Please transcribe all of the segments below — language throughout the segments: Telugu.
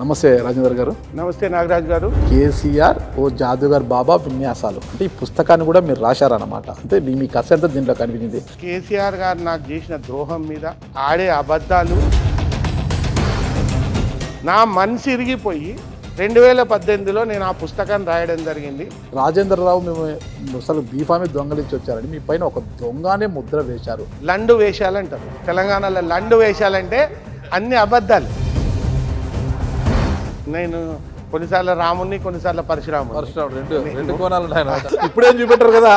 నమస్తే రాజేందర్ గారు నమస్తే నాగరాజ్ గారు కేసీఆర్ ఓ జాదుగర్ బాబా విన్యాసాలు అంటే ఈ పుస్తకాన్ని కూడా మీరు రాశారన్నమాట అంటే మీ కథ ఎంత దీంట్లో కనిపించింది కేసీఆర్ గారు నాకు చేసిన ద్రోహం మీద ఆడే అబద్ధాలు నా మనసు ఇరిగిపోయి రెండు వేల పద్దెనిమిదిలో నేను ఆ పుస్తకాన్ని రాయడం జరిగింది రాజేంద్రరావు మేము అసలు బీఫామే దొంగలించి వచ్చారని మీ పైన ఒక దొంగనే ముద్ర వేశారు లండు వేశాలంటారు తెలంగాణలో లండు వేశాలంటే అన్ని అబద్ధాలు నేను కొన్నిసార్లు రాముని కొన్నిసార్లు పరశురాము పరశురాముడు రెండు రెండు కోణాలు ఇప్పుడేం చూపెట్టరు కదా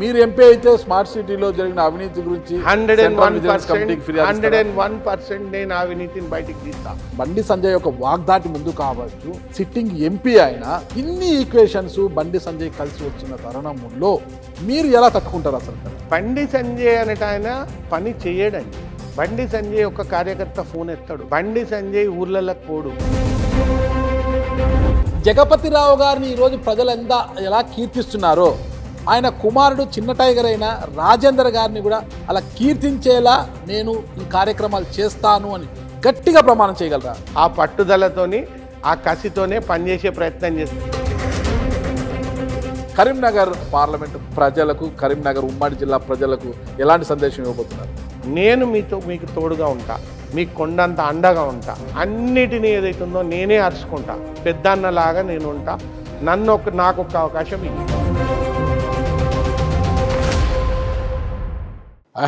మీరు ఎంపీ అయితే స్మార్ట్ సిటీలో జరిగిన అవినీతి గురించి hundred and one percent hundred and one percent నేను అవినీతిని బయటికి తీస్తా బండి సంజయ్ యొక్క వాగ్దాటి ముందు కావచ్చు సిట్టింగ్ ఎంపీ అయినా ఇన్ని ఈక్వేషన్స్ బండి సంజయ్ కలిసి వచ్చిన తరుణంలో మీరు ఎలా తట్టుకుంటారు అసలు బండి సంజయ్ అనేట ఆయన పని చేయడండి బండి సంజయ్ ఒక కార్యకర్త ఫోన్ ఎత్తాడు బండి సంజయ్ ఊర్లలో కోడు జగపతిరావు గారిని ఈరోజు ప్రజలు ఎంత ఎలా కీర్తిస్తున్నారో ఆయన కుమారుడు చిన్న టైగర్ అయిన రాజేందర్ గారిని కూడా అలా కీర్తించేలా నేను ఈ కార్యక్రమాలు చేస్తాను అని గట్టిగా ప్రమాణం చేయగలరా ఆ పట్టుదలతోని ఆ కసితోనే పనిచేసే ప్రయత్నం చేస్తాను కరీంనగర్ పార్లమెంటు ప్రజలకు కరీంనగర్ ఉమ్మడి జిల్లా ప్రజలకు ఎలాంటి సందేశం ఇవ్వబోతున్నారు నేను మీతో మీకు తోడుగా ఉంటా మీకు కొండంత అండగా ఉంటా అన్నిటినీ ఏదైతుందో నేనే అరుచుకుంటా పెద్దన్నలాగా నేను ఉంటా నన్ను ఒక నాకు ఒక అవకాశం ఇవ్వ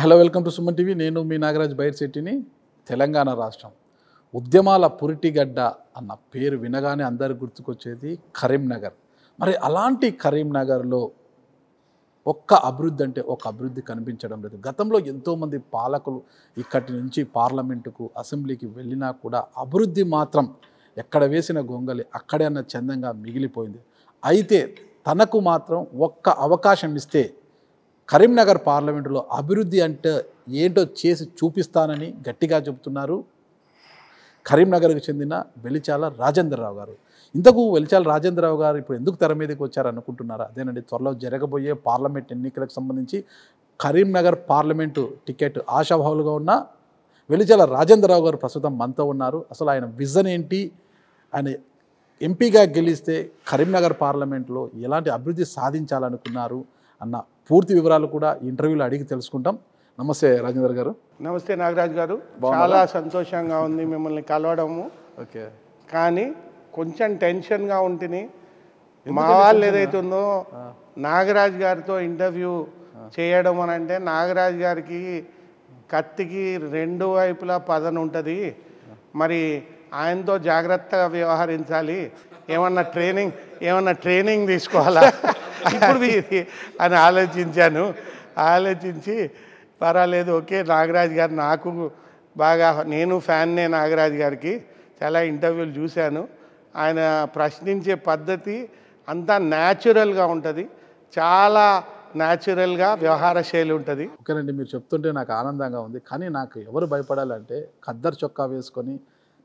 hello welcome to Suman TV నేను మీ నాగరాజ్ బైర్శెట్టిని తెలంగాణ రాష్ట్రం ఉద్యమాల పురిటిగడ్డ అన్న పేరు వినగానే అందరు గుర్తుకొచ్చేది కరీంనగర్ మరి అలాంటి కరీంనగర్లో ఒక్క అభివృద్ధి అంటే ఒక అభివృద్ధి కనిపించడం లేదు గతంలో ఎంతోమంది పాలకులు ఇక్కడి నుంచి పార్లమెంటుకు అసెంబ్లీకి వెళ్ళినా కూడా అభివృద్ధి మాత్రం ఎక్కడ వేసిన గొంగలి అక్కడే అన్న చందంగా మిగిలిపోయింది అయితే తనకు మాత్రం ఒక్క అవకాశం ఇస్తే కరీంనగర్ పార్లమెంటులో అభివృద్ధి అంటే ఏంటో చేసి చూపిస్తానని గట్టిగా చెబుతున్నారు కరీంనగర్కు చెందిన వెలిచాల రాజేంద్రరావు గారు ఇంతకు వెలిచాల రాజేంద్రరావు గారు ఇప్పుడు ఎందుకు తెర మీదకి వచ్చారు అనుకుంటున్నారా అదేనండి త్వరలో జరగబోయే పార్లమెంట్ ఎన్నికలకు సంబంధించి కరీంనగర్ పార్లమెంటు టికెట్ ఆశాభావులుగా ఉన్న వెలిచాల రాజేంద్రరావు గారు ప్రస్తుతం మనతో ఉన్నారు అసలు ఆయన విజన్ ఏంటి ఆయన ఎంపీగా గెలిస్తే కరీంనగర్ పార్లమెంట్లో ఎలాంటి అభివృద్ధి సాధించాలనుకున్నారు అన్న పూర్తి వివరాలు కూడా ఇంటర్వ్యూలో అడిగి తెలుసుకుంటాం నమస్తే రాజేంద్ర గారు నమస్తే నాగరాజు గారు చాలా సంతోషంగా ఉంది మిమ్మల్ని కలవడము ఓకే కానీ కొంచెం టెన్షన్గా ఉంటుంది మా వాళ్ళు ఏదైతుందో నాగరాజ్ గారితో ఇంటర్వ్యూ చేయడం అని అంటే నాగరాజ్ గారికి కత్తికి రెండు వైపులా పదను ఉంటుంది మరి ఆయనతో జాగ్రత్తగా వ్యవహరించాలి ఏమన్నా ట్రైనింగ్ ఏమన్నా ట్రైనింగ్ తీసుకోవాలా ఇప్పుడు అని ఆలోచించాను ఆలోచించి పర్వాలేదు ఓకే నాగరాజ్ గారు నాకు బాగా నేను ఫ్యాన్నే నాగరాజ్ గారికి చాలా ఇంటర్వ్యూలు చూశాను ఆయన ప్రశ్నించే పద్ధతి అంతా న్యాచురల్గా ఉంటుంది చాలా న్యాచురల్గా వ్యవహార శైలి ఉంటుంది ఓకేనండి మీరు చెప్తుంటే నాకు ఆనందంగా ఉంది కానీ నాకు ఎవరు భయపడాలంటే ఖద్దర్ చొక్కా వేసుకొని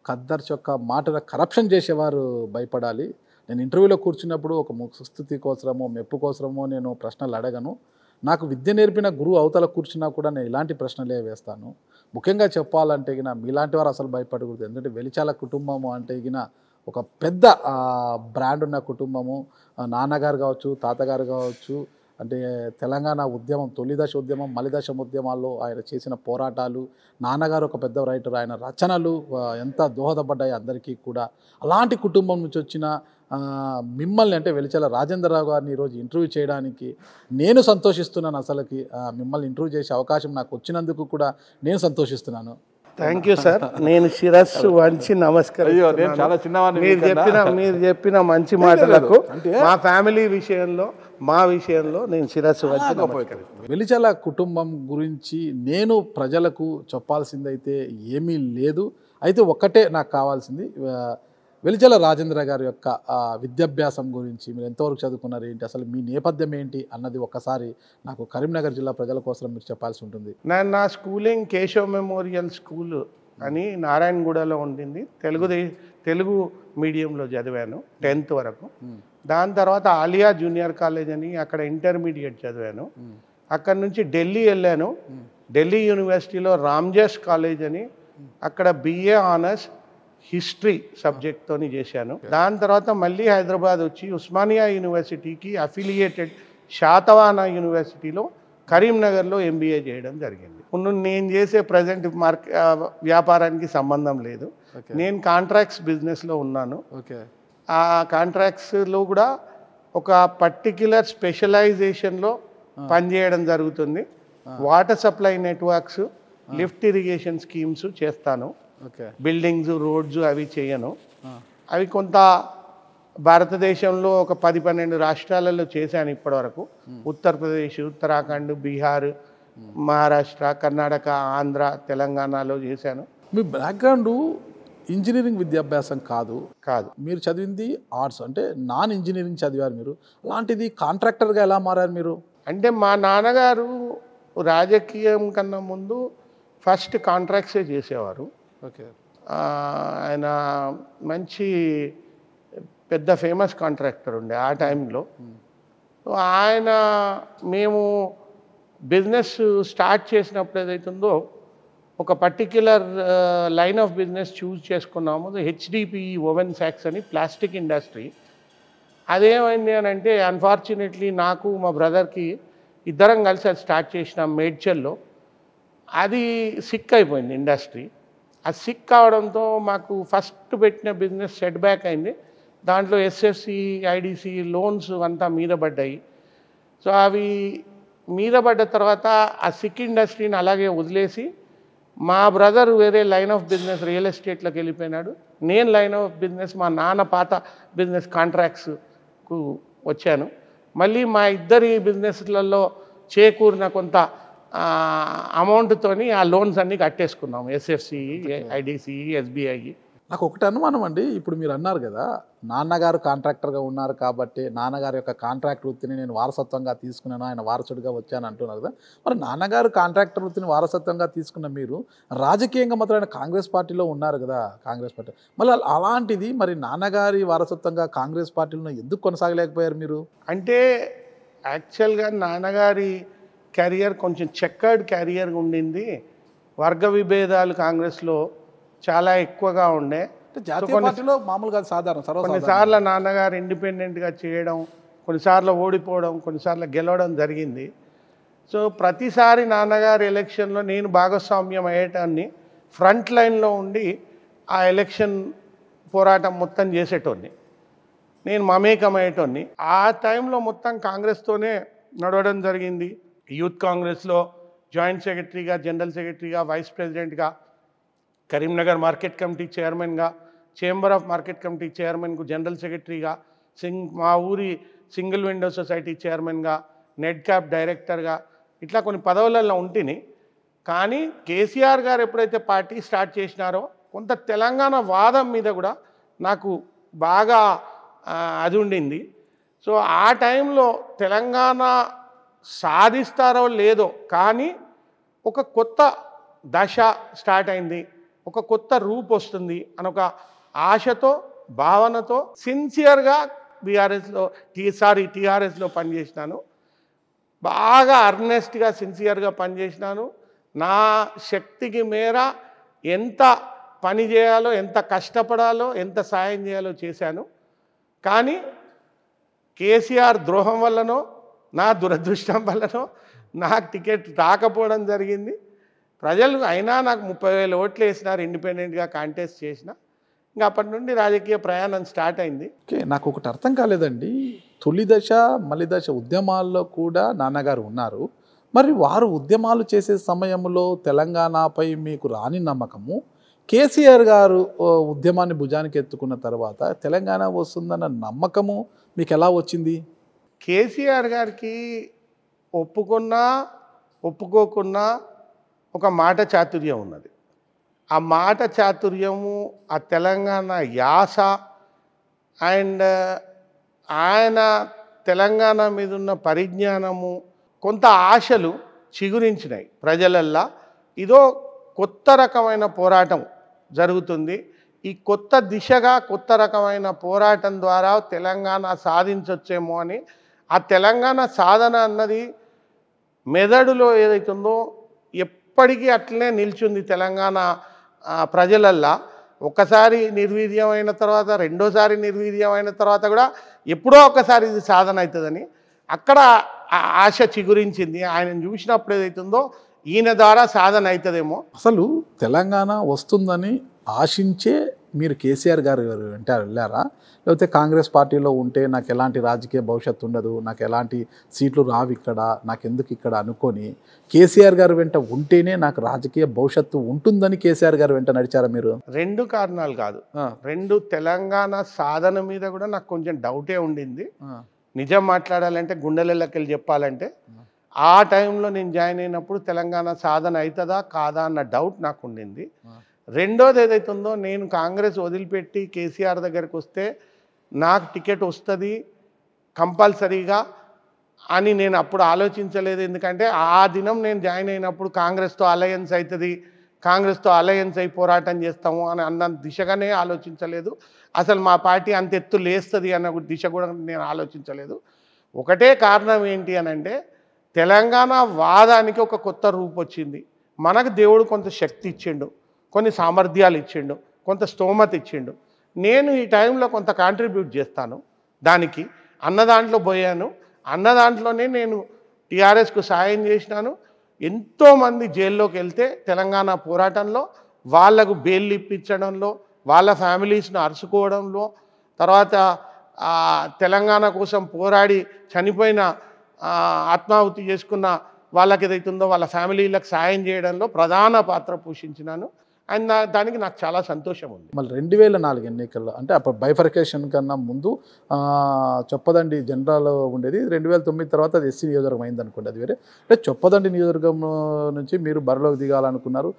ఖద్దర్ చొక్కా మాటల కరప్షన్ చేసేవారు భయపడాలి నేను ఇంటర్వ్యూలో కూర్చున్నప్పుడు ఒక ముఖస్థుతి కోసమో మెప్పు కోసమో నేను ప్రశ్నలు అడగను నాకు విద్య నేర్పిన గురువు అవతల కూర్చున్నా కూడా నేను ఇలాంటి ప్రశ్నలే వేస్తాను ముఖ్యంగా చెప్పాలంటే గిన మీలాంటి వారు అసలు భయపడకూడదు ఎందుకంటే వెలిచాల కుటుంబము అంటే గిన ఒక పెద్ద బ్రాండ్ ఉన్న కుటుంబము నాన్నగారు కావచ్చు తాతగారు కావచ్చు అంటే తెలంగాణ ఉద్యమం తొలిదశ ఉద్యమం మలిదశ ఉద్యమాల్లో ఆయన చేసిన పోరాటాలు నాన్నగారు ఒక పెద్ద రైటర్ ఆయన రచనలు ఎంత దోహదపడ్డాయి అందరికీ కూడా అలాంటి కుటుంబం నుంచి వచ్చిన మిమ్మల్ని అంటే వెలిచల రాజేంద్రరావు గారిని ఈరోజు ఇంటర్వ్యూ చేయడానికి నేను సంతోషిస్తున్నాను అసలుకి మిమ్మల్ని ఇంటర్వ్యూ చేసే అవకాశం నాకు వచ్చినందుకు కూడా నేను సంతోషిస్తున్నాను థ్యాంక్ యూ సార్ నేను శిరస్సు వంచి నమస్కారం మీరు చెప్పిన మీరు చెప్పిన మంచి మాటలకు మా ఫ్యామిలీ విషయంలో మా విషయంలో నేను శిరస్సు వచ్చి వెలిచల కుటుంబం గురించి నేను ప్రజలకు చెప్పాల్సిందైతే ఏమీ లేదు అయితే ఒక్కటే నాకు కావాల్సింది వెలిచల రాజేంద్ర గారి యొక్క విద్యాభ్యాసం గురించి మీరు ఎంతవరకు చదువుకున్నారు ఏంటి అసలు మీ నేపథ్యం ఏంటి అన్నది ఒకసారి నాకు కరీంనగర్ జిల్లా ప్రజల కోసం మీరు చెప్పాల్సి ఉంటుంది నేను నా స్కూలింగ్ కేశవ్ మెమోరియల్ స్కూల్ అని నారాయణగూడలో ఉండింది తెలుగు తెలుగు మీడియంలో చదివాను టెన్త్ వరకు దాని తర్వాత ఆలియా జూనియర్ కాలేజ్ అని అక్కడ ఇంటర్మీడియట్ చదివాను అక్కడ నుంచి ఢిల్లీ వెళ్ళాను ఢిల్లీ యూనివర్సిటీలో రామ్జస్ కాలేజ్ అని అక్కడ బిఏ ఆనర్స్ హిస్టరీ సబ్జెక్ట్తోని చేశాను దాని తర్వాత మళ్ళీ హైదరాబాద్ వచ్చి ఉస్మానియా యూనివర్సిటీకి అఫిలియేటెడ్ శాతవానా యూనివర్సిటీలో కరీంనగర్లో ఎంబీఏ చేయడం జరిగింది ఇప్పుడు నేను చేసే ప్రజెంట్ మార్కెట్ వ్యాపారానికి సంబంధం లేదు నేను కాంట్రాక్ట్స్ బిజినెస్లో ఉన్నాను ఆ కాంట్రాక్ట్స్లో కూడా ఒక పర్టిక్యులర్ స్పెషలైజేషన్లో పనిచేయడం జరుగుతుంది water supply networks lift irrigation schemes చేస్తాను బిల్డింగ్స్ రోడ్స్ అవి చేయను అవి కొంత భారతదేశంలో ఒక పది పన్నెండు రాష్ట్రాలలో చేశాను ఇప్పటివరకు ఉత్తరప్రదేశ్ ఉత్తరాఖండ్ బీహార్ మహారాష్ట్ర కర్ణాటక ఆంధ్ర తెలంగాణలో చేశాను మీ బ్యాక్గ్రౌండ్ ఇంజనీరింగ్ విద్యాభ్యాసం కాదు కాదు మీరు చదివింది ఆర్ట్స్ అంటే నాన్ ఇంజనీరింగ్ చదివారు మీరు అలాంటిది కాంట్రాక్టర్గా ఎలా మారారు మీరు అంటే మా నాన్నగారు రాజకీయం కన్నా ముందు ఫస్ట్ కాంట్రాక్ట్సే చేసేవారు ఆయన మంచి పెద్ద ఫేమస్ కాంట్రాక్టర్ ఉండే ఆ టైంలో ఆయన మేము బిజినెస్ స్టార్ట్ చేసినప్పుడు ఏదైతుందో ఒక particular line of business choose చేసుకున్నాము హెచ్డిపిఈ ఓవెన్ ఫ్యాక్స్ అని ప్లాస్టిక్ ఇండస్ట్రీ అదేమైంది అని అంటే అన్ఫార్చునేట్లీ నాకు మా బ్రదర్కి ఇద్దరం కలిసి అది స్టార్ట్ చేసినాం మేడ్చల్లో అది సిక్ అయిపోయింది ఇండస్ట్రీ అది సిక్ కావడంతో మాకు ఫస్ట్ పెట్టిన బిజినెస్ సెట్ బ్యాక్ అయింది దాంట్లో ఎస్ఎఫ్సి ఐడిసి లోన్స్ అంతా మీద పడ్డాయి సో అవి మీద పడ్డ తర్వాత ఆ సిక్ ఇండస్ట్రీని అలాగే వదిలేసి మా బ్రదర్ వేరే లైన్ ఆఫ్ బిజినెస్ రియల్ ఎస్టేట్లోకి వెళ్ళిపోయినాడు నేను లైన్ ఆఫ్ బిజినెస్ మా నాన్న పాత బిజినెస్ కాంట్రాక్ట్స్కు వచ్చాను మళ్ళీ మా ఇద్దరి బిజినెస్లలో చేకూరిన కొంత అమౌంట్తోని ఆ లోన్స్ అన్నీ కట్టేసుకున్నాం ఎస్ఎఫ్సి ఐడిసి ఎస్బీఐ నాకు ఒకటి అనుమానం అండి ఇప్పుడు మీరు అన్నారు కదా నాన్నగారు కాంట్రాక్టర్గా ఉన్నారు కాబట్టి నాన్నగారి యొక్క కాంట్రాక్ట్ వృత్తిని నేను వారసత్వంగా తీసుకున్నాను ఆయన వారసుడిగా వచ్చాను అంటున్నారు కదా మరి నాన్నగారు కాంట్రాక్టర్ వృత్తిని వారసత్వంగా తీసుకున్న మీరు రాజకీయంగా మాత్రం కాంగ్రెస్ పార్టీలో ఉన్నారు కదా కాంగ్రెస్ పార్టీ మళ్ళీ అలాంటిది మరి నాన్నగారి వారసత్వంగా కాంగ్రెస్ పార్టీలో ఎందుకు కొనసాగలేకపోయారు మీరు అంటే యాక్చువల్గా నాన్నగారి క్యారియర్ కొంచెం చెక్కర్డ్ క్యారియర్ ఉండింది వర్గ విభేదాలు కాంగ్రెస్లో చాలా ఎక్కువగా ఉండే పార్టీలో మామూలుగా సాధారణ కొన్నిసార్లు నాన్నగారు ఇండిపెండెంట్గా చేయడం కొన్నిసార్లు ఓడిపోవడం కొన్నిసార్లు గెలవడం జరిగింది సో ప్రతిసారి నాన్నగారు ఎలక్షన్లో నేను భాగస్వామ్యం అయ్యేటాన్ని ఫ్రంట్ లైన్లో ఉండి ఆ ఎలక్షన్ పోరాటం మొత్తం చేసేటోన్ని నేను మమేకమయ్యేటోన్ని ఆ టైంలో మొత్తం కాంగ్రెస్తోనే నడవడం జరిగింది యూత్ కాంగ్రెస్లో జాయింట్ సెక్రటరీగా జనరల్ సెక్రటరీగా వైస్ ప్రెసిడెంట్గా కరీంనగర్ మార్కెట్ కమిటీ చైర్మన్గా చేంబర్ ఆఫ్ మార్కెట్ కమిటీ చైర్మన్కు జనరల్ సెక్రటరీగా సింగ్ మా ఊరి సింగిల్ విండో సొసైటీ చైర్మన్గా నెట్ క్యాప్ డైరెక్టర్గా ఇట్లా కొన్ని పదవులలో ఉంటుంది కానీ కేసీఆర్ గారు ఎప్పుడైతే పార్టీ స్టార్ట్ చేసినారో కొంత తెలంగాణ వాదం మీద కూడా నాకు బాగా అది ఉండింది సో ఆ టైంలో తెలంగాణ సాధిస్తారో లేదో కానీ ఒక కొత్త దశ స్టార్ట్ అయింది ఒక కొత్త రూప్ వస్తుంది అనొక ఆశతో భావనతో సిన్సియర్గా బీఆర్ఎస్లో టీ సారీ టీఆర్ఎస్లో పనిచేసినాను బాగా అర్నెస్ట్గా సిన్సియర్గా పనిచేసినాను నా శక్తికి మేర ఎంత పని చేయాలో ఎంత కష్టపడాలో ఎంత సాయం చేయాలో చేశాను కానీ కేసీఆర్ ద్రోహం వల్లనో నా దురదృష్టం వల్లనో నాకు టికెట్ రాకపోవడం జరిగింది ప్రజలు అయినా నాకు ముప్పై వేల ఓట్లు వేసినారు ఇండిపెండెంట్గా కాంటెస్ట్ చేసిన ఇంకా అప్పటి నుండి రాజకీయ ప్రయాణం స్టార్ట్ అయింది ఓకే నాకు ఒకటి అర్థం కాలేదండి తొలి దశ మలి దశ ఉద్యమాల్లో కూడా నాన్నగారు ఉన్నారు మరి వారు ఉద్యమాలు చేసే సమయంలో తెలంగాణపై మీకు రాని నమ్మకము కేసీఆర్ గారు ఉద్యమాన్ని భుజానికి ఎత్తుకున్న తర్వాత తెలంగాణ వస్తుందన్న నమ్మకము మీకు ఎలా వచ్చింది కేసీఆర్ గారికి ఒప్పుకున్నా ఒప్పుకోకున్నా ఒక మాట చాతుర్యం ఉన్నది ఆ మాట చాతుర్యము ఆ తెలంగాణ యాస అండ్ ఆయన తెలంగాణ మీద ఉన్న పరిజ్ఞానము కొంత ఆశలు చిగురించినాయి ప్రజలల్లా ఇదో కొత్త రకమైన పోరాటం జరుగుతుంది ఈ కొత్త దిశగా కొత్త రకమైన పోరాటం ద్వారా తెలంగాణ సాధించవచ్చేమో అని ఆ తెలంగాణ సాధన అన్నది మెదడులో ఏదైతుందో ఎప్పటికీ అట్లనే నిల్చుంది తెలంగాణ ప్రజలల్లా ఒకసారి నిర్వీర్యం అయిన తర్వాత రెండోసారి నిర్వీర్యం అయిన తర్వాత కూడా ఎప్పుడో ఒకసారి ఇది సాధన అవుతుందని అక్కడ ఆశ చిగురించింది ఆయన చూసినప్పుడు ఏదైతుందో ఈయన ద్వారా సాధన అవుతుందేమో అసలు తెలంగాణ వస్తుందని ఆశించే మీరు కేసీఆర్ గారు వెంట వెళ్ళారా లేకపోతే కాంగ్రెస్ పార్టీలో ఉంటే నాకు ఎలాంటి రాజకీయ భవిష్యత్తు ఉండదు నాకు ఎలాంటి సీట్లు రావు ఇక్కడ నాకు ఎందుకు ఇక్కడ అనుకొని కేసీఆర్ గారు వెంట ఉంటేనే నాకు రాజకీయ భవిష్యత్తు ఉంటుందని కేసీఆర్ గారు వెంట నడిచారా మీరు రెండు కారణాలు కాదు రెండు తెలంగాణ సాధన మీద కూడా నాకు కొంచెం డౌటే ఉండింది నిజం మాట్లాడాలంటే గుండెలకెళ్ళి చెప్పాలంటే ఆ టైంలో నేను జాయిన్ అయినప్పుడు తెలంగాణ సాధన అవుతుందా కాదా అన్న డౌట్ నాకు ఉండింది రెండోది ఏదైతుందో నేను కాంగ్రెస్ వదిలిపెట్టి కేసీఆర్ దగ్గరికి వస్తే నాకు టికెట్ వస్తుంది కంపల్సరీగా అని నేను అప్పుడు ఆలోచించలేదు ఎందుకంటే ఆ దినం నేను జాయిన్ అయినప్పుడు కాంగ్రెస్తో అలయన్స్ అవుతుంది కాంగ్రెస్తో అలయన్స్ అయి పోరాటం చేస్తాము అని అన్న దిశగానే ఆలోచించలేదు అసలు మా పార్టీ అంత ఎత్తు లేస్తుంది అన్న దిశ కూడా నేను ఆలోచించలేదు ఒకటే కారణం ఏంటి అనంటే తెలంగాణ వాదానికి ఒక కొత్త రూపు వచ్చింది మనకు దేవుడు కొంత శక్తి ఇచ్చిండు కొన్ని సామర్థ్యాలు ఇచ్చిండు కొంత స్తోమత ఇచ్చిండు నేను ఈ టైంలో కొంత కాంట్రిబ్యూట్ చేస్తాను దానికి అన్నదాంట్లో పోయాను అన్నదాంట్లోనే నేను టీఆర్ఎస్కు సాయం చేసినాను ఎంతోమంది జైల్లోకి వెళ్తే తెలంగాణ పోరాటంలో వాళ్లకు బెయిల్ ఇప్పించడంలో వాళ్ళ ఫ్యామిలీస్ను అరుచుకోవడంలో తర్వాత తెలంగాణ కోసం పోరాడి చనిపోయిన ఆత్మాహుతి చేసుకున్న వాళ్ళకి ఏదైతుందో వాళ్ళ ఫ్యామిలీలకు సాయం చేయడంలో ప్రధాన పాత్ర పోషించినాను అండ్ దానికి నాకు చాలా సంతోషం ఉంది మళ్ళీ రెండు వేల నాలుగు ఎన్నికల్లో అంటే అప్పుడు బైఫర్కేషన్ కన్నా ముందు చొప్పదండి జనరల్ ఉండేది రెండు వేల తొమ్మిది తర్వాత అది ఎస్సీ నియోజకవర్గం అయింది అనుకోండి అది వేరే అంటే చొప్పదండి నియోజకవర్గం నుంచి మీరు బరిలోకి దిగాలనుకున్నారు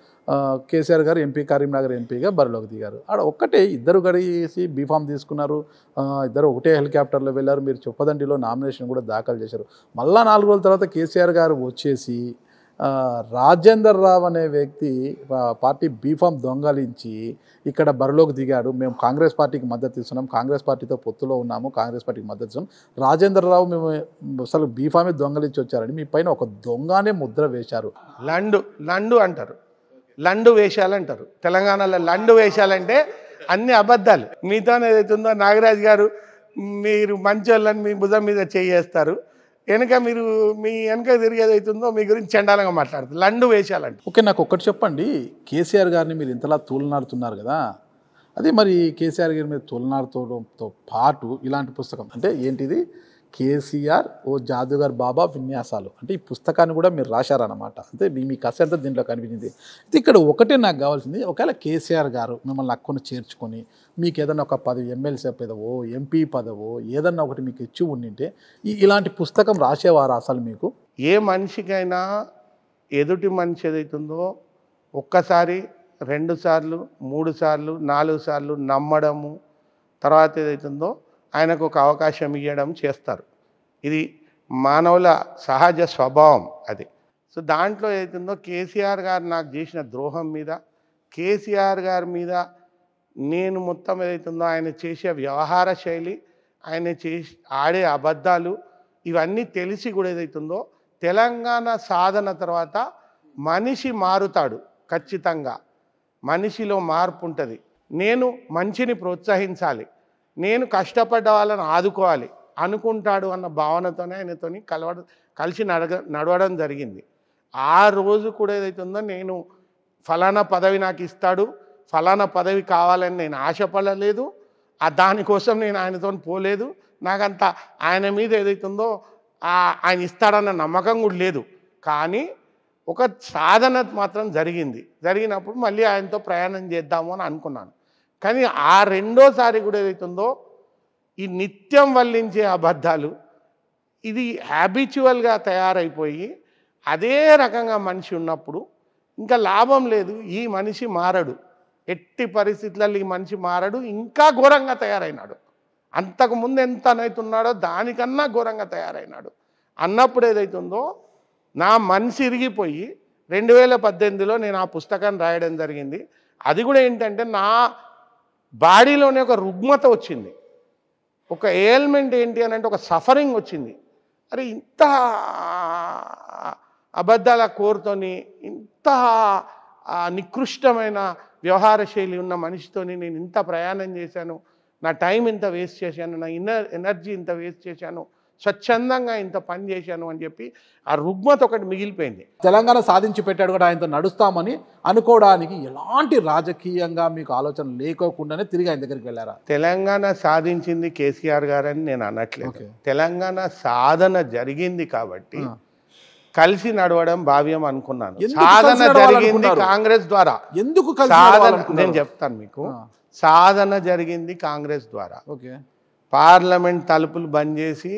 కేసీఆర్ గారు ఎంపీ కరీంనగర్ ఎంపీగా బరిలోకి దిగారు ఆడ ఒక్కటే ఇద్దరు గడిసి బీఫామ్ తీసుకున్నారు ఇద్దరు ఒకటే హెలికాప్టర్లో వెళ్ళారు మీరు చొప్పదండిలో నామినేషన్ కూడా దాఖలు చేశారు మళ్ళా నాలుగు రోజుల తర్వాత కేసీఆర్ గారు వచ్చేసి రాజేందర్ రావు అనే వ్యక్తి పార్టీ బీఫామ్ దొంగలించి ఇక్కడ బరిలోకి దిగాడు మేము కాంగ్రెస్ పార్టీకి మద్దతు ఇస్తున్నాం కాంగ్రెస్ పార్టీతో పొత్తులో ఉన్నాము కాంగ్రెస్ పార్టీకి మద్దతు ఇస్తున్నాం రాజేందర్ రావు మేము అసలు బీఫామే దొంగలించి వచ్చారని మీ పైన ఒక దొంగనే ముద్ర వేశారు లండు లండు అంటారు లండు వేషాలంటారు తెలంగాణలో లండు వేషాలంటే అన్ని అబద్ధాలు మీతో ఉందో నాగరాజ్ గారు మీరు మంచోళ్ళని మీ భుజం మీద చేయేస్తారు వెనక మీరు మీ వెనక తిరిగేది అవుతుందో మీ గురించి చండాలంగా మాట్లాడుతుంది లండు వేషాలండి ఓకే నాకు ఒక్కటి చెప్పండి కేసీఆర్ గారిని మీరు ఇంతలా తూలనాడుతున్నారు కదా అది మరి కేసీఆర్ గారి మీద తూలనాడుతోడంతో పాటు ఇలాంటి పుస్తకం అంటే ఏంటిది కేసీఆర్ ఓ జాదుగర్ బాబా విన్యాసాలు అంటే ఈ పుస్తకాన్ని కూడా మీరు రాశారన్నమాట అంటే మీ కథ అంతా దీంట్లో కనిపించింది ఇది ఇక్కడ ఒకటే నాకు కావాల్సింది ఒకవేళ కేసీఆర్ గారు మిమ్మల్ని అక్కను చేర్చుకొని మీకు ఏదైనా ఒక పదవి ఎమ్మెల్సీ పదవో ఎంపీ పదవో ఏదన్నా ఒకటి మీకు ఇచ్చి ఉండింటే ఇలాంటి పుస్తకం రాసేవారు అసలు మీకు ఏ మనిషికైనా ఎదుటి మనిషి ఏదైతుందో ఒక్కసారి రెండు సార్లు మూడు సార్లు నాలుగు సార్లు నమ్మడము తర్వాత ఏదైతుందో ఆయనకు ఒక అవకాశం ఇవ్వడం చేస్తారు ఇది మానవుల సహజ స్వభావం అది సో దాంట్లో ఏదైతుందో కేసీఆర్ గారు నాకు చేసిన ద్రోహం మీద కేసీఆర్ గారి మీద నేను మొత్తం ఏదైతుందో ఆయన చేసే వ్యవహార శైలి ఆయన చేసి ఆడే అబద్ధాలు ఇవన్నీ తెలిసి కూడా ఏదైతుందో తెలంగాణ సాధన తర్వాత మనిషి మారుతాడు ఖచ్చితంగా మనిషిలో మార్పు ఉంటుంది నేను మంచిని ప్రోత్సహించాలి నేను కష్టపడ్డ వాళ్ళని ఆదుకోవాలి అనుకుంటాడు అన్న భావనతోనే ఆయనతోని కలవ కలిసి నడగ నడవడం జరిగింది ఆ రోజు కూడా ఏదైతుందో నేను ఫలానా పదవి నాకు ఇస్తాడు ఫలానా పదవి కావాలని నేను ఆశపడలేదు ఆ దానికోసం నేను ఆయనతో పోలేదు నాకంత ఆయన మీద ఏదైతుందో ఆయన ఇస్తాడన్న నమ్మకం కూడా లేదు కానీ ఒక సాధన మాత్రం జరిగింది జరిగినప్పుడు మళ్ళీ ఆయనతో ప్రయాణం చేద్దాము అని అనుకున్నాను కానీ ఆ రెండోసారి కూడా ఏదైతుందో ఈ నిత్యం వల్లించే అబద్ధాలు ఇది హ్యాబిచువల్గా తయారైపోయి అదే రకంగా మనిషి ఉన్నప్పుడు ఇంకా లాభం లేదు ఈ మనిషి మారడు ఎట్టి పరిస్థితులలో ఈ మనిషి మారడు ఇంకా ఘోరంగా తయారైనాడు అంతకు ముందు ఎంత అనవుతున్నాడో దానికన్నా ఘోరంగా తయారైనాడు అన్నప్పుడు ఏదైతుందో నా మనిషి ఇరిగిపోయి రెండు వేల పద్దెనిమిదిలో నేను ఆ పుస్తకాన్ని రాయడం జరిగింది అది కూడా ఏంటంటే నా బాడీలోనే ఒక రుగ్మత వచ్చింది ఒక ఏల్మెంట్ ఏంటి అని అంటే ఒక సఫరింగ్ వచ్చింది అరే ఇంత అబద్ధాల కోరుతోని ఇంత ఆ నికృష్టమైన వ్యవహార శైలి ఉన్న మనిషితోని నేను ఇంత ప్రయాణం చేశాను నా టైం ఇంత వేస్ట్ చేశాను నా ఇన్నర్ ఎనర్జీ ఇంత వేస్ట్ చేశాను స్వచ్ఛందంగా ఇంత పని చేశాను అని చెప్పి ఆ రుగ్మత ఒకటి మిగిలిపోయింది తెలంగాణ సాధించి పెట్టాడు కూడా ఆయనతో నడుస్తామని అనుకోవడానికి ఎలాంటి రాజకీయంగా మీకు ఆలోచన లేకోకుండానే తిరిగి ఆయన దగ్గరికి వెళ్ళారా తెలంగాణ సాధించింది కేసీఆర్ గారని నేను అనట్లేదు తెలంగాణ సాధన జరిగింది కాబట్టి కలిసి నడవడం భావ్యం అనుకున్నాను సాధన జరిగింది కాంగ్రెస్ ద్వారా ఎందుకు సాధన నేను చెప్తాను మీకు సాధన జరిగింది కాంగ్రెస్ ద్వారా పార్లమెంట్ తలుపులు బంద్ చేసి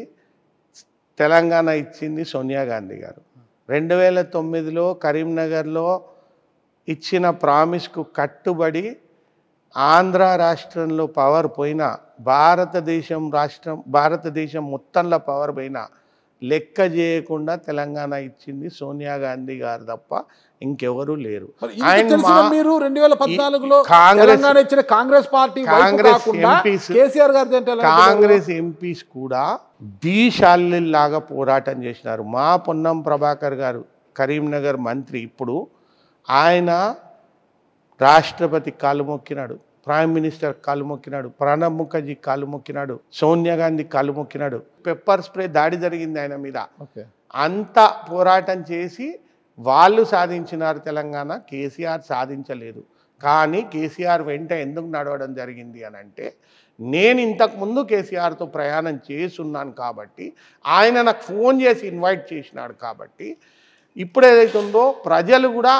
తెలంగాణ ఇచ్చింది సోనియా గాంధీ గారు రెండు వేల తొమ్మిదిలో కరీంనగర్లో ఇచ్చిన ప్రామిస్కు కట్టుబడి ఆంధ్ర రాష్ట్రంలో పవర్ పోయినా భారతదేశం రాష్ట్రం భారతదేశం మొత్తంలో పవర్ పోయినా లెక్క చేయకుండా తెలంగాణ ఇచ్చింది సోనియా గాంధీ గారు తప్ప ఇంకెవరూ లేరు మీరు రెండు వేల పద్నాలుగులో కాంగ్రెస్ ఇచ్చిన కాంగ్రెస్ పార్టీ కాంగ్రెస్ ఎంపీస్ కేసీఆర్ గారు కాంగ్రెస్ ఎంపీస్ కూడా లాగా పోరాటం చేసినారు మా పొన్నం ప్రభాకర్ గారు కరీంనగర్ మంత్రి ఇప్పుడు ఆయన రాష్ట్రపతి కాలు మొక్కినాడు ప్రైమ్ మినిస్టర్ కాలు మొక్కినాడు ప్రణబ్ ముఖర్జీ కాలు మొక్కినాడు సోనియా గాంధీ కాలు మొక్కినాడు పెప్పర్ స్ప్రే దాడి జరిగింది ఆయన మీద అంత పోరాటం చేసి వాళ్ళు సాధించినారు తెలంగాణ కేసీఆర్ సాధించలేదు కానీ కేసీఆర్ వెంట ఎందుకు నడవడం జరిగింది అని అంటే నేను ఇంతకుముందు కేసీఆర్తో ప్రయాణం చేస్తున్నాను కాబట్టి ఆయన నాకు ఫోన్ చేసి ఇన్వైట్ చేసినాడు కాబట్టి ఇప్పుడు ఏదైతుందో ఉందో ప్రజలు కూడా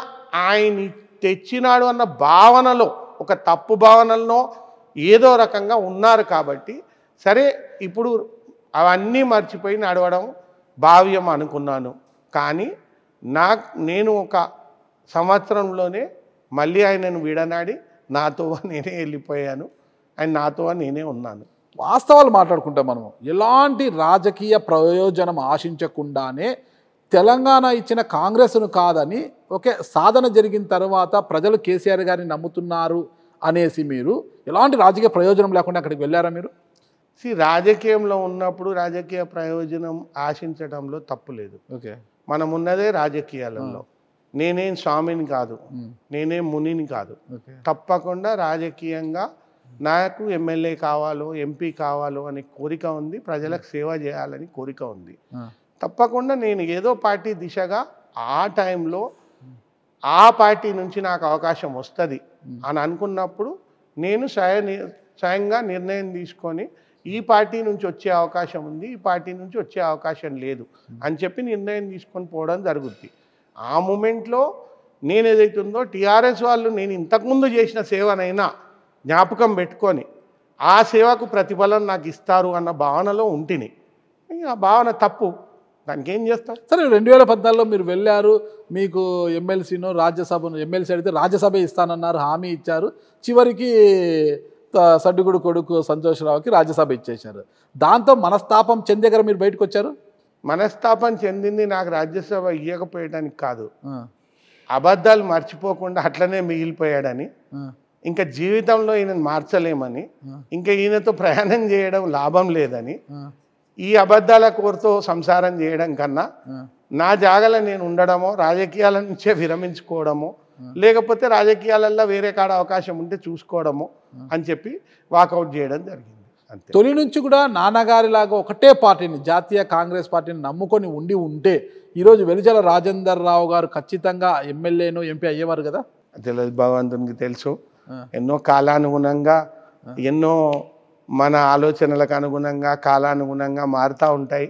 ఆయన తెచ్చినాడు అన్న భావనలో ఒక తప్పు భావనలనో ఏదో రకంగా ఉన్నారు కాబట్టి సరే ఇప్పుడు అవన్నీ మర్చిపోయి నడవడం భావ్యం అనుకున్నాను కానీ నా నేను ఒక సంవత్సరంలోనే మళ్ళీ ఆయనను విడనాడి నాతో నేనే వెళ్ళిపోయాను ఆయన నాతో నేనే ఉన్నాను వాస్తవాలు మాట్లాడుకుంటాం మనము ఎలాంటి రాజకీయ ప్రయోజనం ఆశించకుండానే తెలంగాణ ఇచ్చిన కాంగ్రెస్ను కాదని ఓకే సాధన జరిగిన తర్వాత ప్రజలు కేసీఆర్ గారిని నమ్ముతున్నారు అనేసి మీరు ఎలాంటి రాజకీయ ప్రయోజనం లేకుండా అక్కడికి వెళ్ళారా మీరు సి రాజకీయంలో ఉన్నప్పుడు రాజకీయ ప్రయోజనం ఆశించడంలో తప్పు లేదు ఓకే మనం ఉన్నదే రాజకీయాలలో నేనేం స్వామిని కాదు నేనేం మునిని కాదు తప్పకుండా రాజకీయంగా నాకు ఎమ్మెల్యే కావాలో ఎంపీ కావాలో అనే కోరిక ఉంది ప్రజలకు సేవ చేయాలని కోరిక ఉంది తప్పకుండా నేను ఏదో పార్టీ దిశగా ఆ టైంలో ఆ పార్టీ నుంచి నాకు అవకాశం వస్తుంది అని అనుకున్నప్పుడు నేను స్వయం స్వయంగా నిర్ణయం తీసుకొని ఈ పార్టీ నుంచి వచ్చే అవకాశం ఉంది ఈ పార్టీ నుంచి వచ్చే అవకాశం లేదు అని చెప్పి నిర్ణయం తీసుకొని పోవడం జరుగుద్ది ఆ మూమెంట్లో నేను ఏదైతుందో టీఆర్ఎస్ వాళ్ళు నేను ఇంతకుముందు చేసిన సేవనైనా జ్ఞాపకం పెట్టుకొని ఆ సేవకు ప్రతిఫలం నాకు ఇస్తారు అన్న భావనలో ఉంటిని ఆ భావన తప్పు దానికి ఏం చేస్తాం సరే రెండు వేల పద్నాలుగులో మీరు వెళ్ళారు మీకు ఎమ్మెల్సీను రాజ్యసభను ఎమ్మెల్సీ అడిగితే రాజ్యసభ ఇస్తానన్నారు హామీ ఇచ్చారు చివరికి సడ్డుగుడు కొడుకు సంతోషరావుకి రాజ్యసభ ఇచ్చేశారు దాంతో మనస్తాపం దగ్గర మీరు బయటకు వచ్చారు మనస్తాపం చెందింది నాకు రాజ్యసభ ఇవ్వకపోయడానికి కాదు అబద్ధాలు మర్చిపోకుండా అట్లనే మిగిలిపోయాడని ఇంకా జీవితంలో ఈయనను మార్చలేమని ఇంకా ఈయనతో ప్రయాణం చేయడం లాభం లేదని ఈ అబద్ధాల కోరుతో సంసారం చేయడం కన్నా నా జాగల నేను ఉండడమో రాజకీయాల నుంచే విరమించుకోవడమో లేకపోతే రాజకీయాలలో వేరే కాడ అవకాశం ఉంటే చూసుకోవడము అని చెప్పి వాకౌట్ చేయడం జరిగింది అంతే తొలి నుంచి కూడా నాన్నగారిలాగా ఒకటే పార్టీని జాతీయ కాంగ్రెస్ పార్టీని నమ్ముకొని ఉండి ఉంటే ఈరోజు వెలిజల రాజేందర్ రావు గారు ఖచ్చితంగా ఎమ్మెల్యేను ఎంపీ అయ్యేవారు కదా తెలియదు భగవంతునికి తెలుసు ఎన్నో కాలానుగుణంగా ఎన్నో మన ఆలోచనలకు అనుగుణంగా కాలానుగుణంగా మారుతూ ఉంటాయి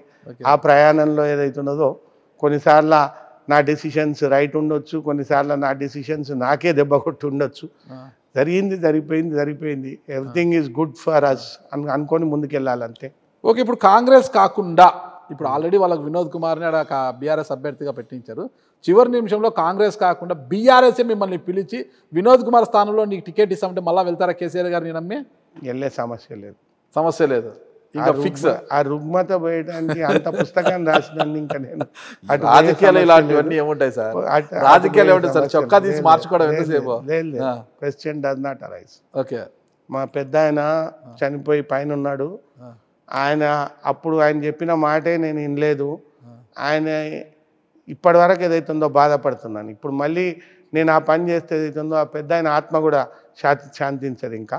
ఆ ప్రయాణంలో ఏదైతున్నదో కొన్నిసార్లు నా డెసిషన్స్ రైట్ ఉండొచ్చు కొన్నిసార్లు నా డెసిషన్స్ నాకే దెబ్బ కొట్టి ఉండొచ్చు జరిగింది జరిగిపోయింది జరిగిపోయింది everything is good for us అని అనుకొని ముందుకెళ్ళాలంతే ఓకే ఇప్పుడు కాంగ్రెస్ కాకుండా ఇప్పుడు ఆల్రెడీ వాళ్ళకి వినోద్ కుమార్ని ఒక బీఆర్ఎస్ అభ్యర్థిగా పెట్టించారు చివరి నిమిషంలో కాంగ్రెస్ కాకుండా బీఆర్ఎస్ మిమ్మల్ని పిలిచి వినోద్ కుమార్ స్థానంలో నీకు టికెట్ ఇస్తామంటే మళ్ళీ వెళ్తారా కేసీఆర్ గారిని నమ్మి వెళ్ళే సమస్య లేదు సమస్య లేదు ఇంకా ఫిక్స్ ఆ రుగ్మత పోయడానికి అంత పుస్తకాన్ని రాసినాన్ని ఇంకా నేను రాజకీయాలు ఇలాంటివన్నీ ఏముంటాయి సార్ రాజకీయాలు ఏముంటాయి సార్ చొక్కా తీసి మార్చుకోవడం ఎంతసేపు లేదు question does not arise okay మా పెద్ద ఆయన చనిపోయి పైన ఉన్నాడు ఆయన అప్పుడు ఆయన చెప్పిన మాటే నేను వినలేదు ఆయన ఇప్పటి వరకు ఏదైతుందో బాధపడుతున్నాను ఇప్పుడు మళ్ళీ నేను ఆ పని చేస్తే ఏదైతుందో ఆ పెద్ద ఆయన ఆత్మ కూడా శాంతించదు ఇంకా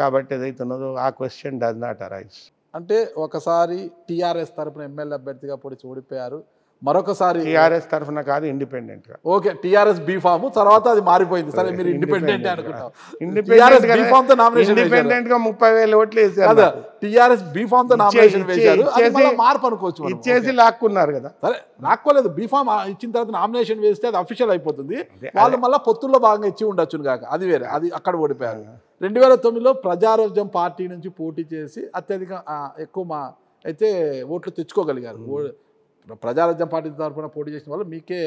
కాబట్టి ఏదైతే ఉన్నదో ఆ క్వశ్చన్ డస్ నాట్ అరైజ్ అంటే ఒకసారి టిఆర్ఎస్ తరఫున ఎమ్మెల్యే అభ్యర్థిగా పొడిచి ఓడిపోయారు మరొకసారి టిఆర్ఎస్ తరఫున కాదు ఇండిపెండెంట్ గా ఓకే టీఆర్ఎస్ బీఫామ్ తర్వాత అది మారిపోయింది సరే మీరు ఇండిపెండెంట్ అనుకుంటాం ఇండిపెండెంట్ నామినేషన్ గా ముప్పై వేల ఓట్లు వేసారు టిఆర్ఎస్ టీఆర్ఎస్ బీఫామ్ తో నామినేషన్ వేశారు మార్పు అనుకోవచ్చు ఇచ్చేసి లాక్కున్నారు కదా సరే లాక్కోలేదు బీఫామ్ ఇచ్చిన తర్వాత నామినేషన్ వేస్తే అది అఫీషియల్ అయిపోతుంది వాళ్ళు మళ్ళీ పొత్తుల్లో భాగంగా ఇచ్చి ఉండొచ్చును కాక అది వేరే అది అక్కడ ఓడిపోయారు రెండు వేల తొమ్మిదిలో ప్రజారోజ్యం పార్టీ నుంచి పోటీ చేసి అత్యధిక ఎక్కువ మా అయితే ఓట్లు తెచ్చుకోగలిగారు ప్రజారాజ్యం పార్టీ తరఫున పోటీ చేసిన వాళ్ళు మీకే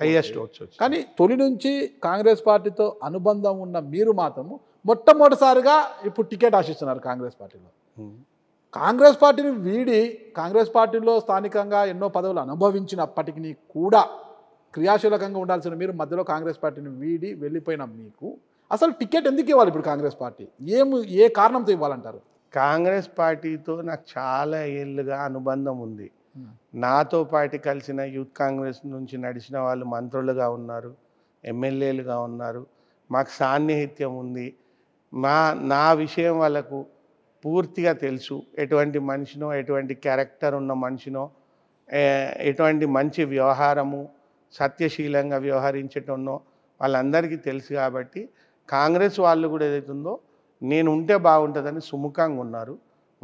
హైయెస్ట్ కానీ తొలి నుంచి కాంగ్రెస్ పార్టీతో అనుబంధం ఉన్న మీరు మాత్రము మొట్టమొదటిసారిగా ఇప్పుడు టికెట్ ఆశిస్తున్నారు కాంగ్రెస్ పార్టీలో కాంగ్రెస్ పార్టీని వీడి కాంగ్రెస్ పార్టీలో స్థానికంగా ఎన్నో పదవులు అనుభవించినప్పటికీ కూడా క్రియాశీలకంగా ఉండాల్సిన మీరు మధ్యలో కాంగ్రెస్ పార్టీని వీడి వెళ్ళిపోయిన మీకు అసలు టికెట్ ఎందుకు ఇవ్వాలి ఇప్పుడు కాంగ్రెస్ పార్టీ ఏం ఏ కారణంతో ఇవ్వాలంటారు కాంగ్రెస్ పార్టీతో నాకు చాలా ఏళ్ళుగా అనుబంధం ఉంది hmm. నాతో పాటు కలిసిన యూత్ కాంగ్రెస్ నుంచి నడిచిన వాళ్ళు మంత్రులుగా ఉన్నారు ఎమ్మెల్యేలుగా ఉన్నారు మాకు సాన్నిహిత్యం ఉంది మా నా విషయం వాళ్ళకు పూర్తిగా తెలుసు ఎటువంటి మనిషినో ఎటువంటి క్యారెక్టర్ ఉన్న మనిషినో ఎటువంటి మంచి వ్యవహారము సత్యశీలంగా వ్యవహరించటన్నో వాళ్ళందరికీ తెలుసు కాబట్టి కాంగ్రెస్ వాళ్ళు కూడా ఏదైతుందో నేను ఉంటే బాగుంటుందని సుముఖంగా ఉన్నారు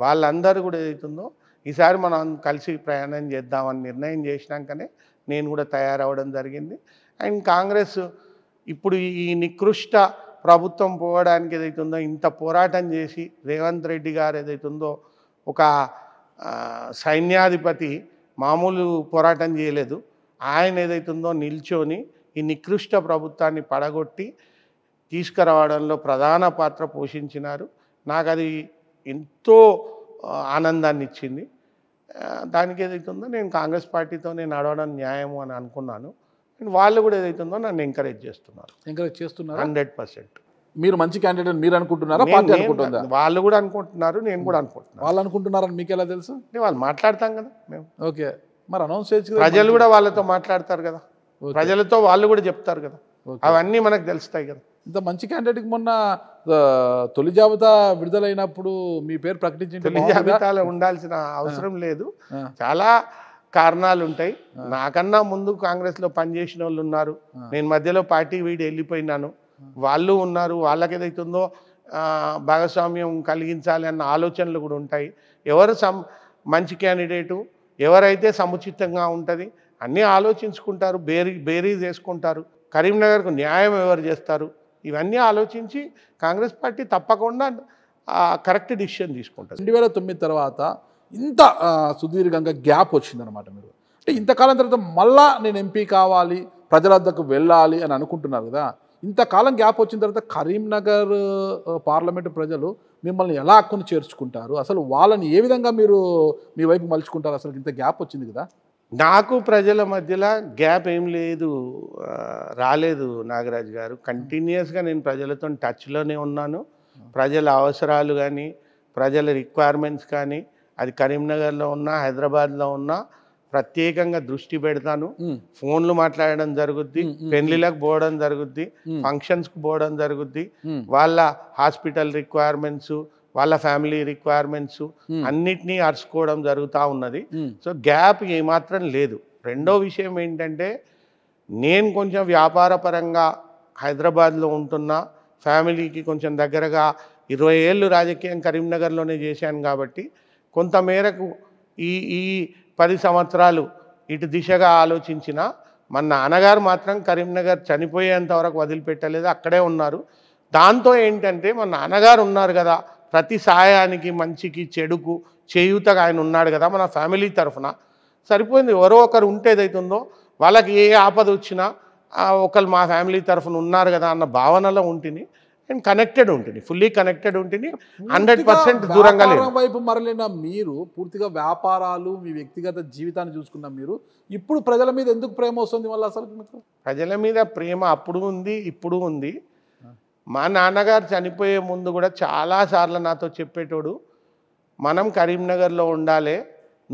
వాళ్ళందరూ కూడా ఏదైతుందో ఈసారి మనం కలిసి ప్రయాణం చేద్దామని నిర్ణయం చేసినాకనే నేను కూడా తయారవడం జరిగింది అండ్ కాంగ్రెస్ ఇప్పుడు ఈ నికృష్ట ప్రభుత్వం పోవడానికి ఏదైతుందో ఇంత పోరాటం చేసి రేవంత్ రెడ్డి గారు ఏదైతుందో ఒక సైన్యాధిపతి మామూలు పోరాటం చేయలేదు ఆయన ఏదైతుందో నిల్చొని ఈ నికృష్ట ప్రభుత్వాన్ని పడగొట్టి తీసుకురావడంలో ప్రధాన పాత్ర పోషించినారు నాకు అది ఎంతో ఆనందాన్ని ఇచ్చింది దానికి ఏదైతుందో నేను కాంగ్రెస్ పార్టీతో నేను నడవడం న్యాయము అని అనుకున్నాను వాళ్ళు కూడా ఏదైతుందో నన్ను ఎంకరేజ్ చేస్తున్నారు ఎంకరేజ్ చేస్తున్నారు హండ్రెడ్ పర్సెంట్ మీరు మంచి క్యాండిడేట్ మీరు అనుకుంటున్నారా పార్టీ అనుకుంటుందా వాళ్ళు కూడా అనుకుంటున్నారు నేను కూడా అనుకుంటున్నాను వాళ్ళు అనుకుంటున్నారని మీకు ఎలా తెలుసు వాళ్ళు మాట్లాడతాం కదా మేము ఓకే మరి అనౌన్స్ చేసి ప్రజలు కూడా వాళ్ళతో మాట్లాడతారు కదా ప్రజలతో వాళ్ళు కూడా చెప్తారు కదా అవన్నీ మనకు తెలుస్తాయి కదా ఇంత మంచి క్యాండిడేట్కి మొన్న తొలి జాబితా విడుదలైనప్పుడు మీ పేరు ప్రకటించింది తొలి జాబితాలో ఉండాల్సిన అవసరం లేదు చాలా కారణాలు ఉంటాయి నాకన్నా ముందు కాంగ్రెస్లో పనిచేసిన వాళ్ళు ఉన్నారు నేను మధ్యలో పార్టీ వీడి వెళ్ళిపోయినాను వాళ్ళు ఉన్నారు వాళ్ళకి ఏదైతుందో భాగస్వామ్యం కలిగించాలి అన్న ఆలోచనలు కూడా ఉంటాయి ఎవరు మంచి క్యాండిడేటు ఎవరైతే సముచితంగా ఉంటుంది అన్నీ ఆలోచించుకుంటారు బేరీ బేరీజ్ వేసుకుంటారు కరీంనగర్కు న్యాయం ఎవరు చేస్తారు ఇవన్నీ ఆలోచించి కాంగ్రెస్ పార్టీ తప్పకుండా కరెక్ట్ డిసిషన్ తీసుకుంటుంది రెండు వేల తొమ్మిది తర్వాత ఇంత సుదీర్ఘంగా గ్యాప్ వచ్చిందనమాట మీరు అంటే ఇంతకాలం తర్వాత మళ్ళా నేను ఎంపీ కావాలి ప్రజల వద్దకు వెళ్ళాలి అని అనుకుంటున్నారు కదా ఇంతకాలం గ్యాప్ వచ్చిన తర్వాత కరీంనగర్ పార్లమెంట్ ప్రజలు మిమ్మల్ని ఎలా హక్కును చేర్చుకుంటారు అసలు వాళ్ళని ఏ విధంగా మీరు మీ వైపు మలుచుకుంటారు అసలు ఇంత గ్యాప్ వచ్చింది కదా నాకు ప్రజల మధ్యలో గ్యాప్ ఏం లేదు రాలేదు నాగరాజ్ గారు కంటిన్యూస్గా నేను ప్రజలతో టచ్లోనే ఉన్నాను ప్రజల అవసరాలు కానీ ప్రజల రిక్వైర్మెంట్స్ కానీ అది కరీంనగర్లో ఉన్నా హైదరాబాద్లో ఉన్నా ప్రత్యేకంగా దృష్టి పెడతాను ఫోన్లు మాట్లాడడం జరుగుద్ది పెళ్లిలకు పోవడం జరుగుద్ది ఫంక్షన్స్కు పోవడం జరుగుద్ది వాళ్ళ హాస్పిటల్ రిక్వైర్మెంట్స్ వాళ్ళ ఫ్యామిలీ రిక్వైర్మెంట్స్ hmm. అన్నిటినీ అరుచుకోవడం జరుగుతూ ఉన్నది hmm. సో గ్యాప్ ఏమాత్రం లేదు రెండో విషయం ఏంటంటే నేను కొంచెం వ్యాపార పరంగా హైదరాబాద్లో ఉంటున్నా ఫ్యామిలీకి కొంచెం దగ్గరగా ఇరవై ఏళ్ళు రాజకీయం కరీంనగర్లోనే చేశాను కాబట్టి కొంత మేరకు ఈ ఈ పది సంవత్సరాలు ఇటు దిశగా ఆలోచించిన మన నాన్నగారు మాత్రం కరీంనగర్ చనిపోయేంత వరకు వదిలిపెట్టలేదు అక్కడే ఉన్నారు దాంతో ఏంటంటే మా నాన్నగారు ఉన్నారు కదా ప్రతి సహాయానికి మంచికి చెడుకు చేయూతగా ఆయన ఉన్నాడు కదా మన ఫ్యామిలీ తరఫున సరిపోయింది ఎవరో ఒకరు ఉంటేదైతుందో వాళ్ళకి ఏ ఆపద వచ్చినా ఒకళ్ళు మా ఫ్యామిలీ తరఫున ఉన్నారు కదా అన్న భావనలో ఉంటుంది అండ్ కనెక్టెడ్ ఉంటుంది ఫుల్లీ కనెక్టెడ్ ఉంటుంది హండ్రెడ్ పర్సెంట్ దూరంగా వైపు మరలిన మీరు పూర్తిగా వ్యాపారాలు మీ వ్యక్తిగత జీవితాన్ని చూసుకున్న మీరు ఇప్పుడు ప్రజల మీద ఎందుకు ప్రేమ వస్తుంది మళ్ళీ అసలు ప్రజల మీద ప్రేమ అప్పుడు ఉంది ఇప్పుడు ఉంది మా నాన్నగారు చనిపోయే ముందు కూడా చాలాసార్లు నాతో చెప్పేటోడు మనం కరీంనగర్లో ఉండాలి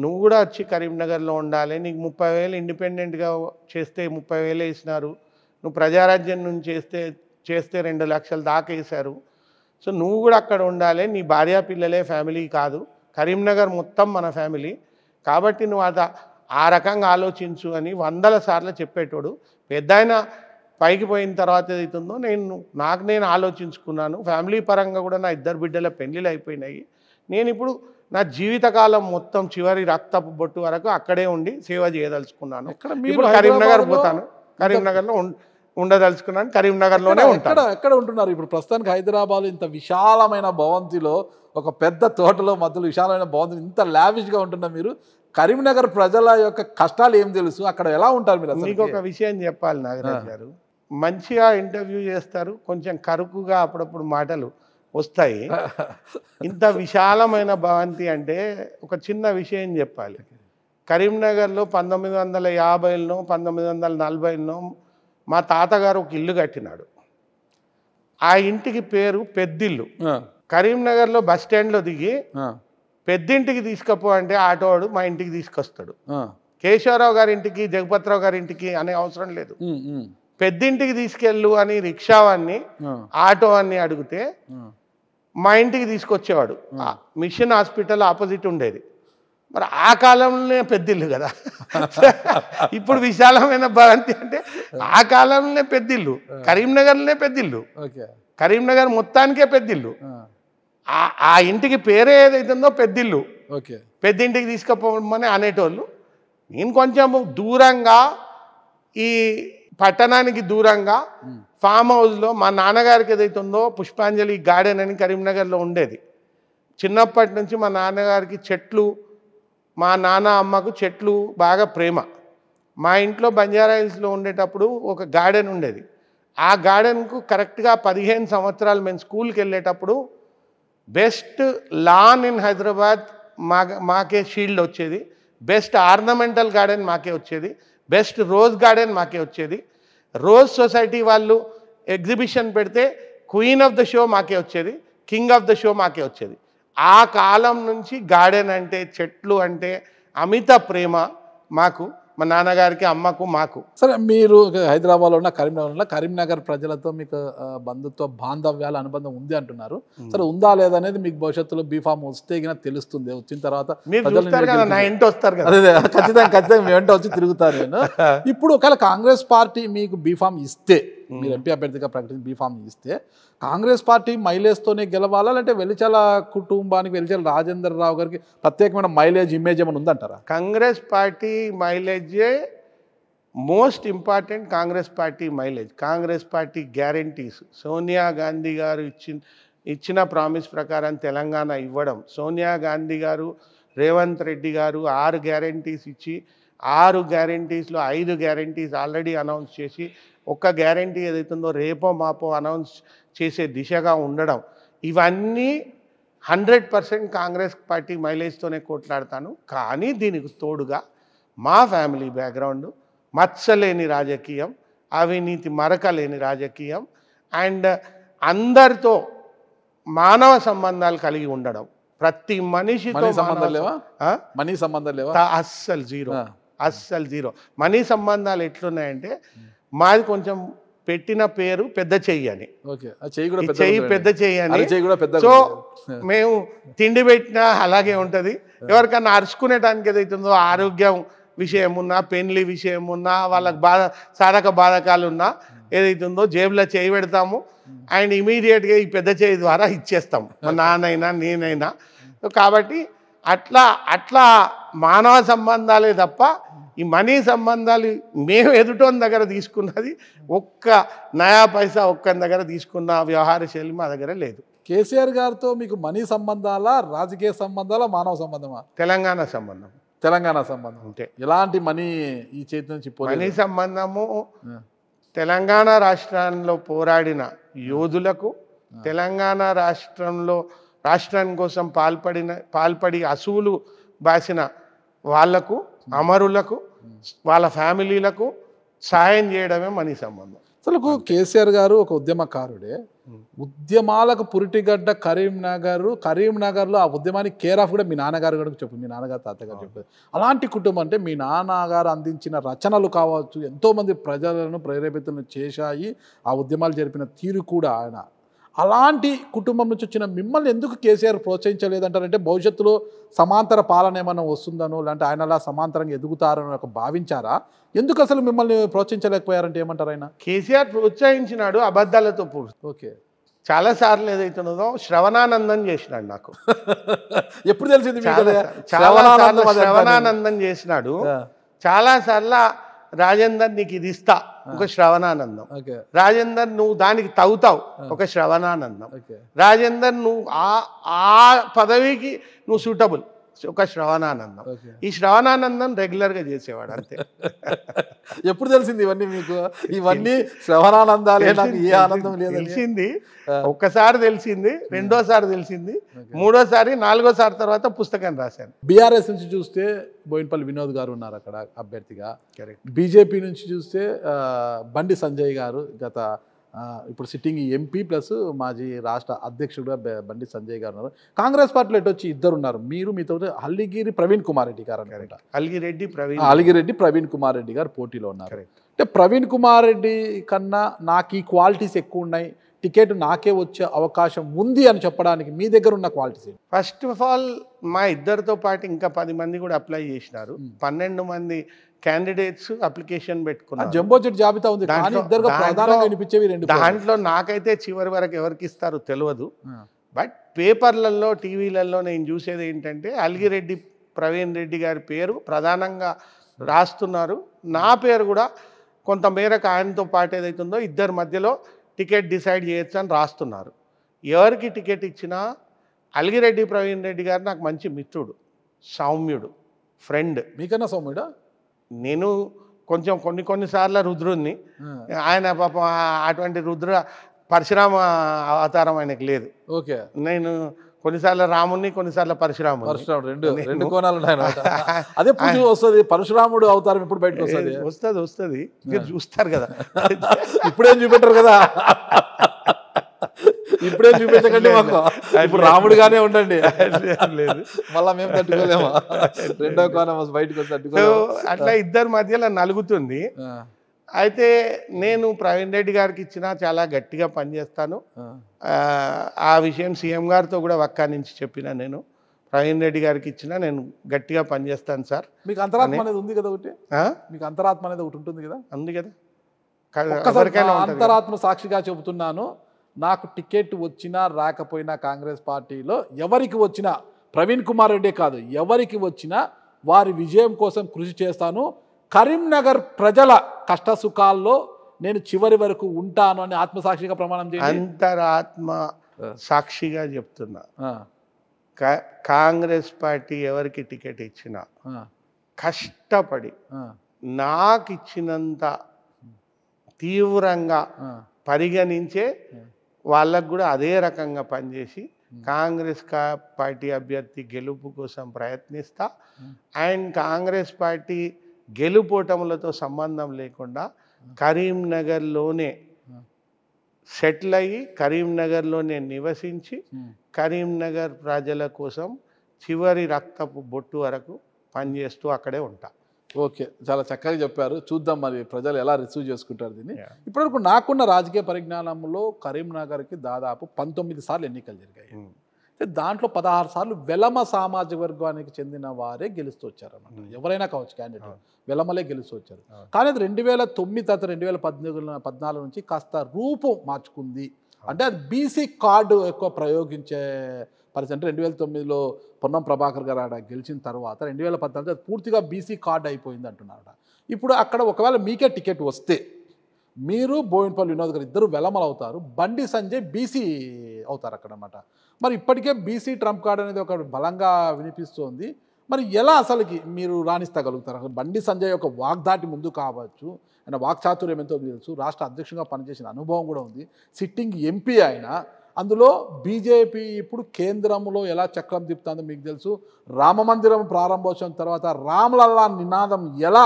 నువ్వు కూడా వచ్చి కరీంనగర్లో ఉండాలి నీకు ముప్పై వేలు ఇండిపెండెంట్గా చేస్తే ముప్పై వేలు వేసినారు నువ్వు ప్రజారాజ్యం నుంచి చేస్తే చేస్తే రెండు లక్షలు దాకా వేశారు సో నువ్వు కూడా అక్కడ ఉండాలి నీ భార్యా పిల్లలే ఫ్యామిలీ కాదు కరీంనగర్ మొత్తం మన ఫ్యామిలీ కాబట్టి నువ్వు అది ఆ రకంగా ఆలోచించు అని వందల సార్లు చెప్పేటోడు పెద్ద పైకి పోయిన తర్వాత ఏదైతుందో నేను నాకు నేను ఆలోచించుకున్నాను ఫ్యామిలీ పరంగా కూడా నా ఇద్దరు బిడ్డల పెళ్ళిళ్ళు అయిపోయినాయి నేను ఇప్పుడు నా జీవితకాలం మొత్తం చివరి రక్తపు బొట్టు వరకు అక్కడే ఉండి సేవ చేయదలుచుకున్నాను ఇప్పుడు కరీంనగర్ పోతాను కరీంనగర్లో ఉండదలుచుకున్నాను కరీంనగర్లోనే ఉంటాను ఎక్కడ ఉంటున్నారు ఇప్పుడు ప్రస్తుతానికి హైదరాబాద్ ఇంత విశాలమైన భవంతిలో ఒక పెద్ద తోటలో మధ్యలో విశాలమైన భవంతి ఇంత లావిష్గా ఉంటున్న మీరు కరీంనగర్ ప్రజల యొక్క కష్టాలు ఏం తెలుసు అక్కడ ఎలా ఉంటారు మీరు మీకు ఒక విషయం చెప్పాలి నాగరాజు గారు మంచిగా ఇంటర్వ్యూ చేస్తారు కొంచెం కరుకుగా అప్పుడప్పుడు మాటలు వస్తాయి ఇంత విశాలమైన భవంతి అంటే ఒక చిన్న విషయం చెప్పాలి కరీంనగర్లో పంతొమ్మిది వందల యాభైలో పంతొమ్మిది వందల నలభైలో మా తాతగారు ఒక ఇల్లు కట్టినాడు ఆ ఇంటికి పేరు పెద్దిల్లు కరీంనగర్లో బస్ స్టాండ్లో దిగి పెద్దింటికి తీసుకపో అంటే ఆటోవాడు మా ఇంటికి తీసుకొస్తాడు కేశవరావు గారి ఇంటికి జగపతిరావు గారి ఇంటికి అనే అవసరం లేదు పెద్దింటికి తీసుకెళ్ళు అని రిక్షావాన్ని ఆటో అన్ని అడిగితే మా ఇంటికి తీసుకొచ్చేవాడు మిషన్ హాస్పిటల్ ఆపోజిట్ ఉండేది మరి ఆ కాలంలోనే పెద్దిల్లు కదా ఇప్పుడు విశాలమైన భవంతి అంటే ఆ కాలంలోనే పెద్దిల్లు కరీంనగర్లోనే పెద్దిల్లు కరీంనగర్ మొత్తానికే పెద్దిల్లు ఆ ఇంటికి పేరే ఏదైతుందో పెద్దిల్లు పెద్దింటికి తీసుకుపోమని అనేటోళ్ళు నేను కొంచెం దూరంగా ఈ పట్టణానికి దూరంగా ఫామ్ హౌస్లో మా నాన్నగారికి ఏదైతే ఉందో పుష్పాంజలి గార్డెన్ అని కరీంనగర్లో ఉండేది చిన్నప్పటి నుంచి మా నాన్నగారికి చెట్లు మా నాన్న అమ్మకు చెట్లు బాగా ప్రేమ మా ఇంట్లో బంజారా హిల్స్లో ఉండేటప్పుడు ఒక గార్డెన్ ఉండేది ఆ గార్డెన్కు కరెక్ట్గా పదిహేను సంవత్సరాలు మేము స్కూల్కి వెళ్ళేటప్పుడు బెస్ట్ లాన్ ఇన్ హైదరాబాద్ మా మాకే షీల్డ్ వచ్చేది బెస్ట్ ఆర్నమెంటల్ గార్డెన్ మాకే వచ్చేది బెస్ట్ రోజ్ గార్డెన్ మాకే వచ్చేది రోజ్ సొసైటీ వాళ్ళు ఎగ్జిబిషన్ పెడితే క్వీన్ ఆఫ్ ద షో మాకే వచ్చేది కింగ్ ఆఫ్ ద షో మాకే వచ్చేది ఆ కాలం నుంచి గార్డెన్ అంటే చెట్లు అంటే అమిత ప్రేమ మాకు మా నాన్నగారికి అమ్మకు మాకు సరే మీరు హైదరాబాద్లో ఉన్న కరీంనగర్లో కరీంనగర్ ప్రజలతో మీకు బంధుత్వ బాంధవ్యాల అనుబంధం ఉంది అంటున్నారు సరే ఉందా లేదనేది మీకు భవిష్యత్తులో బీఫామ్ వస్తే తెలుస్తుంది వచ్చిన తర్వాత నా ఇంటి వస్తారు ఖచ్చితంగా ఖచ్చితంగా మీ వెంట వచ్చి తిరుగుతారు నేను ఇప్పుడు ఒకవేళ కాంగ్రెస్ పార్టీ మీకు బీఫామ్ ఇస్తే మీరు ఎంపీ అభ్యర్థిగా ప్రకటించి బీఫామ్ ఇస్తే కాంగ్రెస్ పార్టీ మైలేజ్తోనే గెలవాలా లేదంటే వెలిచల కుటుంబానికి వెలిచల రాజేందర్ రావు గారికి ప్రత్యేకమైన మైలేజ్ ఇమేజ్ ఏమైనా ఉందంటారా కాంగ్రెస్ పార్టీ మైలేజే most important Congress party mileage Congress party guarantees Sonia Gandhi గారు ఇచ్చిన ఇచ్చిన ప్రామిస్ ప్రకారం తెలంగాణ ఇవ్వడం సోనియా గాంధీ గారు రేవంత్ రెడ్డి గారు ఆరు గ్యారంటీస్ ఇచ్చి ఆరు గ్యారంటీస్లో ఐదు గ్యారంటీస్ ఆల్రెడీ అనౌన్స్ చేసి ఒక్క గ్యారంటీ ఏదైతుందో రేపో మాపో అనౌన్స్ చేసే దిశగా ఉండడం ఇవన్నీ హండ్రెడ్ పర్సెంట్ కాంగ్రెస్ పార్టీ మైలేజ్తోనే కొట్లాడతాను కానీ దీనికి తోడుగా మా ఫ్యామిలీ బ్యాక్గ్రౌండ్ మచ్చలేని రాజకీయం అవినీతి మరకలేని రాజకీయం అండ్ అందరితో మానవ సంబంధాలు కలిగి ఉండడం ప్రతి మనిషితో సంబంధం లేవా మనీ సంబంధం లేవా అస్సలు జీరో అస్సలు జీరో మనీ సంబంధాలు ఎట్లున్నాయంటే మాది కొంచెం పెట్టిన పేరు పెద్ద చెయ్యి అని చెయ్యి పెద్ద చెయ్యి అని సో మేము తిండి పెట్టినా అలాగే ఉంటుంది ఎవరికన్నా అరుచుకునేటానికి ఏదైతుందో ఆరోగ్యం విషయం ఉన్నా పెండ్లి విషయం ఉన్నా వాళ్ళకి బాధ సాధక బాధకాలు ఉన్నా ఏదైతుందో జేబులో చేయి పెడతాము అండ్ ఇమీడియట్గా ఈ పెద్ద చేయి ద్వారా ఇచ్చేస్తాం మా నాన్నైనా నేనైనా కాబట్టి అట్లా అట్లా మానవ సంబంధాలే తప్ప ఈ మనీ సంబంధాలు మేము ఎదుటోని దగ్గర తీసుకున్నది ఒక్క నయా పైసా ఒక్కని దగ్గర తీసుకున్న వ్యవహార శైలి మా దగ్గర లేదు కేసీఆర్ గారితో మీకు మనీ సంబంధాల రాజకీయ సంబంధాల మానవ సంబంధమా తెలంగాణ సంబంధం తెలంగాణ సంబంధం ఉంటే ఎలాంటి మనీ ఈ చేతి నుంచి మనీ సంబంధము తెలంగాణ రాష్ట్రంలో పోరాడిన యోధులకు తెలంగాణ రాష్ట్రంలో రాష్ట్రం కోసం పాల్పడిన పాల్పడి అసువులు బాసిన వాళ్లకు అమరులకు వాళ్ళ ఫ్యామిలీలకు సాయం చేయడమే మనీ సంబంధం అసలు కేసీఆర్ గారు ఒక ఉద్యమకారుడే ఉద్యమాలకు పురిటిగడ్డ కరీంనగర్ కరీంనగర్లో ఆ ఉద్యమానికి కేర్ ఆఫ్ కూడా మీ నాన్నగారు కూడా చెప్పు మీ నాన్నగారు తాతగారు చెప్పారు అలాంటి కుటుంబం అంటే మీ నాన్నగారు అందించిన రచనలు కావచ్చు ఎంతోమంది ప్రజలను ప్రేరేపితులను చేశాయి ఆ ఉద్యమాలు జరిపిన తీరు కూడా ఆయన అలాంటి కుటుంబం నుంచి వచ్చిన మిమ్మల్ని ఎందుకు కేసీఆర్ ప్రోత్సహించలేదంటారంటే భవిష్యత్తులో సమాంతర పాలన ఏమైనా వస్తుందనో లేదంటే ఆయన అలా సమాంతరంగా ఎదుగుతారని ఒక భావించారా ఎందుకు అసలు మిమ్మల్ని ప్రోత్సహించలేకపోయారంటే ఏమంటారు ఆయన కేసీఆర్ ప్రోత్సహించినాడు అబద్ధాలతో పూర్తి ఓకే చాలాసార్లు ఏదైతున్నదో శ్రవణానందం చేసినాడు నాకు ఎప్పుడు తెలిసింది శ్రవణానందం చేసినాడు చాలాసార్లు రాజేందర్ నీకు ఇది ఇస్తా ఒక శ్రవణానందం రాజేందర్ నువ్వు దానికి తగుతావు ఒక శ్రవణానందం రాజేందర్ నువ్వు ఆ ఆ పదవికి నువ్వు సూటబుల్ ఒక శ్రవణానందం ఈ శ్రవణానందం రెగ్యులర్ గా చేసేవాడు అంతే ఎప్పుడు తెలిసింది ఇవన్నీ మీకు ఇవన్నీ శ్రవణానందాలు ఏ ఆనందం లేదు తెలిసింది ఒక్కసారి తెలిసింది రెండోసారి తెలిసింది మూడోసారి నాలుగోసారి తర్వాత పుస్తకం రాశాను బీఆర్ఎస్ నుంచి చూస్తే బోయినపల్లి వినోద్ గారు ఉన్నారు అక్కడ అభ్యర్థిగా బీజేపీ నుంచి చూస్తే బండి సంజయ్ గారు గత ఇప్పుడు సిట్టింగ్ ఎంపీ ప్లస్ మాజీ రాష్ట్ర అధ్యక్షుడుగా బండి సంజయ్ గారు ఉన్నారు కాంగ్రెస్ పార్టీలో ఎటు వచ్చి ఇద్దరు ఉన్నారు మీరు మీతో అల్లిగిరి ప్రవీణ్ కుమార్ రెడ్డి గారు కరెక్ట్ అల్లిగిరెడ్డి ప్రవీణ్ అల్లిగిరెడ్డి ప్రవీణ్ కుమార్ రెడ్డి గారు పోటీలో ఉన్నారు అంటే ప్రవీణ్ కుమార్ రెడ్డి కన్నా నాకు ఈ క్వాలిటీస్ ఎక్కువ ఉన్నాయి టికెట్ నాకే వచ్చే అవకాశం ఉంది అని చెప్పడానికి మీ దగ్గర ఉన్న క్వాలిటీస్ ఫస్ట్ ఆఫ్ ఆల్ మా ఇద్దరితో పాటు ఇంకా పది మంది కూడా అప్లై చేసినారు పన్నెండు మంది క్యాండిడేట్స్ అప్లికేషన్ పెట్టుకున్నారు జంబో జెట్ జాబితా ఉంది దాంట్లో నాకైతే చివరి వరకు ఎవరికి ఇస్తారు తెలియదు బట్ పేపర్లలో టీవీలలో నేను చూసేది ఏంటంటే అలిగిరెడ్డి ప్రవీణ్ రెడ్డి గారి పేరు ప్రధానంగా రాస్తున్నారు నా పేరు కూడా కొంతమేరకు ఆయనతో పాటు ఏదైతుందో ఇద్దరి మధ్యలో టికెట్ డిసైడ్ చేయొచ్చు అని రాస్తున్నారు ఎవరికి టికెట్ ఇచ్చినా అలిగిరెడ్డి ప్రవీణ్ రెడ్డి గారు నాకు మంచి మిత్రుడు సౌమ్యుడు ఫ్రెండ్ మీకన్నా సౌమ్యుడా నేను కొంచెం కొన్ని కొన్నిసార్లు రుద్రుడిని ఆయన పాపం అటువంటి రుద్ర పరశురామ అవతారం ఆయనకు లేదు ఓకే నేను కొన్నిసార్లు రాముని కొన్నిసార్లు పరశురాముడు పరశురాముడు రెండు రెండు కోణాలు అదే పూజ వస్తుంది పరశురాముడు అవతారం ఇప్పుడు బయటకు వస్తుంది వస్తుంది వస్తుంది మీరు చూస్తారు కదా ఇప్పుడేం చూపెట్టారు కదా ఇప్పుడే చూపించకండి మాకు ఇప్పుడు రాముడుగానే ఉండండి లేదు మళ్ళా మేము తట్టుకోలేమా రెండో కోణం బయటకు తట్టుకో అట్లా ఇద్దరి మధ్యలో నలుగుతుంది అయితే నేను ప్రవీణ్ రెడ్డి గారికి ఇచ్చిన చాలా గట్టిగా పనిచేస్తాను ఆ విషయం సీఎం గారితో కూడా ఒక్క నుంచి చెప్పిన నేను ప్రవీణ్ రెడ్డి గారికి ఇచ్చిన నేను గట్టిగా పనిచేస్తాను సార్ మీకు అంతరాత్మ అనేది ఉంది కదా ఒకటి మీకు అంతరాత్మ అనేది ఒకటి ఉంటుంది కదా అంది కదా అంతరాత్మ సాక్షిగా చెబుతున్నాను నాకు టికెట్ వచ్చినా రాకపోయినా కాంగ్రెస్ పార్టీలో ఎవరికి వచ్చినా ప్రవీణ్ కుమార్ రెడ్డి కాదు ఎవరికి వచ్చినా వారి విజయం కోసం కృషి చేస్తాను కరీంనగర్ ప్రజల కష్ట సుఖాల్లో నేను చివరి వరకు ఉంటాను అని ఆత్మసాక్షిగా ప్రమాణం చేయాలి అంతరాత్మ సాక్షిగా చెప్తున్నా కాంగ్రెస్ పార్టీ ఎవరికి టికెట్ ఇచ్చినా కష్టపడి నాకు ఇచ్చినంత తీవ్రంగా పరిగణించే వాళ్ళకు కూడా అదే రకంగా పనిచేసి కాంగ్రెస్ పార్టీ అభ్యర్థి గెలుపు కోసం ప్రయత్నిస్తా అండ్ కాంగ్రెస్ పార్టీ గెలుపోటములతో సంబంధం లేకుండా కరీంనగర్లోనే సెటిల్ అయ్యి కరీంనగర్లోనే నివసించి కరీంనగర్ ప్రజల కోసం చివరి రక్తపు బొట్టు వరకు పనిచేస్తూ అక్కడే ఉంటా ఓకే చాలా చక్కగా చెప్పారు చూద్దాం మరి ప్రజలు ఎలా రిసీవ్ చేసుకుంటారు దీన్ని ఇప్పటివరకు నాకున్న రాజకీయ పరిజ్ఞానంలో కరీంనగర్కి దాదాపు పంతొమ్మిది సార్లు ఎన్నికలు జరిగాయి hmm. దాంట్లో పదహారు సార్లు వెలమ సామాజిక వర్గానికి చెందిన వారే గెలుస్తూ వచ్చారన్నమాట hmm. ఎవరైనా కావచ్చు క్యాండిడేట్ hmm. వెలమలే గెలుస్తూ వచ్చారు కానీ అది రెండు వేల తొమ్మిది తర్వాత రెండు వేల పద్నాలుగు పద్నాలుగు నుంచి కాస్త రూపం మార్చుకుంది అంటే అది బీసీ కార్డు ఎక్కువ ప్రయోగించే పర్సెంట్ రెండు వేల తొమ్మిదిలో పొన్నం ప్రభాకర్ గారు ఆడ గెలిచిన తర్వాత రెండు వేల పద్నాలుగు పూర్తిగా బీసీ కార్డ్ అయిపోయింది అంటున్నారట ఇప్పుడు అక్కడ ఒకవేళ మీకే టికెట్ వస్తే మీరు భోవినపల్లి వినోద్ గారు ఇద్దరు అవుతారు బండి సంజయ్ బీసీ అవుతారు అక్కడ అనమాట మరి ఇప్పటికే బీసీ ట్రంప్ కార్డ్ అనేది ఒక బలంగా వినిపిస్తోంది మరి ఎలా అసలుకి మీరు రాణిస్తగలుగుతారు బండి సంజయ్ యొక్క వాగ్దాటి ముందు కావచ్చు ఆయన వాక్చాతుర్యం ఎంతో తెలుసు రాష్ట్ర అధ్యక్షుడిగా పనిచేసిన అనుభవం కూడా ఉంది సిట్టింగ్ ఎంపీ అయినా అందులో బీజేపీ ఇప్పుడు కేంద్రంలో ఎలా చక్రం తిప్పుతుందో మీకు తెలుసు రామమందిరం ప్రారంభోత్సవం తర్వాత రామలల్లా నినాదం ఎలా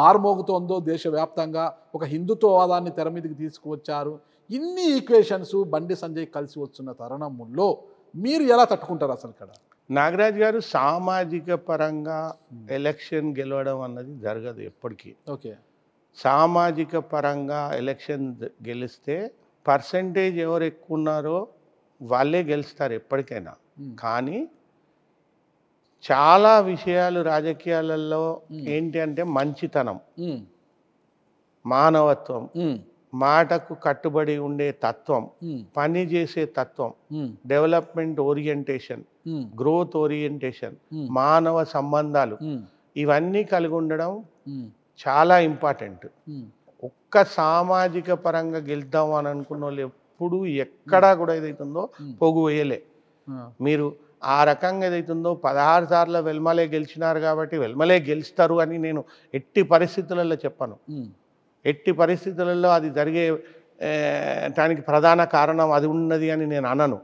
మారుమోగుతోందో దేశవ్యాప్తంగా ఒక హిందుత్వవాదాన్ని తెర మీదకి తీసుకువచ్చారు ఇన్ని ఈక్వేషన్స్ బండి సంజయ్ కలిసి వస్తున్న తరుణంలో మీరు ఎలా తట్టుకుంటారు అసలు ఇక్కడ నాగరాజ్ గారు సామాజిక పరంగా ఎలక్షన్ గెలవడం అన్నది జరగదు ఎప్పటికీ ఓకే సామాజిక పరంగా ఎలక్షన్ గెలిస్తే పర్సంటేజ్ ఎవరు ఎక్కువ ఉన్నారో వాళ్ళే గెలుస్తారు ఎప్పటికైనా కానీ చాలా విషయాలు రాజకీయాలలో ఏంటి అంటే మంచితనం మానవత్వం మాటకు కట్టుబడి ఉండే తత్వం పని చేసే తత్వం డెవలప్మెంట్ ఓరియంటేషన్ గ్రోత్ ఓరియంటేషన్ మానవ సంబంధాలు ఇవన్నీ కలిగి ఉండడం చాలా ఇంపార్టెంట్ ఒక్క సామాజిక పరంగా గెలుద్దాం అని అనుకున్న వాళ్ళు ఎప్పుడు ఎక్కడా కూడా ఏదైతుందో పొగు వేయలే మీరు ఆ రకంగా ఏదైతుందో పదహారు సార్లు వెల్మలే గెలిచినారు కాబట్టి వెల్మలే గెలుస్తారు అని నేను ఎట్టి పరిస్థితులలో చెప్పను ఎట్టి పరిస్థితులలో అది జరిగే దానికి ప్రధాన కారణం అది ఉన్నది అని నేను అనను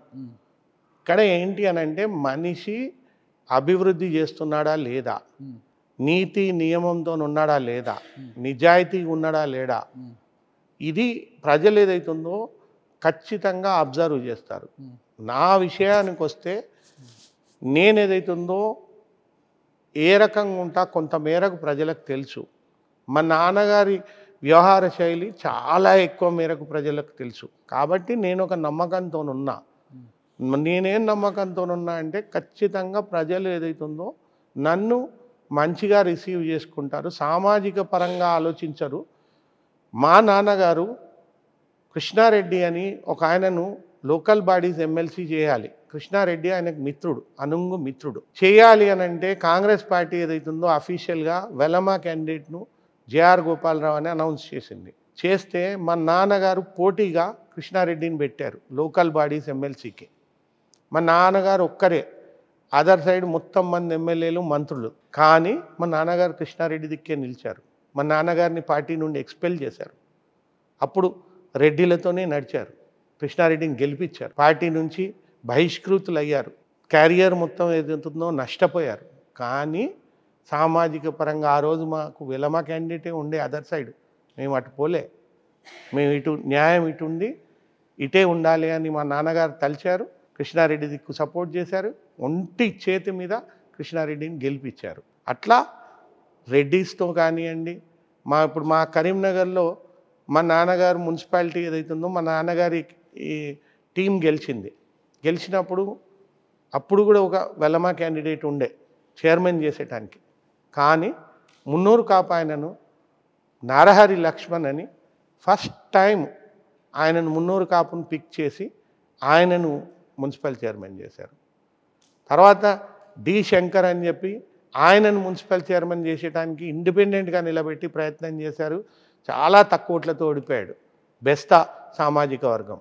ఇక్కడ ఏంటి అని అంటే మనిషి అభివృద్ధి చేస్తున్నాడా లేదా నీతి నియమంతో ఉన్నాడా లేదా నిజాయితీ ఉన్నాడా లేడా ఇది ప్రజలు ఏదైతుందో ఖచ్చితంగా అబ్జర్వ్ చేస్తారు నా విషయానికి వస్తే నేనేదైతుందో ఏ రకంగా ఉంటా కొంతమేరకు ప్రజలకు తెలుసు మా నాన్నగారి వ్యవహార శైలి చాలా ఎక్కువ మేరకు ప్రజలకు తెలుసు కాబట్టి నేను ఒక నమ్మకంతో ఉన్నా నేనేం నమ్మకంతో ఉన్నా అంటే ఖచ్చితంగా ప్రజలు ఏదైతుందో నన్ను మంచిగా రిసీవ్ చేసుకుంటారు సామాజిక పరంగా ఆలోచించరు మా నాన్నగారు కృష్ణారెడ్డి అని ఒక ఆయనను లోకల్ బాడీస్ ఎమ్మెల్సీ చేయాలి కృష్ణారెడ్డి ఆయనకు మిత్రుడు అనుంగు మిత్రుడు చేయాలి అని అంటే కాంగ్రెస్ పార్టీ ఏదైతుందో అఫీషియల్గా వెలమా క్యాండిడేట్ను జేఆర్ గోపాలరావు అని అనౌన్స్ చేసింది చేస్తే మా నాన్నగారు పోటీగా కృష్ణారెడ్డిని పెట్టారు లోకల్ బాడీస్ ఎమ్మెల్సీకి మా నాన్నగారు ఒక్కరే అదర్ సైడ్ మొత్తం మంది ఎమ్మెల్యేలు మంత్రులు కానీ మా నాన్నగారు కృష్ణారెడ్డి దిక్కే నిలిచారు మా నాన్నగారిని పార్టీ నుండి ఎక్స్పెల్ చేశారు అప్పుడు రెడ్డిలతోనే నడిచారు కృష్ణారెడ్డిని గెలిపించారు పార్టీ నుంచి బహిష్కృతులు అయ్యారు క్యారియర్ మొత్తం ఏదైతుందో నష్టపోయారు కానీ సామాజిక పరంగా ఆ రోజు మాకు విలమ క్యాండిడేటే ఉండే అదర్ సైడ్ మేము అటు పోలే మేము ఇటు న్యాయం ఇటు ఇటే ఉండాలి అని మా నాన్నగారు తలిచారు కృష్ణారెడ్డి దిక్కు సపోర్ట్ చేశారు ఒంటి చేతి మీద కృష్ణారెడ్డిని గెలిపించారు అట్లా రెడ్డిస్తో కానివ్వండి మా ఇప్పుడు మా కరీంనగర్లో మా నాన్నగారు మున్సిపాలిటీ ఏదైతుందో మా నాన్నగారి ఈ టీం గెలిచింది గెలిచినప్పుడు అప్పుడు కూడా ఒక వెల్లమా క్యాండిడేట్ ఉండే చైర్మన్ చేసేటానికి కానీ మున్నూరు కాపాయనను నారహరి లక్ష్మణ్ అని ఫస్ట్ టైం ఆయనను మున్నూరు కాపును పిక్ చేసి ఆయనను మున్సిపల్ చైర్మన్ చేశారు తర్వాత డి శంకర్ అని చెప్పి ఆయనను మున్సిపల్ చైర్మన్ చేసేటానికి ఇండిపెండెంట్గా నిలబెట్టి ప్రయత్నం చేశారు చాలా తక్కువట్లతో ఓడిపోయాడు బెస్తా సామాజిక వర్గం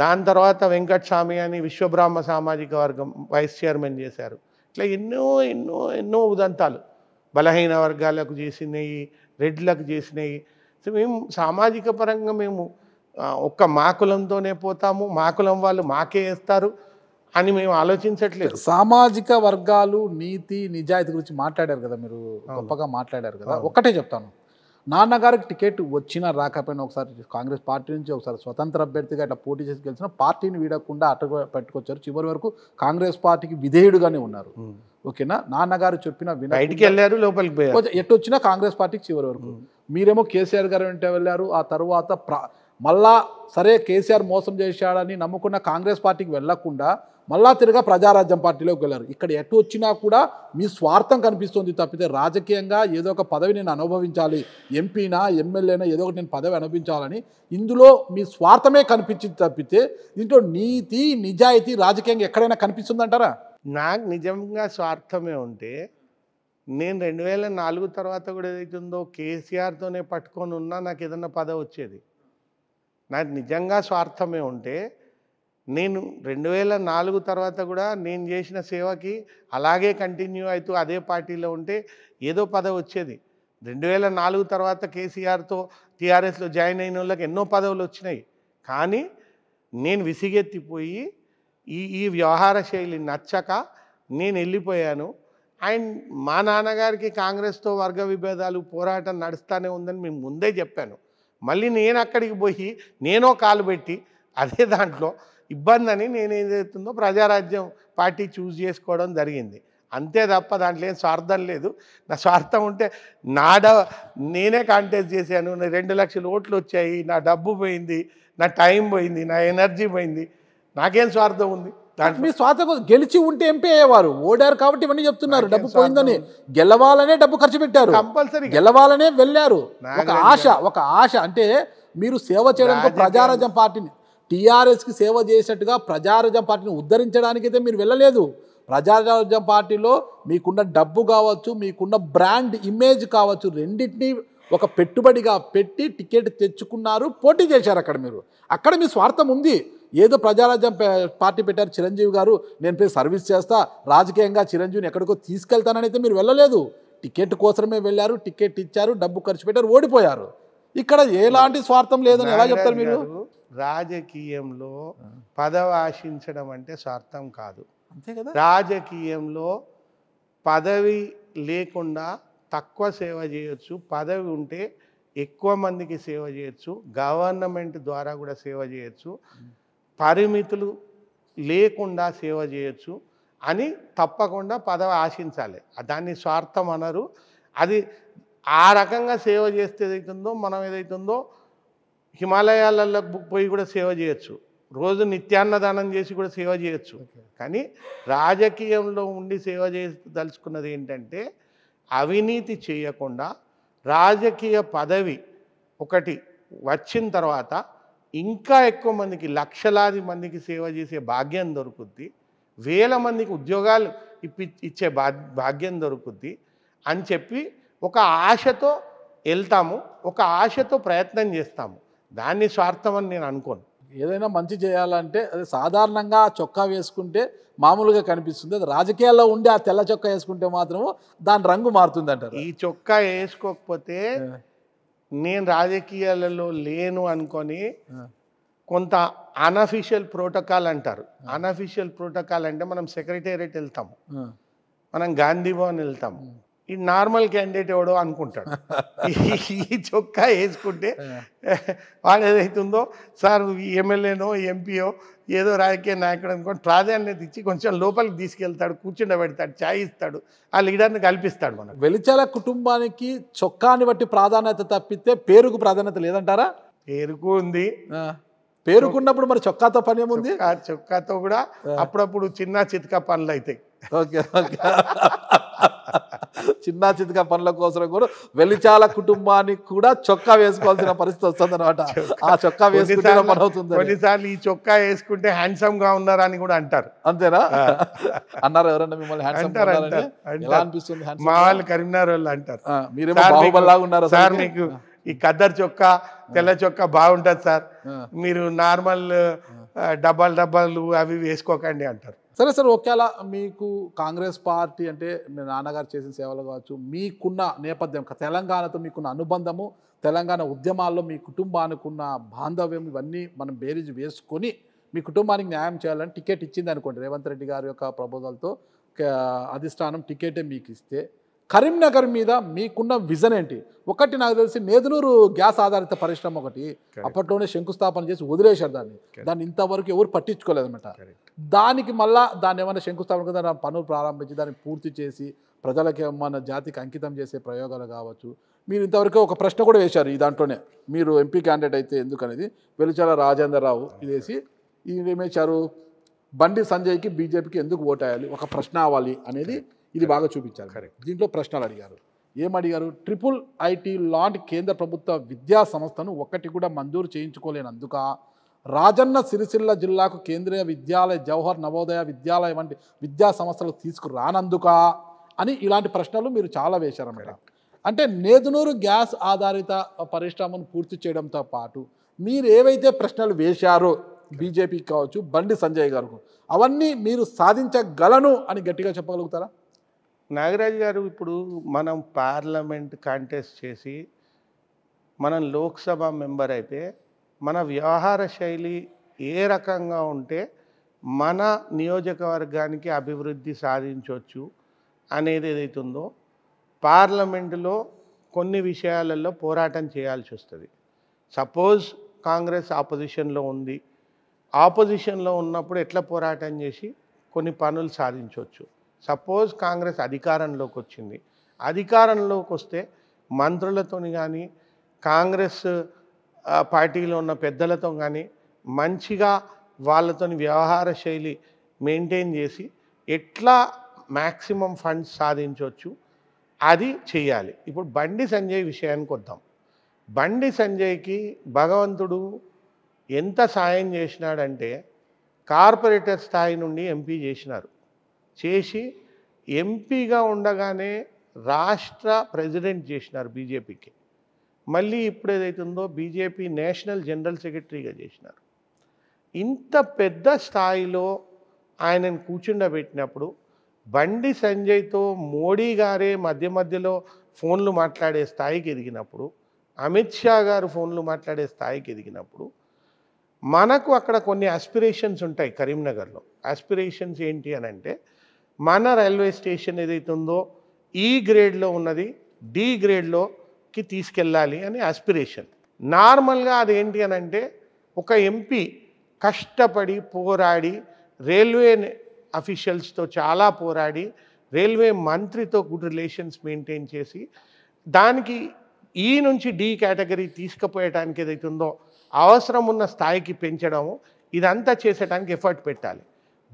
దాని తర్వాత వెంకట్ స్వామి అని విశ్వబ్రహ్మ సామాజిక వర్గం వైస్ చైర్మన్ చేశారు ఇట్లా ఎన్నో ఎన్నో ఎన్నో ఉదంతాలు బలహీన వర్గాలకు చేసినవి రెడ్లకు చేసినవి సో మేము సామాజిక పరంగా మేము ఒక్క మాకులంతోనే పోతాము మాకులం వాళ్ళు మాకే వేస్తారు అని మేము ఆలోచించట్లేదు సామాజిక వర్గాలు నీతి నిజాయితీ గురించి మాట్లాడారు కదా మీరు గొప్పగా మాట్లాడారు కదా ఒక్కటే చెప్తాను నాన్నగారికి టికెట్ వచ్చినా రాకపోయినా ఒకసారి కాంగ్రెస్ పార్టీ నుంచి ఒకసారి స్వతంత్ర అభ్యర్థిగా ఇట్లా పోటీ చేసి గెలిచిన పార్టీని వీడకుండా అటు పెట్టుకొచ్చారు చివరి వరకు కాంగ్రెస్ పార్టీకి విధేయుడుగానే ఉన్నారు ఓకేనా నాన్నగారు చెప్పిన బయటికి వెళ్ళారు లోపలికి పోయారు ఎటు వచ్చినా కాంగ్రెస్ పార్టీకి చివరి వరకు మీరేమో కేసీఆర్ గారు వెంటే వెళ్ళారు ఆ తర్వాత మళ్ళా సరే కేసీఆర్ మోసం చేశాడని నమ్ముకున్న కాంగ్రెస్ పార్టీకి వెళ్లకుండా మళ్ళా తిరగా ప్రజారాజ్యం పార్టీలోకి వెళ్ళారు ఇక్కడ ఎటు వచ్చినా కూడా మీ స్వార్థం కనిపిస్తుంది తప్పితే రాజకీయంగా ఏదో ఒక పదవి నేను అనుభవించాలి ఎంపీనా ఎమ్మెల్యేనా ఏదో ఒకటి నేను పదవి అనుభవించాలని ఇందులో మీ స్వార్థమే కనిపించింది తప్పితే దీంట్లో నీతి నిజాయితీ రాజకీయంగా ఎక్కడైనా కనిపిస్తుందంటారా నాకు నిజంగా స్వార్థమే ఉంటే నేను రెండు వేల నాలుగు తర్వాత కూడా ఉందో కేసీఆర్తోనే పట్టుకొని ఉన్నా నాకు ఏదన్నా పదవి వచ్చేది నాకు నిజంగా స్వార్థమే ఉంటే నేను రెండు వేల నాలుగు తర్వాత కూడా నేను చేసిన సేవకి అలాగే కంటిన్యూ అవుతూ అదే పార్టీలో ఉంటే ఏదో పదవి వచ్చేది రెండు వేల నాలుగు తర్వాత కేసీఆర్తో టీఆర్ఎస్లో జాయిన్ అయిన వాళ్ళకి ఎన్నో పదవులు వచ్చినాయి కానీ నేను విసిగెత్తిపోయి ఈ ఈ వ్యవహార శైలి నచ్చక నేను వెళ్ళిపోయాను అండ్ మా నాన్నగారికి కాంగ్రెస్తో వర్గ విభేదాలు పోరాటం నడుస్తూనే ఉందని మేము ముందే చెప్పాను మళ్ళీ నేను అక్కడికి పోయి నేనో కాలు పెట్టి అదే దాంట్లో ఇబ్బంది అని నేను ఏదైతుందో ప్రజారాజ్యం పార్టీ చూస్ చేసుకోవడం జరిగింది అంతే తప్ప దాంట్లో ఏం స్వార్థం లేదు నా స్వార్థం ఉంటే నా నేనే కాంటెస్ట్ చేశాను నా రెండు లక్షల ఓట్లు వచ్చాయి నా డబ్బు పోయింది నా టైం పోయింది నా ఎనర్జీ పోయింది నాకేం స్వార్థం ఉంది మీ స్వార్థం గెలిచి ఉంటే ఎంపీ అయ్యేవారు ఓడారు కాబట్టి ఇవన్నీ చెప్తున్నారు డబ్బు పోయిందని గెలవాలనే డబ్బు ఖర్చు పెట్టారు కంపల్సరీ గెలవాలనే వెళ్ళారు ఒక ఆశ ఒక ఆశ అంటే మీరు సేవ చేయడానికి ప్రజారాజ్యం పార్టీని టీఆర్ఎస్కి సేవ చేసినట్టుగా ప్రజారాజ్యం పార్టీని అయితే మీరు వెళ్ళలేదు ప్రజారాజ్యం పార్టీలో మీకున్న డబ్బు కావచ్చు మీకున్న బ్రాండ్ ఇమేజ్ కావచ్చు రెండింటినీ ఒక పెట్టుబడిగా పెట్టి టికెట్ తెచ్చుకున్నారు పోటీ చేశారు అక్కడ మీరు అక్కడ మీ స్వార్థం ఉంది ఏదో ప్రజారాజ్యం పార్టీ పెట్టారు చిరంజీవి గారు నేను పోయి సర్వీస్ చేస్తా రాజకీయంగా చిరంజీవిని ఎక్కడికో తీసుకెళ్తానని అయితే మీరు వెళ్ళలేదు టికెట్ కోసమే వెళ్ళారు టికెట్ ఇచ్చారు డబ్బు ఖర్చు పెట్టారు ఓడిపోయారు ఇక్కడ ఎలాంటి స్వార్థం లేదని ఎలా చెప్తారు మీరు రాజకీయంలో పదవి ఆశించడం అంటే స్వార్థం కాదు అంతే కదా రాజకీయంలో పదవి లేకుండా తక్కువ సేవ చేయొచ్చు పదవి ఉంటే ఎక్కువ మందికి సేవ చేయొచ్చు గవర్నమెంట్ ద్వారా కూడా సేవ చేయొచ్చు పరిమితులు లేకుండా సేవ చేయొచ్చు అని తప్పకుండా పదవి ఆశించాలి దాన్ని స్వార్థం అనరు అది ఆ రకంగా సేవ చేస్తే ఏదైతుందో మనం ఏదైతుందో హిమాలయాలలో పోయి కూడా సేవ చేయొచ్చు రోజు నిత్యాన్నదానం చేసి కూడా సేవ చేయొచ్చు కానీ రాజకీయంలో ఉండి సేవ చేయదలుచుకున్నది ఏంటంటే అవినీతి చేయకుండా రాజకీయ పదవి ఒకటి వచ్చిన తర్వాత ఇంకా ఎక్కువ మందికి లక్షలాది మందికి సేవ చేసే భాగ్యం దొరుకుద్ది వేల మందికి ఉద్యోగాలు ఇప్పి ఇచ్చే భాగ్యం దొరుకుద్ది అని చెప్పి ఒక ఆశతో వెళ్తాము ఒక ఆశతో ప్రయత్నం చేస్తాము దాన్ని స్వార్థం అని నేను అనుకోను ఏదైనా మంచి చేయాలంటే అది సాధారణంగా చొక్కా వేసుకుంటే మామూలుగా కనిపిస్తుంది అది రాజకీయాల్లో ఉండి ఆ తెల్ల చొక్కా వేసుకుంటే మాత్రం దాని రంగు మారుతుంది అంటారు ఈ చొక్కా వేసుకోకపోతే నేను రాజకీయాలలో లేను అనుకొని కొంత అనఫీషియల్ ప్రోటోకాల్ అంటారు అన్అఫీషియల్ ప్రోటోకాల్ అంటే మనం సెక్రటేరియట్ వెళ్తాము మనం గాంధీభవన్ వెళ్తాము ఈ నార్మల్ క్యాండిడేట్ ఎవడో అనుకుంటాడు ఈ చొక్కా వేసుకుంటే వాడు ఏదైతుందో సార్ ఎమ్మెల్యేనో ఎంపీయో ఏదో రాజకీయ నాయకుడు అనుకోండి ప్రాధాన్యత ఇచ్చి కొంచెం లోపలికి తీసుకెళ్తాడు కూర్చుండబెడతాడు ఛాయ్ ఇస్తాడు ఆ లీడర్ని కల్పిస్తాడు మనం వెలిచాల కుటుంబానికి చొక్కాని బట్టి ప్రాధాన్యత తప్పితే పేరుకు ప్రాధాన్యత లేదంటారా పేరుకు ఉంది పేరుకున్నప్పుడు మరి చొక్కాతో పని ఏముంది చొక్కాతో కూడా అప్పుడప్పుడు చిన్న చితక పనులు అవుతాయి ఓకే ఓకే చిన్న చితక పనుల కోసం కూడా వెలిచాల కుటుంబానికి కూడా చొక్కా వేసుకోవాల్సిన పరిస్థితి వస్తుంది అనమాట ఆ చొక్కా వేసుకుంటే అవుతుంది కొన్నిసార్లు ఈ చొక్కా వేసుకుంటే హ్యాండ్సమ్ గా ఉన్నారా అని కూడా అంటారు అంతేనా అన్నారు ఎవరన్నా మిమ్మల్ని హ్యాండ్సమ్ అనిపిస్తుంది మా వాళ్ళు కరీంనగర్ వాళ్ళు అంటారు మీరేమో ఉన్నారు సార్ మీకు ఈ కద్దర్ చొక్కా తెల్ల చొక్కా బాగుంటుంది సార్ మీరు నార్మల్ డబ్బాలు డబ్బాలు అవి వేసుకోకండి అంటారు సరే సార్ ఒకవేళ మీకు కాంగ్రెస్ పార్టీ అంటే మీ నాన్నగారు చేసిన సేవలు కావచ్చు మీకున్న నేపథ్యం తెలంగాణతో మీకున్న అనుబంధము తెలంగాణ ఉద్యమాల్లో మీ కుటుంబానికి ఉన్న బాంధవ్యం ఇవన్నీ మనం బేరీజ్ వేసుకొని మీ కుటుంబానికి న్యాయం చేయాలని టికెట్ ఇచ్చింది అనుకోండి రేవంత్ రెడ్డి గారి యొక్క ప్రపోజల్తో అధిష్టానం టికెటే మీకు ఇస్తే కరీంనగర్ మీద మీకున్న విజన్ ఏంటి ఒకటి నాకు తెలిసి నేదునూరు గ్యాస్ ఆధారిత పరిశ్రమ ఒకటి అప్పట్లోనే శంకుస్థాపన చేసి వదిలేశారు దాన్ని దాన్ని ఇంతవరకు ఎవరు పట్టించుకోలేదన్నమాట దానికి మళ్ళా దాన్ని ఏమైనా శంకుస్థాపన దాని పనులు ప్రారంభించి దాన్ని పూర్తి చేసి ప్రజలకి మన జాతికి అంకితం చేసే ప్రయోగాలు కావచ్చు మీరు ఇంతవరకు ఒక ప్రశ్న కూడా వేశారు ఈ దాంట్లోనే మీరు ఎంపీ క్యాండిడేట్ అయితే ఎందుకనేది వెలుచాల రాజేంద్రరావు ఇదేసి ఈయన ఏమేశారు బండి సంజయ్కి బీజేపీకి ఎందుకు ఓటేయాలి ఒక ప్రశ్న అవ్వాలి అనేది ఇది బాగా చూపించారు కరెక్ట్ దీంట్లో ప్రశ్నలు అడిగారు ఏమడిగారు ట్రిపుల్ ఐటీ లాంటి కేంద్ర ప్రభుత్వ విద్యా సంస్థను ఒక్కటి కూడా మంజూరు చేయించుకోలేనందుక రాజన్న సిరిసిల్ల జిల్లాకు కేంద్రీయ విద్యాలయ జవహర్ నవోదయ విద్యాలయ వంటి విద్యా సంస్థలు తీసుకురానందుక అని ఇలాంటి ప్రశ్నలు మీరు చాలా వేశారు వేశారన్నమాట అంటే నేదునూరు గ్యాస్ ఆధారిత పరిశ్రమను పూర్తి చేయడంతో పాటు మీరు ఏవైతే ప్రశ్నలు వేశారో బీజేపీకి కావచ్చు బండి సంజయ్ గారు అవన్నీ మీరు సాధించగలను అని గట్టిగా చెప్పగలుగుతారా నాగరాజు గారు ఇప్పుడు మనం పార్లమెంట్ కాంటెస్ట్ చేసి మనం లోక్సభ మెంబర్ అయితే మన వ్యవహార శైలి ఏ రకంగా ఉంటే మన నియోజకవర్గానికి అభివృద్ధి సాధించవచ్చు అనేది ఏదైతుందో పార్లమెంటులో కొన్ని విషయాలలో పోరాటం చేయాల్సి వస్తుంది సపోజ్ కాంగ్రెస్ ఆపోజిషన్లో ఉంది ఆపోజిషన్లో ఉన్నప్పుడు ఎట్లా పోరాటం చేసి కొన్ని పనులు సాధించవచ్చు సపోజ్ కాంగ్రెస్ అధికారంలోకి వచ్చింది అధికారంలోకి వస్తే మంత్రులతోని కానీ కాంగ్రెస్ పార్టీలో ఉన్న పెద్దలతో కానీ మంచిగా వాళ్ళతో వ్యవహార శైలి మెయింటైన్ చేసి ఎట్లా మ్యాక్సిమం ఫండ్స్ సాధించవచ్చు అది చేయాలి ఇప్పుడు బండి సంజయ్ విషయానికి వద్దాం బండి సంజయ్కి భగవంతుడు ఎంత సాయం చేసినాడంటే కార్పొరేటర్ స్థాయి నుండి ఎంపీ చేసినారు చేసి ఎంపీగా ఉండగానే రాష్ట్ర ప్రెసిడెంట్ చేసినారు బీజేపీకి మళ్ళీ ఇప్పుడు ఏదైతుందో బీజేపీ నేషనల్ జనరల్ సెక్రటరీగా చేసినారు ఇంత పెద్ద స్థాయిలో ఆయనను కూర్చుండబెట్టినప్పుడు బండి సంజయ్తో మోడీ గారే మధ్య మధ్యలో ఫోన్లు మాట్లాడే స్థాయికి ఎదిగినప్పుడు అమిత్ షా గారు ఫోన్లు మాట్లాడే స్థాయికి ఎదిగినప్పుడు మనకు అక్కడ కొన్ని ఆస్పిరేషన్స్ ఉంటాయి కరీంనగర్లో ఆస్పిరేషన్స్ ఏంటి అని అంటే మన రైల్వే స్టేషన్ ఏదైతే ఉందో ఈ గ్రేడ్లో ఉన్నది డి గ్రేడ్లోకి తీసుకెళ్ళాలి అని ఆస్పిరేషన్ నార్మల్గా అది ఏంటి అని అంటే ఒక ఎంపీ కష్టపడి పోరాడి రైల్వే అఫీషియల్స్తో చాలా పోరాడి రైల్వే మంత్రితో గుడ్ రిలేషన్స్ మెయింటైన్ చేసి దానికి ఈ నుంచి డి కేటగిరీ తీసుకుపోయడానికి ఏదైతే ఉందో అవసరం ఉన్న స్థాయికి పెంచడము ఇదంతా చేసేటానికి ఎఫర్ట్ పెట్టాలి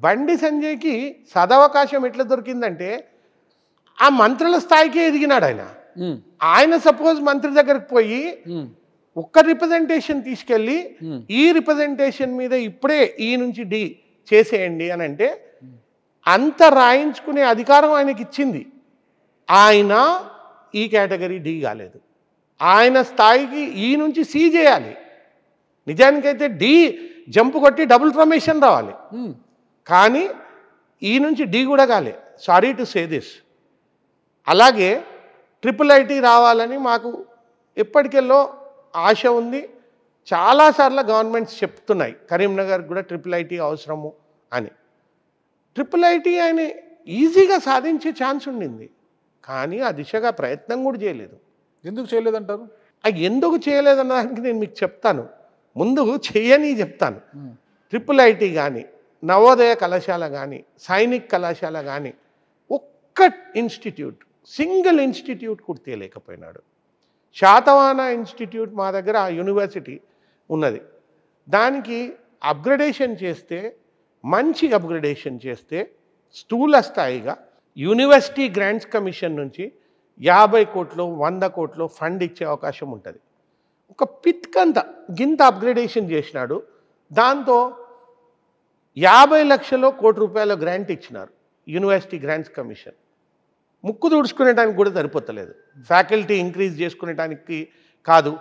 బండి సంజయ్కి సదవకాశం ఎట్లా దొరికిందంటే ఆ మంత్రుల స్థాయికే ఎదిగినాడు ఆయన ఆయన సపోజ్ మంత్రి దగ్గరికి పోయి ఒక్క రిప్రజెంటేషన్ తీసుకెళ్ళి ఈ రిప్రజెంటేషన్ మీద ఇప్పుడే ఈ నుంచి డి చేసేయండి అని అంటే అంత రాయించుకునే అధికారం ఆయనకి ఇచ్చింది ఆయన ఈ కేటగిరీ డి కాలేదు ఆయన స్థాయికి ఈ నుంచి సి చేయాలి నిజానికైతే డి జంపు కొట్టి డబుల్ ప్రమేషన్ రావాలి కానీ ఈ నుంచి డి కూడా కాలే సారీ టు సే దిస్ అలాగే ట్రిపుల్ ఐటీ రావాలని మాకు ఎప్పటికెల్లో ఆశ ఉంది చాలాసార్లు గవర్నమెంట్స్ చెప్తున్నాయి కరీంనగర్ కూడా ట్రిపుల్ ఐటీ అవసరము అని ట్రిపుల్ ఐటీ అని ఈజీగా సాధించే ఛాన్స్ ఉండింది కానీ ఆ దిశగా ప్రయత్నం కూడా చేయలేదు ఎందుకు చేయలేదంటారు అది ఎందుకు చేయలేదన్నదానికి నేను మీకు చెప్తాను ముందు చేయని చెప్తాను ట్రిపుల్ ఐటీ కానీ నవోదయ కళాశాల కానీ సైనిక్ కళాశాల కానీ ఒక్క ఇన్స్టిట్యూట్ సింగిల్ ఇన్స్టిట్యూట్ కూడా తేలేకపోయినాడు శాతవాన ఇన్స్టిట్యూట్ మా దగ్గర ఆ యూనివర్సిటీ ఉన్నది దానికి అప్గ్రడేషన్ చేస్తే మంచి అప్గ్రడేషన్ చేస్తే స్థూల స్థాయిగా యూనివర్సిటీ గ్రాంట్స్ కమిషన్ నుంచి యాభై కోట్లు వంద కోట్లు ఫండ్ ఇచ్చే అవకాశం ఉంటుంది ఒక పిత్కంత గింత అప్గ్రేడేషన్ చేసినాడు దాంతో యాభై లక్షలు కోటి రూపాయల గ్రాంట్ ఇచ్చినారు యూనివర్సిటీ గ్రాంట్స్ కమిషన్ ముక్కు తుడుచుకునేటానికి కూడా సరిపోతలేదు ఫ్యాకల్టీ ఇంక్రీజ్ చేసుకునేటానికి కాదు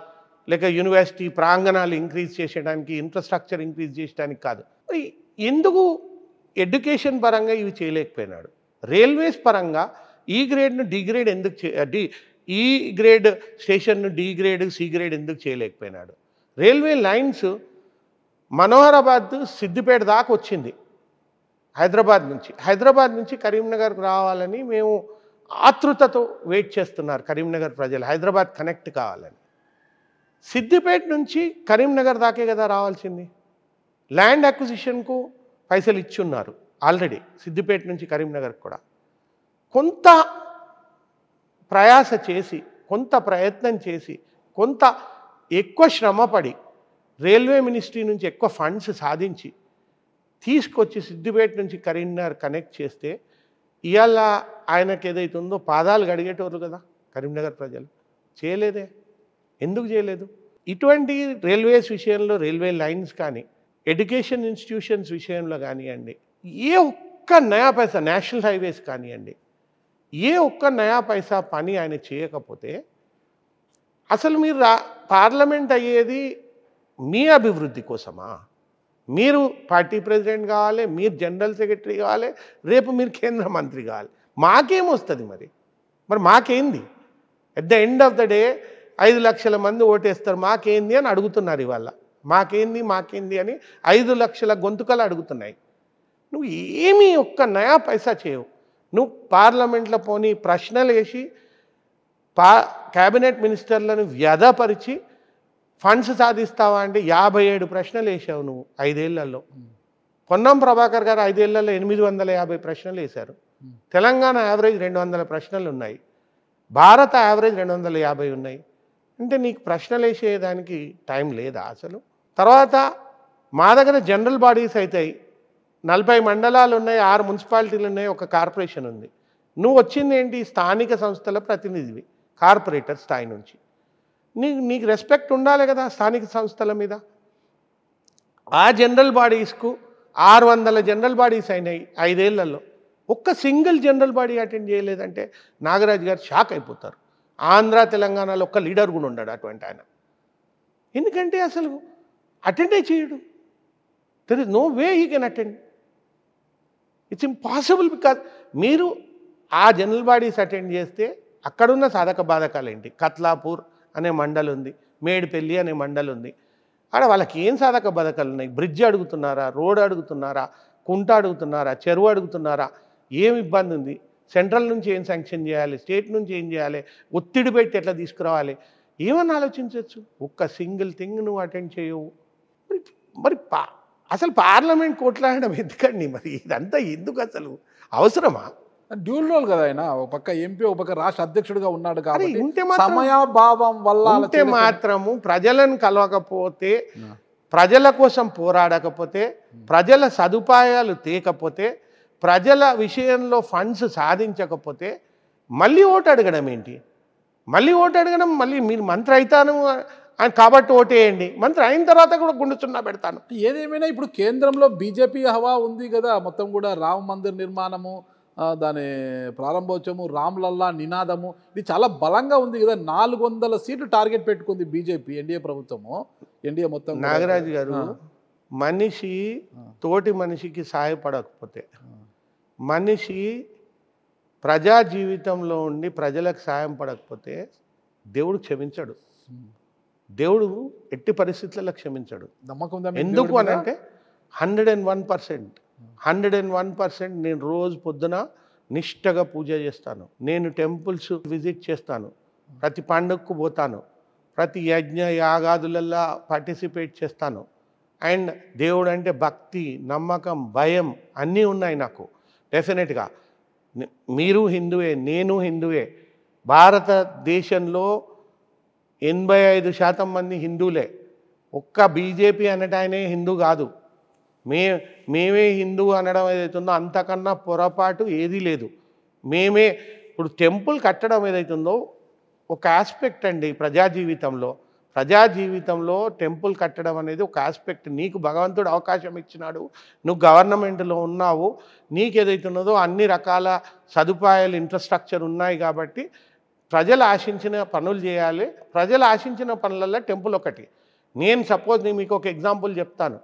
లేక యూనివర్సిటీ ప్రాంగణాలు ఇంక్రీజ్ చేసేయడానికి ఇన్ఫ్రాస్ట్రక్చర్ ఇంక్రీజ్ చేసేటానికి కాదు ఎందుకు ఎడ్యుకేషన్ పరంగా ఇవి చేయలేకపోయినాడు రైల్వేస్ పరంగా ఈ గ్రేడ్ను డి గ్రేడ్ ఎందుకు చే ఈ గ్రేడ్ స్టేషన్ను డి గ్రేడ్ సి గ్రేడ్ ఎందుకు చేయలేకపోయినాడు రైల్వే లైన్స్ మనోహరాబాద్ సిద్దిపేట దాకా వచ్చింది హైదరాబాద్ నుంచి హైదరాబాద్ నుంచి కరీంనగర్కు రావాలని మేము ఆతృతతో వెయిట్ చేస్తున్నారు కరీంనగర్ ప్రజలు హైదరాబాద్ కనెక్ట్ కావాలని సిద్దిపేట నుంచి కరీంనగర్ దాకే కదా రావాల్సింది ల్యాండ్ అక్విజిషన్కు పైసలు ఇచ్చున్నారు ఆల్రెడీ సిద్దిపేట నుంచి కరీంనగర్కి కూడా కొంత ప్రయాస చేసి కొంత ప్రయత్నం చేసి కొంత ఎక్కువ శ్రమపడి రైల్వే మినిస్ట్రీ నుంచి ఎక్కువ ఫండ్స్ సాధించి తీసుకొచ్చి సిద్దిపేట నుంచి కరీంనగర్ కనెక్ట్ చేస్తే ఇవాళ ఆయనకు ఏదైతే ఉందో పాదాలు గడిగేటోరు కదా కరీంనగర్ ప్రజలు చేయలేదే ఎందుకు చేయలేదు ఇటువంటి రైల్వేస్ విషయంలో రైల్వే లైన్స్ కానీ ఎడ్యుకేషన్ ఇన్స్టిట్యూషన్స్ విషయంలో కానివ్వండి ఏ ఒక్క నయా పైసా నేషనల్ హైవేస్ కానివ్వండి ఏ ఒక్క నయా పైసా పని ఆయన చేయకపోతే అసలు మీరు పార్లమెంట్ అయ్యేది మీ అభివృద్ధి కోసమా మీరు పార్టీ ప్రెసిడెంట్ కావాలి మీరు జనరల్ సెక్రటరీ కావాలి రేపు మీరు కేంద్ర మంత్రి కావాలి మాకేమొస్తుంది మరి మరి మాకేంది at the end of the day ఐదు లక్షల మంది ఓటేస్తారు మాకేంది అని అడుగుతున్నారు ఇవాళ మాకేంది మాకేంది అని ఐదు లక్షల గొంతుకలు అడుగుతున్నాయి నువ్వు ఏమీ ఒక్క నయా పైసా చేయవు నువ్వు పార్లమెంట్లో పోని ప్రశ్నలు వేసి పా క్యాబినెట్ మినిస్టర్లను వ్యధపరిచి ఫండ్స్ సాధిస్తావా అంటే యాభై ఏడు ప్రశ్నలు వేసావు నువ్వు ఐదేళ్లలో పొన్నం ప్రభాకర్ గారు ఐదేళ్లలో ఎనిమిది వందల యాభై ప్రశ్నలు వేశారు తెలంగాణ యావరేజ్ రెండు వందల ప్రశ్నలు ఉన్నాయి భారత యావరేజ్ రెండు వందల యాభై ఉన్నాయి అంటే నీకు ప్రశ్నలు వేసేదానికి టైం లేదా అసలు తర్వాత మా దగ్గర జనరల్ బాడీస్ అవుతాయి నలభై మండలాలు ఉన్నాయి ఆరు మున్సిపాలిటీలు ఉన్నాయి ఒక కార్పొరేషన్ ఉంది నువ్వు వచ్చింది ఏంటి స్థానిక సంస్థల ప్రతినిధివి కార్పొరేటర్ స్థాయి నుంచి నీకు నీకు రెస్పెక్ట్ ఉండాలి కదా స్థానిక సంస్థల మీద ఆ జనరల్ బాడీస్కు ఆరు వందల జనరల్ బాడీస్ అయినాయి ఐదేళ్లలో ఒక్క సింగిల్ జనరల్ బాడీ అటెండ్ చేయలేదంటే నాగరాజ్ గారు షాక్ అయిపోతారు ఆంధ్ర తెలంగాణలో ఒక్క లీడర్ కూడా ఉండడు అటువంటి ఆయన ఎందుకంటే అసలు అటెండే చేయడు there is no way he can attend it's impossible because మీరు ఆ జనరల్ బాడీస్ అటెండ్ చేస్తే అక్కడున్న సాధక బాధకాలు ఏంటి కత్లాపూర్ అనే మండలి ఉంది మేడిపెల్లి అనే మండలి ఉంది ఆడ వాళ్ళకి ఏం సాధక బదకలు ఉన్నాయి బ్రిడ్జ్ అడుగుతున్నారా రోడ్ అడుగుతున్నారా కుంట అడుగుతున్నారా చెరువు అడుగుతున్నారా ఏం ఇబ్బంది ఉంది సెంట్రల్ నుంచి ఏం శాంక్షన్ చేయాలి స్టేట్ నుంచి ఏం చేయాలి ఒత్తిడి పెట్టి ఎట్లా తీసుకురావాలి ఏమన్నా ఆలోచించవచ్చు ఒక్క సింగిల్ థింగ్ నువ్వు అటెండ్ చేయవు మరి మరి పా అసలు పార్లమెంట్ కోట్లాడడం ఎందుకండి మరి ఇదంతా ఎందుకు అసలు అవసరమా డ్యూల్ రోల్ కదా ఆయన ఒక పక్క ఎంపీ ఒక పక్క రాష్ట్ర అధ్యక్షుడిగా ఉన్నాడు కాబట్టి సమయాభావం వల్ల అంటే మాత్రము ప్రజలను కలవకపోతే ప్రజల కోసం పోరాడకపోతే ప్రజల సదుపాయాలు తీయకపోతే ప్రజల విషయంలో ఫండ్స్ సాధించకపోతే మళ్ళీ ఓటు అడగడం ఏంటి మళ్ళీ ఓటు అడగడం మళ్ళీ మీరు మంత్రి అవుతాను అని కాబట్టి ఓటేయండి మంత్రి అయిన తర్వాత కూడా గుండు చున్నా పెడతాను ఏదేమైనా ఇప్పుడు కేంద్రంలో బీజేపీ హవా ఉంది కదా మొత్తం కూడా రామ మందిర్ నిర్మాణము దాని ప్రారంభోత్సవము రామ్లల్లా నినాదము ఇది చాలా బలంగా ఉంది కదా నాలుగు వందల సీట్లు టార్గెట్ పెట్టుకుంది బీజేపీ ఎన్డీఏ ప్రభుత్వము ఎన్డీఏ మొత్తం నాగరాజు గారు మనిషి తోటి మనిషికి సహాయపడకపోతే మనిషి ప్రజా జీవితంలో ఉండి ప్రజలకు సాయం పడకపోతే దేవుడు క్షమించడు దేవుడు ఎట్టి పరిస్థితులలో క్షమించడు నమ్మకం ఎందుకు అని అంటే hundred and one percent hundred and one percent నేను రోజు పొద్దున నిష్టగా పూజ చేస్తాను నేను టెంపుల్స్ విజిట్ చేస్తాను ప్రతి పండుగకు పోతాను ప్రతి యజ్ఞ యాగాదులలో పార్టిసిపేట్ చేస్తాను అండ్ దేవుడు అంటే భక్తి నమ్మకం భయం అన్నీ ఉన్నాయి నాకు డెఫినెట్గా మీరు హిందువే నేను హిందువే భారతదేశంలో ఎనభై ఐదు శాతం మంది హిందువులే ఒక్క బీజేపీ అనేటాయనే హిందూ కాదు మే మేమే హిందువు అనడం ఏదైతుందో అంతకన్నా పొరపాటు ఏదీ లేదు మేమే ఇప్పుడు టెంపుల్ కట్టడం ఏదైతుందో ఒక ఆస్పెక్ట్ అండి ప్రజా జీవితంలో ప్రజా జీవితంలో టెంపుల్ కట్టడం అనేది ఒక ఆస్పెక్ట్ నీకు భగవంతుడు అవకాశం ఇచ్చినాడు నువ్వు గవర్నమెంట్లో ఉన్నావు నీకు ఏదైతున్నదో అన్ని రకాల సదుపాయాలు ఇన్ఫ్రాస్ట్రక్చర్ ఉన్నాయి కాబట్టి ప్రజలు ఆశించిన పనులు చేయాలి ప్రజలు ఆశించిన పనులలో టెంపుల్ ఒకటి నేను సపోజ్ నేను మీకు ఒక ఎగ్జాంపుల్ చెప్తాను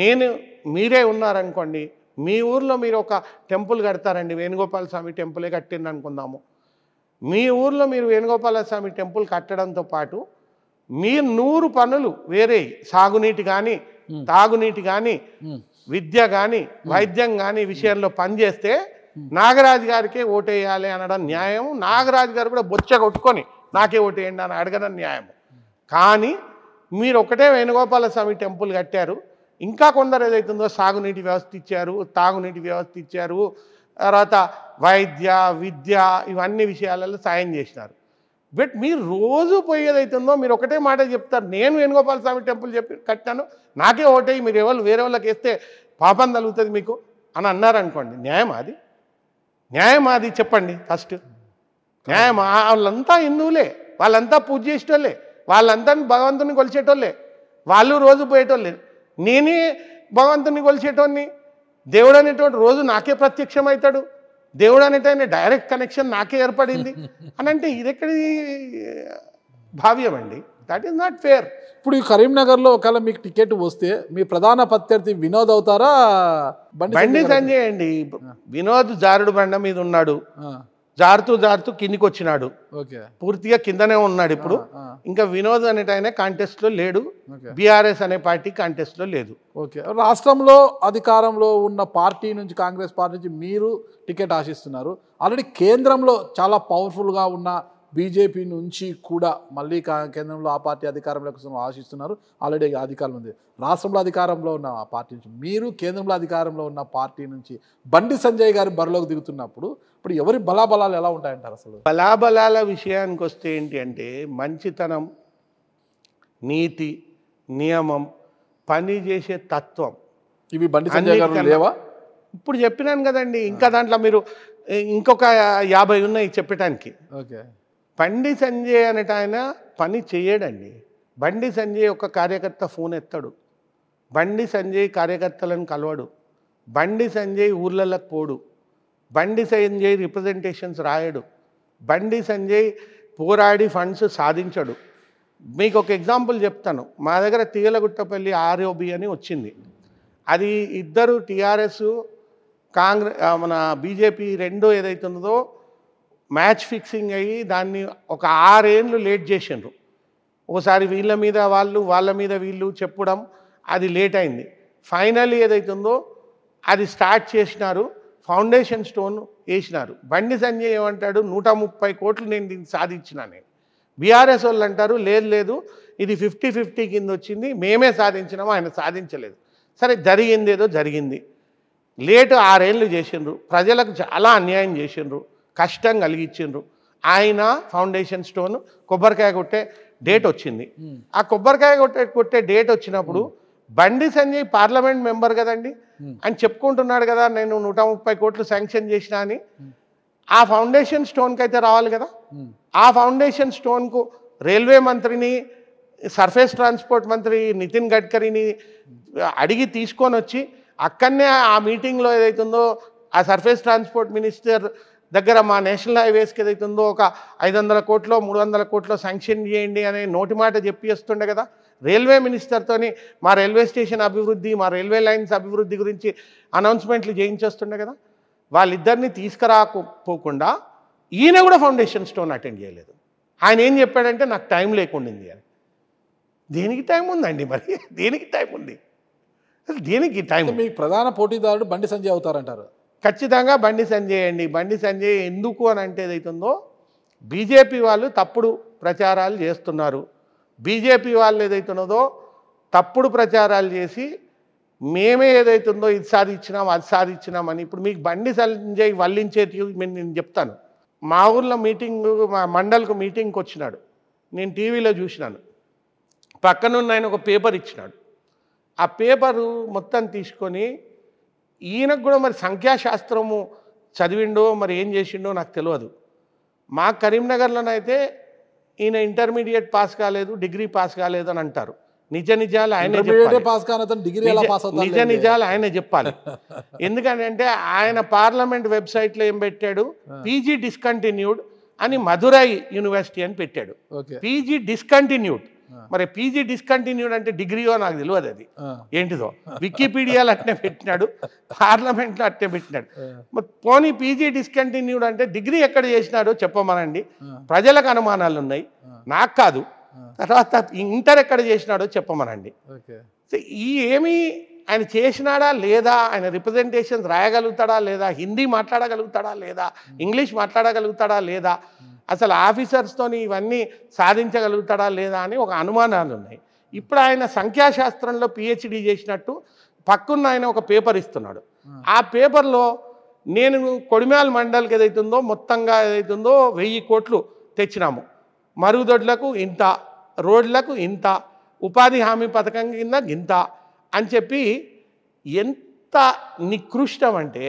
నేను మీరే ఉన్నారనుకోండి మీ ఊర్లో మీరు ఒక టెంపుల్ కడతారండి వేణుగోపాల స్వామి టెంపులే కట్టింది అనుకుందాము మీ ఊర్లో మీరు వేణుగోపాల స్వామి టెంపుల్ కట్టడంతో పాటు మీ నూరు పనులు వేరే సాగునీటి కానీ తాగునీటి కానీ విద్య కానీ వైద్యం కానీ విషయంలో పనిచేస్తే నాగరాజు గారికే ఓటేయాలి అనడం న్యాయం నాగరాజు గారు కూడా బొచ్చ కొట్టుకొని నాకే ఓటేయండి అని అడగడం న్యాయం కానీ మీరు ఒకటే వేణుగోపాల స్వామి టెంపుల్ కట్టారు ఇంకా కొందరు ఏదైతుందో సాగునీటి వ్యవస్థ ఇచ్చారు తాగునీటి వ్యవస్థ ఇచ్చారు తర్వాత వైద్య విద్య ఇవన్నీ విషయాలలో సాయం చేసినారు బట్ మీరు రోజు పోయేదైతుందో మీరు ఒకటే మాట చెప్తారు నేను వేణుగోపాల స్వామి టెంపుల్ చెప్పి కట్టాను నాకే ఓటే మీరు ఎవరు వేరే వాళ్ళకి వేస్తే పాపం తగులుతుంది మీకు అని అన్నారనుకోండి న్యాయం అది న్యాయం అది చెప్పండి ఫస్ట్ న్యాయం వాళ్ళంతా హిందువులే వాళ్ళంతా పూజ చేసేటోళ్ళే వాళ్ళంతా భగవంతుని కొలిచేటోళ్ళే వాళ్ళు రోజు పోయేటోళ్ళే నేనే భగవంతుని కొలిచేటోడిని దేవుడు అనేటువంటి రోజు నాకే ప్రత్యక్షం అవుతాడు దేవుడు అనేటువంటి డైరెక్ట్ కనెక్షన్ నాకే ఏర్పడింది అని అంటే ఎక్కడి భావ్యం అండి దట్ ఈస్ నాట్ ఫేర్ ఇప్పుడు ఈ కరీంనగర్లో ఒకవేళ మీకు టికెట్ వస్తే మీ ప్రధాన ప్రత్యర్థి వినోద్ అవుతారా బండి సంజయ్ అండి వినోద్ జారుడు బండ మీద ఉన్నాడు జారుతూ జారుతూ కిందికి వచ్చినాడు పూర్తిగా కిందనే ఉన్నాడు ఇప్పుడు ఇంకా వినోద్ అనేటైనా ఆయన కాంటెస్ట్ లో లేడు బీఆర్ఎస్ అనే పార్టీ కాంటెస్ట్ లో లేదు ఓకే రాష్ట్రంలో అధికారంలో ఉన్న పార్టీ నుంచి కాంగ్రెస్ పార్టీ నుంచి మీరు టికెట్ ఆశిస్తున్నారు ఆల్రెడీ కేంద్రంలో చాలా పవర్ఫుల్ గా ఉన్న బీజేపీ నుంచి కూడా మళ్ళీ కేంద్రంలో ఆ పార్టీ అధికారంలోకి ఆశిస్తున్నారు ఆల్రెడీ అధికారంలో ఉంది రాష్ట్రంలో అధికారంలో ఉన్న పార్టీ నుంచి మీరు కేంద్రంలో అధికారంలో ఉన్న పార్టీ నుంచి బండి సంజయ్ గారు బరిలోకి దిగుతున్నప్పుడు ఇప్పుడు ఎవరి బలాబలాలు ఎలా ఉంటాయంటారు అసలు బలాబలాల విషయానికి వస్తే ఏంటి అంటే మంచితనం నీతి నియమం పని చేసే తత్వం ఇవి బండి సంజయ్ గారు లేవా ఇప్పుడు చెప్పినాను కదండి ఇంకా దాంట్లో మీరు ఇంకొక యాభై ఉన్నాయి చెప్పడానికి ఓకే బండి సంజయ్ అనేట ఆయన పని చేయడండి బండి సంజయ్ ఒక కార్యకర్త ఫోన్ ఎత్తాడు బండి సంజయ్ కార్యకర్తలను కలవడు బండి సంజయ్ ఊర్లలకు పోడు బండి సంజయ్ రిప్రజెంటేషన్స్ రాయడు బండి సంజయ్ పోరాడి ఫండ్స్ సాధించడు మీకు ఒక ఎగ్జాంపుల్ చెప్తాను మా దగ్గర తీగలగుట్టపల్లి ఆర్ఓబి అని వచ్చింది అది ఇద్దరు టీఆర్ఎస్ కాంగ్రెస్ మన బీజేపీ రెండో ఏదైతుందో మ్యాచ్ ఫిక్సింగ్ అయ్యి దాన్ని ఒక ఆరేళ్ళు లేట్ చేసిండ్రు ఒకసారి వీళ్ళ మీద వాళ్ళు వాళ్ళ మీద వీళ్ళు చెప్పడం అది లేట్ అయింది ఫైనల్ ఏదైతుందో అది స్టార్ట్ చేసినారు ఫౌండేషన్ స్టోన్ వేసినారు బండి సంజయ్ ఏమంటాడు నూట ముప్పై కోట్లు నేను దీన్ని సాధించిన నేను బీఆర్ఎస్ వాళ్ళు అంటారు లేదు లేదు ఇది ఫిఫ్టీ ఫిఫ్టీ కింద వచ్చింది మేమే సాధించినాము ఆయన సాధించలేదు సరే జరిగింది ఏదో జరిగింది లేటు ఆరేళ్ళు చేసిండ్రు ప్రజలకు చాలా అన్యాయం చేసిండ్రు కష్టం కలిగించిండ్రు ఆయన ఫౌండేషన్ స్టోన్ కొబ్బరికాయ కొట్టే డేట్ వచ్చింది ఆ కొబ్బరికాయ కొట్టే కొట్టే డేట్ వచ్చినప్పుడు బండి సంజయ్ పార్లమెంట్ మెంబర్ కదండి అని చెప్పుకుంటున్నాడు కదా నేను నూట ముప్పై కోట్లు శాంక్షన్ చేసిన అని ఆ ఫౌండేషన్ స్టోన్కి అయితే రావాలి కదా ఆ ఫౌండేషన్ స్టోన్కు రైల్వే మంత్రిని సర్ఫేస్ ట్రాన్స్పోర్ట్ మంత్రి నితిన్ గడ్కరీని అడిగి తీసుకొని వచ్చి అక్కడనే ఆ మీటింగ్లో ఏదైతుందో ఆ సర్ఫేస్ ట్రాన్స్పోర్ట్ మినిస్టర్ దగ్గర మా నేషనల్ హైవేస్కి ఏదైతే ఉందో ఒక ఐదు వందల కోట్లో మూడు వందల కోట్లో శాంక్షన్ చేయండి అనే నోటి మాట వస్తుండే కదా రైల్వే మినిస్టర్తోని మా రైల్వే స్టేషన్ అభివృద్ధి మా రైల్వే లైన్స్ అభివృద్ధి గురించి అనౌన్స్మెంట్లు చేయించేస్తుండే కదా వాళ్ళిద్దరిని తీసుకురాకపోకుండా ఈయన కూడా ఫౌండేషన్ స్టోన్ అటెండ్ చేయలేదు ఆయన ఏం చెప్పాడంటే నాకు టైం లేకుండింది అని దేనికి టైం ఉందండి మరి దేనికి టైం ఉంది దేనికి టైం మీ ప్రధాన పోటీదారుడు బండి సంజయ్ అవుతారంటారు ఖచ్చితంగా బండి సంజయ్ బండి సంజయ్ ఎందుకు అని అంటే ఏదైతుందో బీజేపీ వాళ్ళు తప్పుడు ప్రచారాలు చేస్తున్నారు బీజేపీ వాళ్ళు ఏదైతున్నదో తప్పుడు ప్రచారాలు చేసి మేమే ఏదైతుందో ఇది సాధించినాం అది సాధించినామని ఇప్పుడు మీకు బండి సంజయ్ వల్లించేటి నేను చెప్తాను మా ఊర్లో మీటింగ్ మా మండల్కు మీటింగ్కి వచ్చినాడు నేను టీవీలో చూసినాను పక్కనున్న ఆయన ఒక పేపర్ ఇచ్చినాడు ఆ పేపరు మొత్తం తీసుకొని ఈయనకు కూడా మరి సంఖ్యాశాస్త్రము చదివిండో మరి ఏం చేసిండో నాకు తెలియదు మా కరీంనగర్లోనైతే ఈయన ఇంటర్మీడియట్ పాస్ కాలేదు డిగ్రీ పాస్ కాలేదు అని అంటారు నిజ నిజాలు ఆయనే చెప్పాలి నిజ నిజాలు ఆయనే చెప్పాలి ఎందుకంటే ఆయన పార్లమెంట్ వెబ్సైట్లో ఏం పెట్టాడు పీజీ డిస్కంటిన్యూడ్ అని మధురై యూనివర్సిటీ అని పెట్టాడు పీజీ డిస్కంటిన్యూడ్ మరి పీజీ డిస్కంటిన్యూడ్ అంటే డిగ్రీయో నాకు తెలియదు అది ఏంటిదో వికీపీడియాలు అట్నే పెట్టినాడు పార్లమెంట్లో అట్నే పెట్టినాడు పోనీ పీజీ డిస్కంటిన్యూడ్ అంటే డిగ్రీ ఎక్కడ చేసినాడో చెప్పమనండి ప్రజలకు అనుమానాలు ఉన్నాయి నాకు కాదు తర్వాత ఇంటర్ ఎక్కడ చేసినాడో చెప్పమనండి ఈ ఏమీ ఆయన చేసినాడా లేదా ఆయన రిప్రజెంటేషన్ రాయగలుగుతాడా లేదా హిందీ మాట్లాడగలుగుతాడా లేదా ఇంగ్లీష్ మాట్లాడగలుగుతాడా లేదా అసలు ఆఫీసర్స్తో ఇవన్నీ సాధించగలుగుతాడా లేదా అని ఒక అనుమానాలు ఉన్నాయి ఇప్పుడు ఆయన సంఖ్యాశాస్త్రంలో పిహెచ్డి చేసినట్టు పక్కున్న ఆయన ఒక పేపర్ ఇస్తున్నాడు ఆ పేపర్లో నేను కొడిమేల మండలికి ఏదైతుందో మొత్తంగా ఏదైతుందో వెయ్యి కోట్లు తెచ్చినాము మరుగుదొడ్లకు ఇంత రోడ్లకు ఇంత ఉపాధి హామీ పథకం కింద గింత అని చెప్పి ఎంత నికృష్టం అంటే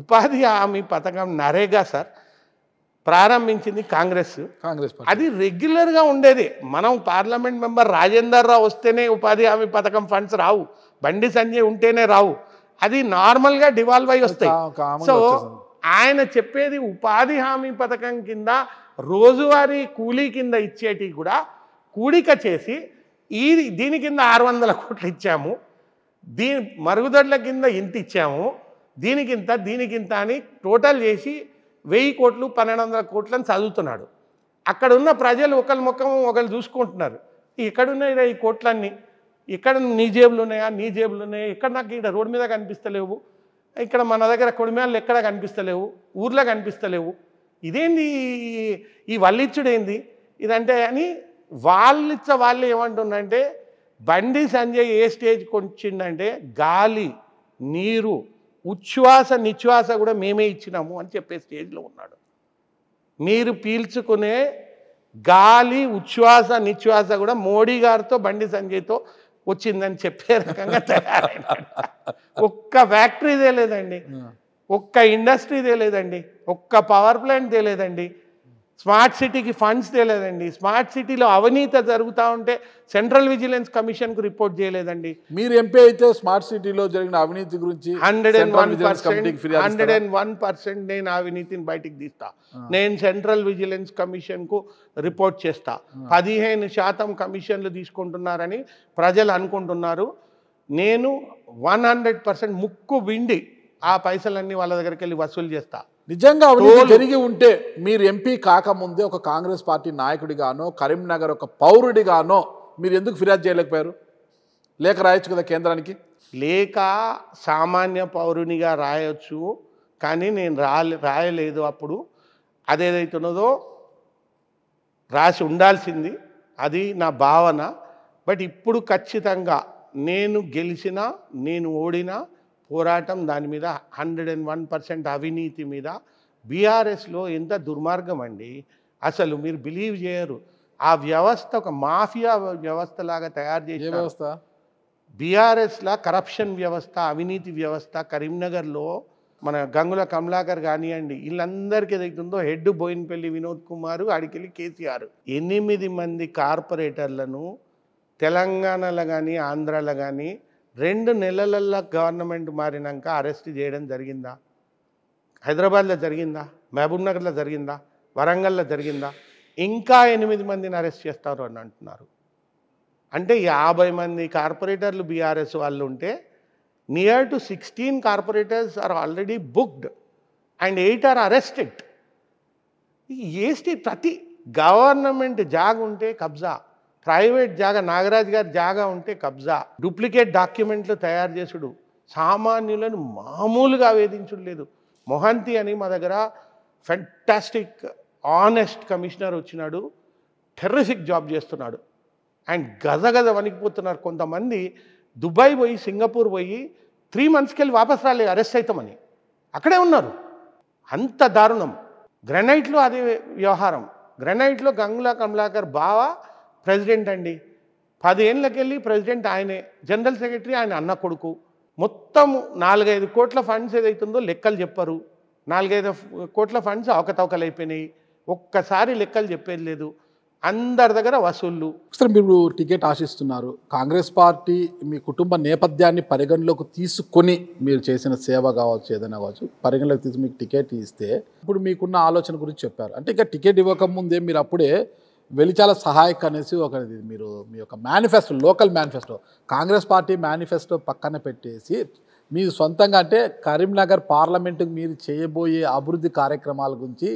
ఉపాధి హామీ పథకం నరేగా సార్ ప్రారంభించింది కాంగ్రెస్ కాంగ్రెస్ అది రెగ్యులర్గా ఉండేది మనం పార్లమెంట్ మెంబర్ రాజేందర్ రావు వస్తేనే ఉపాధి హామీ పథకం ఫండ్స్ రావు బండి సంజయ్ ఉంటేనే రావు అది నార్మల్గా డివాల్వ్ అయి వస్తాయి సో ఆయన చెప్పేది ఉపాధి హామీ పథకం కింద రోజువారీ కూలీ కింద ఇచ్చేటివి కూడా కూడిక చేసి ఈ దీని కింద ఆరు వందల కోట్లు ఇచ్చాము దీని మరుగుదొడ్ల కింద ఇంత ఇచ్చాము దీనికింత దీనికింత అని టోటల్ చేసి వెయ్యి కోట్లు పన్నెండు వందల అని చదువుతున్నాడు అక్కడ ఉన్న ప్రజలు ఒకరి ముఖం ఒకరు చూసుకుంటున్నారు ఇక్కడున్నాయిరా ఈ కోట్లన్నీ ఇక్కడ నీ జేబులు ఉన్నాయా నీ జేబులు ఉన్నాయా ఇక్కడ నాకు ఇక్కడ రోడ్డు మీద కనిపిస్తలేవు ఇక్కడ మన దగ్గర కొడిమేళ్ళు ఎక్కడ కనిపిస్తలేవు ఊర్లో కనిపిస్తలేవు ఇదేంది ఈ ఏంది ఇదంటే అని వాళ్ళిచ్చ వాళ్ళు ఏమంటుందంటే బండి సంజయ్ ఏ స్టేజ్కి వచ్చిండంటే గాలి నీరు ఉచ్ఛ్వాస నిశ్వాస కూడా మేమే ఇచ్చినాము అని చెప్పే స్టేజ్లో ఉన్నాడు మీరు పీల్చుకునే గాలి ఉచ్ఛ్వాస నిశ్వాస కూడా మోడీ గారితో బండి సంజయ్తో వచ్చిందని చెప్పే రకంగా తయారైనాడు ఒక్క ఫ్యాక్టరీ లేదండి ఒక్క ఇండస్ట్రీ లేదండి ఒక్క పవర్ ప్లాంట్ లేదండి స్మార్ట్ సిటీకి ఫండ్స్ తెలియదండి స్మార్ట్ సిటీలో అవినీతి జరుగుతూ ఉంటే సెంట్రల్ విజిలెన్స్ కమిషన్కు రిపోర్ట్ చేయలేదండి మీరు ఎంపీ అయితే స్మార్ట్ సిటీలో జరిగిన అవినీతి గురించి hundred and one percent hundred and one percent నేను అవినీతిని బయటికి తీస్తా నేను సెంట్రల్ విజిలెన్స్ కమిషన్కు రిపోర్ట్ చేస్తా పదిహేను శాతం కమిషన్లు తీసుకుంటున్నారని ప్రజలు అనుకుంటున్నారు నేను వన్ హండ్రెడ్ పర్సెంట్ ముక్కు విండి ఆ పైసలన్నీ వాళ్ళ దగ్గరికి వెళ్ళి వసూలు చేస్తా నిజంగా అవినీతి జరిగి ఉంటే మీరు ఎంపీ కాకముందే ఒక కాంగ్రెస్ పార్టీ నాయకుడిగానో కరీంనగర్ ఒక పౌరుడిగానో మీరు ఎందుకు ఫిర్యాదు చేయలేకపోయారు లేఖ రాయొచ్చు కదా కేంద్రానికి లేక సామాన్య పౌరునిగా రాయొచ్చు కానీ నేను రాలే రాయలేదు అప్పుడు అదేదైతున్నదో రాసి ఉండాల్సింది అది నా భావన బట్ ఇప్పుడు ఖచ్చితంగా నేను గెలిచినా నేను ఓడినా పోరాటం దాని మీద హండ్రెడ్ అండ్ వన్ పర్సెంట్ అవినీతి మీద బీఆర్ఎస్లో ఎంత దుర్మార్గం అండి అసలు మీరు బిలీవ్ చేయరు ఆ వ్యవస్థ ఒక మాఫియా వ్యవస్థ లాగా తయారు చేసే వ్యవస్థ బీఆర్ఎస్లా కరప్షన్ వ్యవస్థ అవినీతి వ్యవస్థ కరీంనగర్లో మన గంగుల కమలాకర్ కానివ్వండి వీళ్ళందరికీ ఏదైతుందో హెడ్ బోయిన్పల్లి వినోద్ కుమార్ అడికెళ్ళి కేసీఆర్ ఎనిమిది మంది కార్పొరేటర్లను తెలంగాణలో కానీ ఆంధ్రాలో కానీ రెండు నెలలల్లో గవర్నమెంట్ మారినాక అరెస్ట్ చేయడం జరిగిందా హైదరాబాద్లో జరిగిందా మహబూబ్నగర్లో జరిగిందా వరంగల్లో జరిగిందా ఇంకా ఎనిమిది మందిని అరెస్ట్ చేస్తారు అని అంటున్నారు అంటే యాభై మంది కార్పొరేటర్లు బీఆర్ఎస్ వాళ్ళు ఉంటే near to sixteen corporators are already booked and eight are arrested ఏస్టీ ప్రతి గవర్నమెంట్ జాగ్ ఉంటే కబ్జా ప్రైవేట్ జాగా నాగరాజు గారి జాగా ఉంటే కబ్జా డూప్లికేట్ డాక్యుమెంట్లు తయారు చేసుడు సామాన్యులను మామూలుగా వేధించుడు లేదు మొహంతి అని మా దగ్గర ఫెంటాస్టిక్ ఆనెస్ట్ కమిషనర్ వచ్చినాడు టెర్రిసిక్ జాబ్ చేస్తున్నాడు అండ్ గజగజ వణికిపోతున్నారు కొంతమంది దుబాయ్ పోయి సింగపూర్ పోయి త్రీ మంత్స్కి వెళ్ళి వాపస్ రాలేదు అరెస్ట్ అవుతామని అక్కడే ఉన్నారు అంత దారుణం గ్రెనైట్లో అదే వ్యవహారం గ్రెనైట్లో గంగులా కమలాకర్ బావ ప్రెసిడెంట్ అండి వెళ్ళి ప్రెసిడెంట్ ఆయనే జనరల్ సెక్రటరీ ఆయన అన్న కొడుకు మొత్తం నాలుగైదు కోట్ల ఫండ్స్ ఏదైతుందో లెక్కలు చెప్పరు నాలుగైదు కోట్ల ఫండ్స్ అవకతవకలు అయిపోయినాయి ఒక్కసారి లెక్కలు చెప్పేది లేదు అందరి దగ్గర వసూళ్ళు సార్ మీరు టికెట్ ఆశిస్తున్నారు కాంగ్రెస్ పార్టీ మీ కుటుంబ నేపథ్యాన్ని పరిగణలోకి తీసుకొని మీరు చేసిన సేవ కావచ్చు ఏదైనా కావచ్చు పరిగణలోకి తీసుకుని మీకు టికెట్ ఇస్తే ఇప్పుడు మీకున్న ఆలోచన గురించి చెప్పారు అంటే ఇక టికెట్ ఇవ్వకముందే మీరు అప్పుడే వెలిచాల సహాయక అనేసి ఒక మీరు మీ యొక్క manifesto local manifesto Congress party manifesto పక్కన పెట్టేసి మీరు సొంతంగా అంటే కరీంనగర్ పార్లమెంటుకు మీరు చేయబోయే అభివృద్ధి కార్యక్రమాల గురించి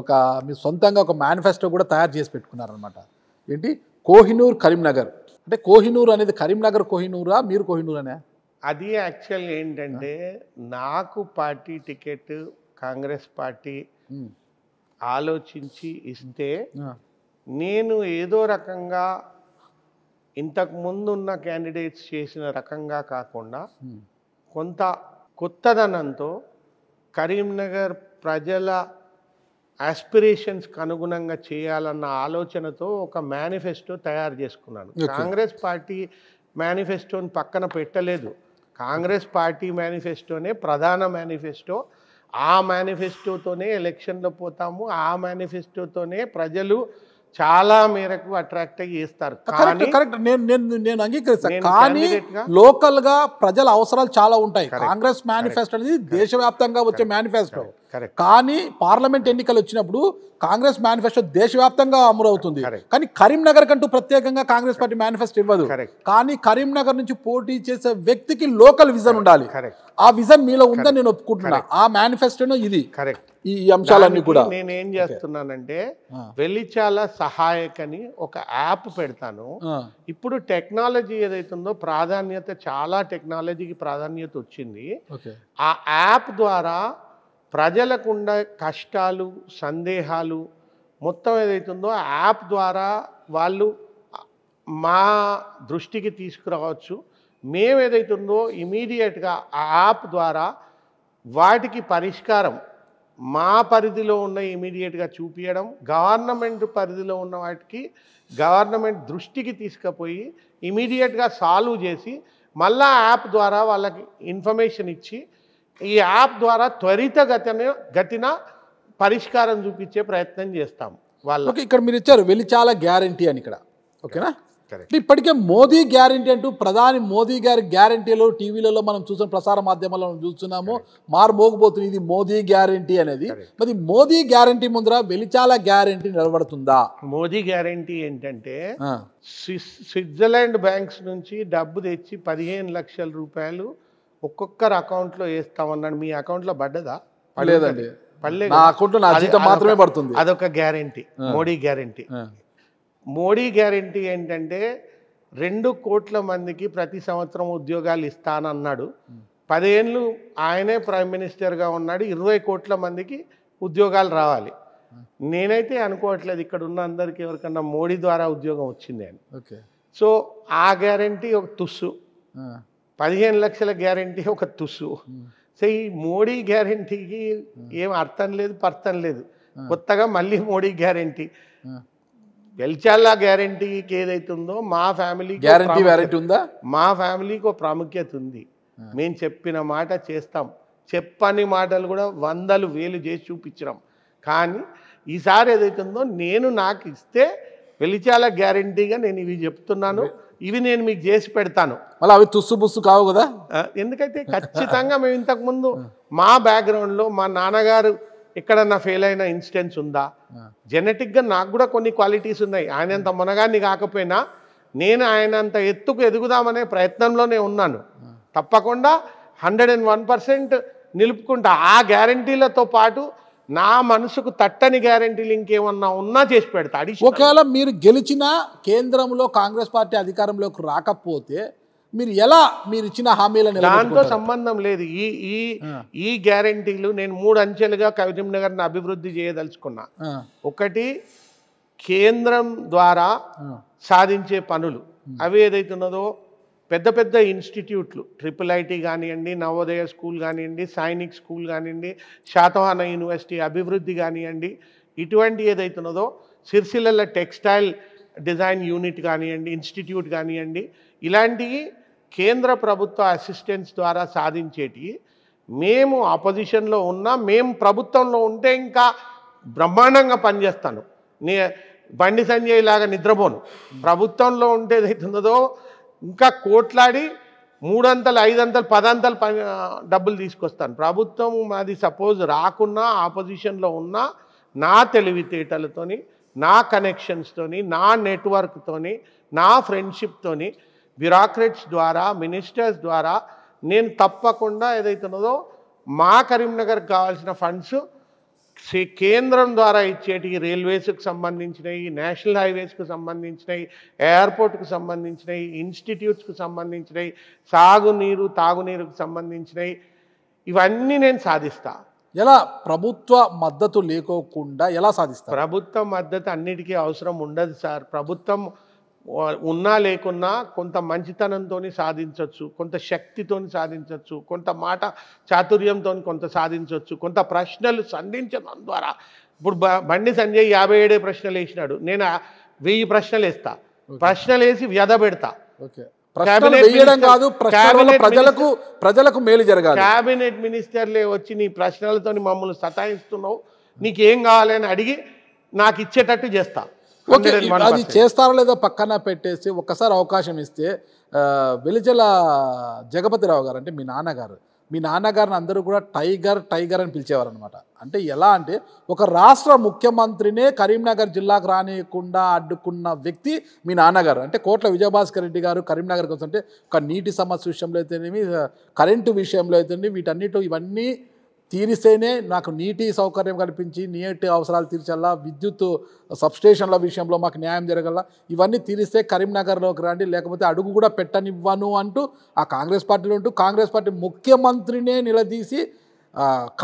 ఒక మీ సొంతంగా ఒక మేనిఫెస్టో కూడా తయారు చేసి పెట్టుకున్నారనమాట ఏంటి కోహినూర్ కరీంనగర్ అంటే కోహినూర్ అనేది కరీంనగర్ కోహినూరా మీరు కోహినూర్ అనే అది యాక్చువల్ ఏంటంటే నాకు పార్టీ టికెట్ కాంగ్రెస్ పార్టీ ఆలోచించి ఇస్తే నేను ఏదో రకంగా ఇంతకుముందు ఉన్న క్యాండిడేట్స్ చేసిన రకంగా కాకుండా hmm. కొంత కొత్తదనంతో కరీంనగర్ ప్రజల ఆస్పిరేషన్స్కి అనుగుణంగా చేయాలన్న ఆలోచనతో ఒక మేనిఫెస్టో తయారు చేసుకున్నాను కాంగ్రెస్ పార్టీ మేనిఫెస్టోని పక్కన పెట్టలేదు కాంగ్రెస్ పార్టీ మేనిఫెస్టోనే ప్రధాన మేనిఫెస్టో ఆ మేనిఫెస్టోతోనే ఎలక్షన్లో పోతాము ఆ మేనిఫెస్టోతోనే ప్రజలు చాలా మేరకు అట్రాక్ట్ అయ్యి ఇస్తారు కరెక్ట్ కరెక్ట్ నేను నేను నేను అంగీకరిస్తాను కానీ లోకల్ గా ప్రజల అవసరాలు చాలా ఉంటాయి కాంగ్రెస్ మేనిఫెస్టో అనేది దేశవ్యాప్తంగా వచ్చే మేనిఫెస్టో కానీ పార్లమెంట్ ఎన్నికలు వచ్చినప్పుడు కాంగ్రెస్ మేనిఫెస్టో దేశవ్యాప్తంగా అవుతుంది కానీ కరీంనగర్ కంటూ ప్రత్యేకంగా కాంగ్రెస్ పార్టీ మేనిఫెస్టో ఇవ్వదు కానీ కరీంనగర్ నుంచి పోటీ చేసే వ్యక్తికి లోకల్ విజన్ ఉండాలి ఆ విజన్ మీలో ఉందని నేను ఒప్పుకుంటున్నా ఆ మేనిఫెస్టో ఇది ఈ అంశాలన్నీ కూడా నేను ఏం చేస్తున్నానంటే వెలిచాల సహాయక్ అని ఒక యాప్ పెడతాను ఇప్పుడు టెక్నాలజీ ఏదైతుందో ప్రాధాన్యత చాలా టెక్నాలజీకి ప్రాధాన్యత వచ్చింది ఆ యాప్ ద్వారా ప్రజలకుండే కష్టాలు సందేహాలు మొత్తం ఏదైతుందో యాప్ ద్వారా వాళ్ళు మా దృష్టికి తీసుకురావచ్చు మేము ఏదైతుందో ఇమీడియట్గా ఆ యాప్ ద్వారా వాటికి పరిష్కారం మా పరిధిలో ఉన్న ఇమీడియట్గా చూపించడం గవర్నమెంట్ పరిధిలో ఉన్న వాటికి గవర్నమెంట్ దృష్టికి తీసుకుపోయి ఇమీడియట్గా సాల్వ్ చేసి మళ్ళా యాప్ ద్వారా వాళ్ళకి ఇన్ఫర్మేషన్ ఇచ్చి ఈ యాప్ ద్వారా త్వరితగతిన గతిన పరిష్కారం చూపించే ప్రయత్నం చేస్తాం వాళ్ళు ఓకే ఇక్కడ మీరు ఇచ్చారు వెళ్ళి చాలా గ్యారంటీ అని ఇక్కడ ఓకేనా ఇప్పటికే మోదీ గ్యారంటీ అంటూ ప్రధాని మోదీ గారి గ్యారంటీలు టీవీలలో మనం చూసిన ప్రసార మనం చూస్తున్నాము మారుమోగిపోతుంది ఇది మోదీ గ్యారంటీ అనేది మరి మోదీ గ్యారంటీ ముందర వెలిచాల గ్యారంటీ నిలబడుతుందా మోదీ గ్యారంటీ ఏంటంటే స్విట్జర్లాండ్ బ్యాంక్స్ నుంచి డబ్బు తెచ్చి పదిహేను లక్షల రూపాయలు ఒక్కొక్కరు అకౌంట్లో వేస్తామన్నాడు మీ అకౌంట్లో పడ్డదా పడలేదండి పడలేదు మాత్రమే పడుతుంది అదొక guarantee Modi guarantee Modi guarantee ఏంటంటే రెండు కోట్ల మందికి ప్రతి సంవత్సరం ఉద్యోగాలు ఇస్తానన్నాడు పదేళ్ళు ఆయనే ప్రైమ్ మినిస్టర్గా ఉన్నాడు ఇరవై కోట్ల మందికి ఉద్యోగాలు రావాలి నేనైతే అనుకోవట్లేదు ఇక్కడ ఉన్న అందరికీ ఎవరికన్నా మోడీ ద్వారా ఉద్యోగం వచ్చింది అని సో ఆ గ్యారంటీ ఒక తుస్సు పదిహేను లక్షల గ్యారంటీ ఒక తుస్సు సో ఈ మోడీ గ్యారంటీకి ఏం అర్థం లేదు పర్థం లేదు కొత్తగా మళ్ళీ మోడీ గ్యారంటీ వెల్చాల గ్యారంటీకి ఏదైతుందో మా ఫ్యామిలీ గ్యారంటీ వ్యారంటీ ఉందా మా ఫ్యామిలీకి ఒక ప్రాముఖ్యత ఉంది మేము చెప్పిన మాట చేస్తాం చెప్పని మాటలు కూడా వందలు వేలు చేసి చూపించినాం కానీ ఈసారి ఏదైతుందో నేను నాకు ఇస్తే వెలిచాల గ్యారంటీగా నేను ఇవి చెప్తున్నాను ఇవి నేను మీకు చేసి పెడతాను మళ్ళీ అవి తుస్సు బుస్సు కావు కదా ఎందుకైతే ఖచ్చితంగా మేము ఇంతకుముందు మా బ్యాక్గ్రౌండ్లో మా నాన్నగారు ఎక్కడన్నా ఫెయిల్ అయిన ఇన్స్టెన్స్ ఉందా జెనెటిక్గా నాకు కూడా కొన్ని క్వాలిటీస్ ఉన్నాయి ఆయన అంత మునగాన్ని కాకపోయినా నేను ఆయన అంత ఎత్తుకు ఎదుగుదామనే ప్రయత్నంలోనే ఉన్నాను తప్పకుండా హండ్రెడ్ అండ్ వన్ పర్సెంట్ నిలుపుకుంటా ఆ గ్యారంటీలతో పాటు నా మనసుకు తట్టని గ్యారంటీలు ఇంకేమన్నా ఉన్నా చేసి అడిగి ఒకవేళ మీరు గెలిచిన కేంద్రంలో కాంగ్రెస్ పార్టీ అధికారంలోకి రాకపోతే మీరు ఎలా మీరు ఇచ్చిన హామీలను దాంతో సంబంధం లేదు ఈ ఈ ఈ గ్యారంటీలు నేను మూడు అంచెలుగా కవిరీంనగర్ని అభివృద్ధి చేయదలుచుకున్నా ఒకటి కేంద్రం ద్వారా సాధించే పనులు అవి ఏదైతున్నదో పెద్ద పెద్ద ఇన్స్టిట్యూట్లు ట్రిపుల్ ఐటీ కానివ్వండి నవోదయ స్కూల్ కానివ్వండి సైనిక్ స్కూల్ కానివ్వండి శాతవాహన యూనివర్సిటీ అభివృద్ధి కానివ్వండి ఇటువంటి ఏదైతున్నదో సిరిసిల్ల టెక్స్టైల్ డిజైన్ యూనిట్ కానివ్వండి ఇన్స్టిట్యూట్ కానివ్వండి ఇలాంటివి కేంద్ర ప్రభుత్వ అసిస్టెన్స్ ద్వారా సాధించేటివి మేము ఆపోజిషన్లో ఉన్నా మేము ప్రభుత్వంలో ఉంటే ఇంకా బ్రహ్మాండంగా పనిచేస్తాను నే బండి సంజయ్ లాగా నిద్రపోను ప్రభుత్వంలో ఉంటే ఉన్నదో ఇంకా కోట్లాడి మూడంతలు ఐదంతలు పదంతలు పని డబ్బులు తీసుకొస్తాను ప్రభుత్వం మాది సపోజ్ రాకున్నా ఆపోజిషన్లో ఉన్నా నా తెలివితేటలతోని నా కనెక్షన్స్తోని నా నెట్వర్క్తోని నా ఫ్రెండ్షిప్తోని బ్యూరాక్రెట్స్ ద్వారా మినిస్టర్స్ ద్వారా నేను తప్పకుండా ఏదైతున్నదో మా కరీంనగర్కి కావాల్సిన ఫండ్స్ కేంద్రం ద్వారా ఇచ్చేటి రైల్వేస్కి సంబంధించినవి నేషనల్ హైవేస్కి సంబంధించినవి ఎయిర్పోర్ట్కి సంబంధించినవి ఇన్స్టిట్యూట్స్కి సంబంధించినవి సాగునీరు తాగునీరుకు సంబంధించినవి ఇవన్నీ నేను సాధిస్తా ఎలా ప్రభుత్వ మద్దతు లేకోకుండా ఎలా సాధిస్తా ప్రభుత్వ మద్దతు అన్నిటికీ అవసరం ఉండదు సార్ ప్రభుత్వం ఉన్నా లేకున్నా కొంత మంచితనంతో సాధించవచ్చు కొంత శక్తితో సాధించవచ్చు కొంత మాట చాతుర్యంతో కొంత సాధించవచ్చు కొంత ప్రశ్నలు సంధించడం ద్వారా ఇప్పుడు బండి సంజయ్ యాభై ఏడే ప్రశ్నలు వేసినాడు నేను వెయ్యి ప్రశ్నలు వేస్తా ప్రశ్నలు వేసి వ్యధ పెడతా కాదు ప్రజలకు ప్రజలకు మేలు జరగాలి క్యాబినెట్ మినిస్టర్లే వచ్చి నీ ప్రశ్నలతో మమ్మల్ని సతాయిస్తున్నావు నీకేం కావాలని అడిగి నాకు ఇచ్చేటట్టు చేస్తా ఓకే అది చేస్తారో లేదో పక్కన పెట్టేసి ఒక్కసారి అవకాశం ఇస్తే వెలిచల జగపతిరావు గారు అంటే మీ నాన్నగారు మీ నాన్నగారిని అందరూ కూడా టైగర్ టైగర్ అని పిలిచేవారు అనమాట అంటే ఎలా అంటే ఒక రాష్ట్ర ముఖ్యమంత్రినే కరీంనగర్ జిల్లాకు రానియకుండా అడ్డుకున్న వ్యక్తి మీ నాన్నగారు అంటే కోట్ల విజయభాస్కర్ రెడ్డి గారు కరీంనగర్కి వస్తుంటే ఒక నీటి సమస్య విషయంలో అయితేనేమి కరెంటు విషయంలో అయితేనేమి వీటన్నిటి ఇవన్నీ తీరిస్తేనే నాకు నీటి సౌకర్యం కల్పించి నీటి అవసరాలు తీర్చల్లా విద్యుత్ సబ్స్టేషన్ల విషయంలో మాకు న్యాయం జరగల ఇవన్నీ తీరిస్తే కరీంనగర్లోకి రండి లేకపోతే అడుగు కూడా పెట్టనివ్వను అంటూ ఆ కాంగ్రెస్ పార్టీలో ఉంటూ కాంగ్రెస్ పార్టీ ముఖ్యమంత్రినే నిలదీసి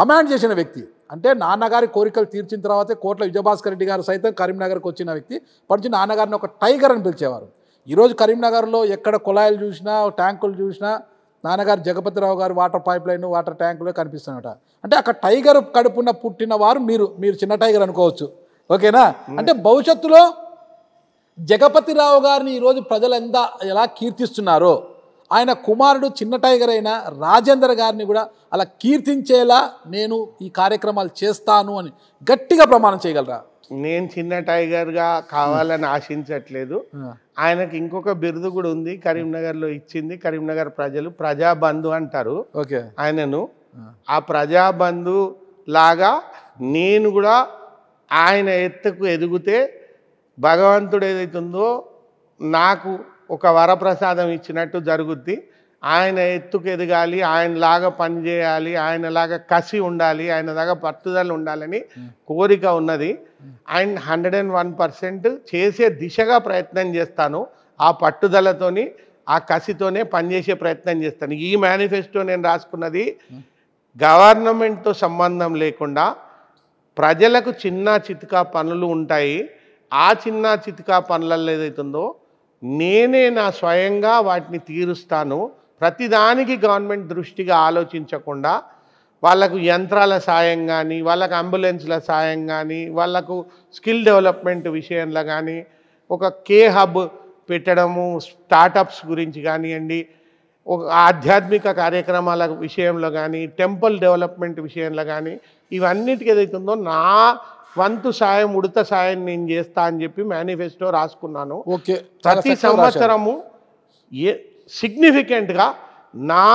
కమాండ్ చేసిన వ్యక్తి అంటే నాన్నగారి కోరికలు తీర్చిన తర్వాతే కోట్ల విజయభాస్కర్ రెడ్డి గారు సైతం కరీంనగర్కి వచ్చిన వ్యక్తి పడిచి నాన్నగారిని ఒక టైగర్ అని పిలిచేవారు ఈరోజు కరీంనగర్లో ఎక్కడ కుళాయిలు చూసినా ట్యాంకులు చూసినా నాన్నగారు జగపతిరావు గారు వాటర్ పైప్ లైన్ వాటర్ ట్యాంకులో కనిపిస్తున్నట అంటే అక్కడ టైగర్ కడుపున పుట్టిన వారు మీరు మీరు చిన్న టైగర్ అనుకోవచ్చు ఓకేనా అంటే భవిష్యత్తులో జగపతిరావు గారిని ఈరోజు ప్రజలు ఎంత ఎలా కీర్తిస్తున్నారో ఆయన కుమారుడు చిన్న టైగర్ అయిన రాజేందర్ గారిని కూడా అలా కీర్తించేలా నేను ఈ కార్యక్రమాలు చేస్తాను అని గట్టిగా ప్రమాణం చేయగలరా నేను చిన్న టైగర్గా కావాలని ఆశించట్లేదు ఆయనకి ఇంకొక బిరుదు కూడా ఉంది కరీంనగర్లో ఇచ్చింది కరీంనగర్ ప్రజలు ప్రజాబంధు అంటారు ఆయనను ఆ ప్రజాబంధు లాగా నేను కూడా ఆయన ఎత్తుకు ఎదిగితే భగవంతుడు ఏదైతుందో నాకు ఒక వరప్రసాదం ఇచ్చినట్టు జరుగుద్ది ఆయన ఎత్తుకు ఎదగాలి ఆయనలాగా పనిచేయాలి ఆయనలాగా కసి ఉండాలి ఆయనలాగా పట్టుదల ఉండాలని కోరిక ఉన్నది and hundred and one percent చేసే దిశగా ప్రయత్నం చేస్తాను ఆ పట్టుదలతోని ఆ కసితోనే పనిచేసే ప్రయత్నం చేస్తాను ఈ మేనిఫెస్టో నేను రాసుకున్నది గవర్నమెంట్తో సంబంధం లేకుండా ప్రజలకు చిన్న చితికా పనులు ఉంటాయి ఆ చిన్న చితికా పనులలో ఏదైతుందో నేనే నా స్వయంగా వాటిని తీరుస్తాను ప్రతిదానికి గవర్నమెంట్ దృష్టిగా ఆలోచించకుండా వాళ్ళకు యంత్రాల సాయం కానీ వాళ్ళకు అంబులెన్స్ల సాయం కానీ వాళ్ళకు స్కిల్ డెవలప్మెంట్ విషయంలో కానీ ఒక కే హబ్ పెట్టడము స్టార్టప్స్ గురించి కానివ్వండి ఒక ఆధ్యాత్మిక కార్యక్రమాల విషయంలో కానీ టెంపుల్ డెవలప్మెంట్ విషయంలో కానీ ఇవన్నిటికి ఏదైతుందో నా వంతు సాయం ఉడత సాయం నేను చేస్తా అని చెప్పి మేనిఫెస్టో రాసుకున్నాను ప్రతి సంవత్సరము ఏ సిగ్నిఫికెంట్గా నా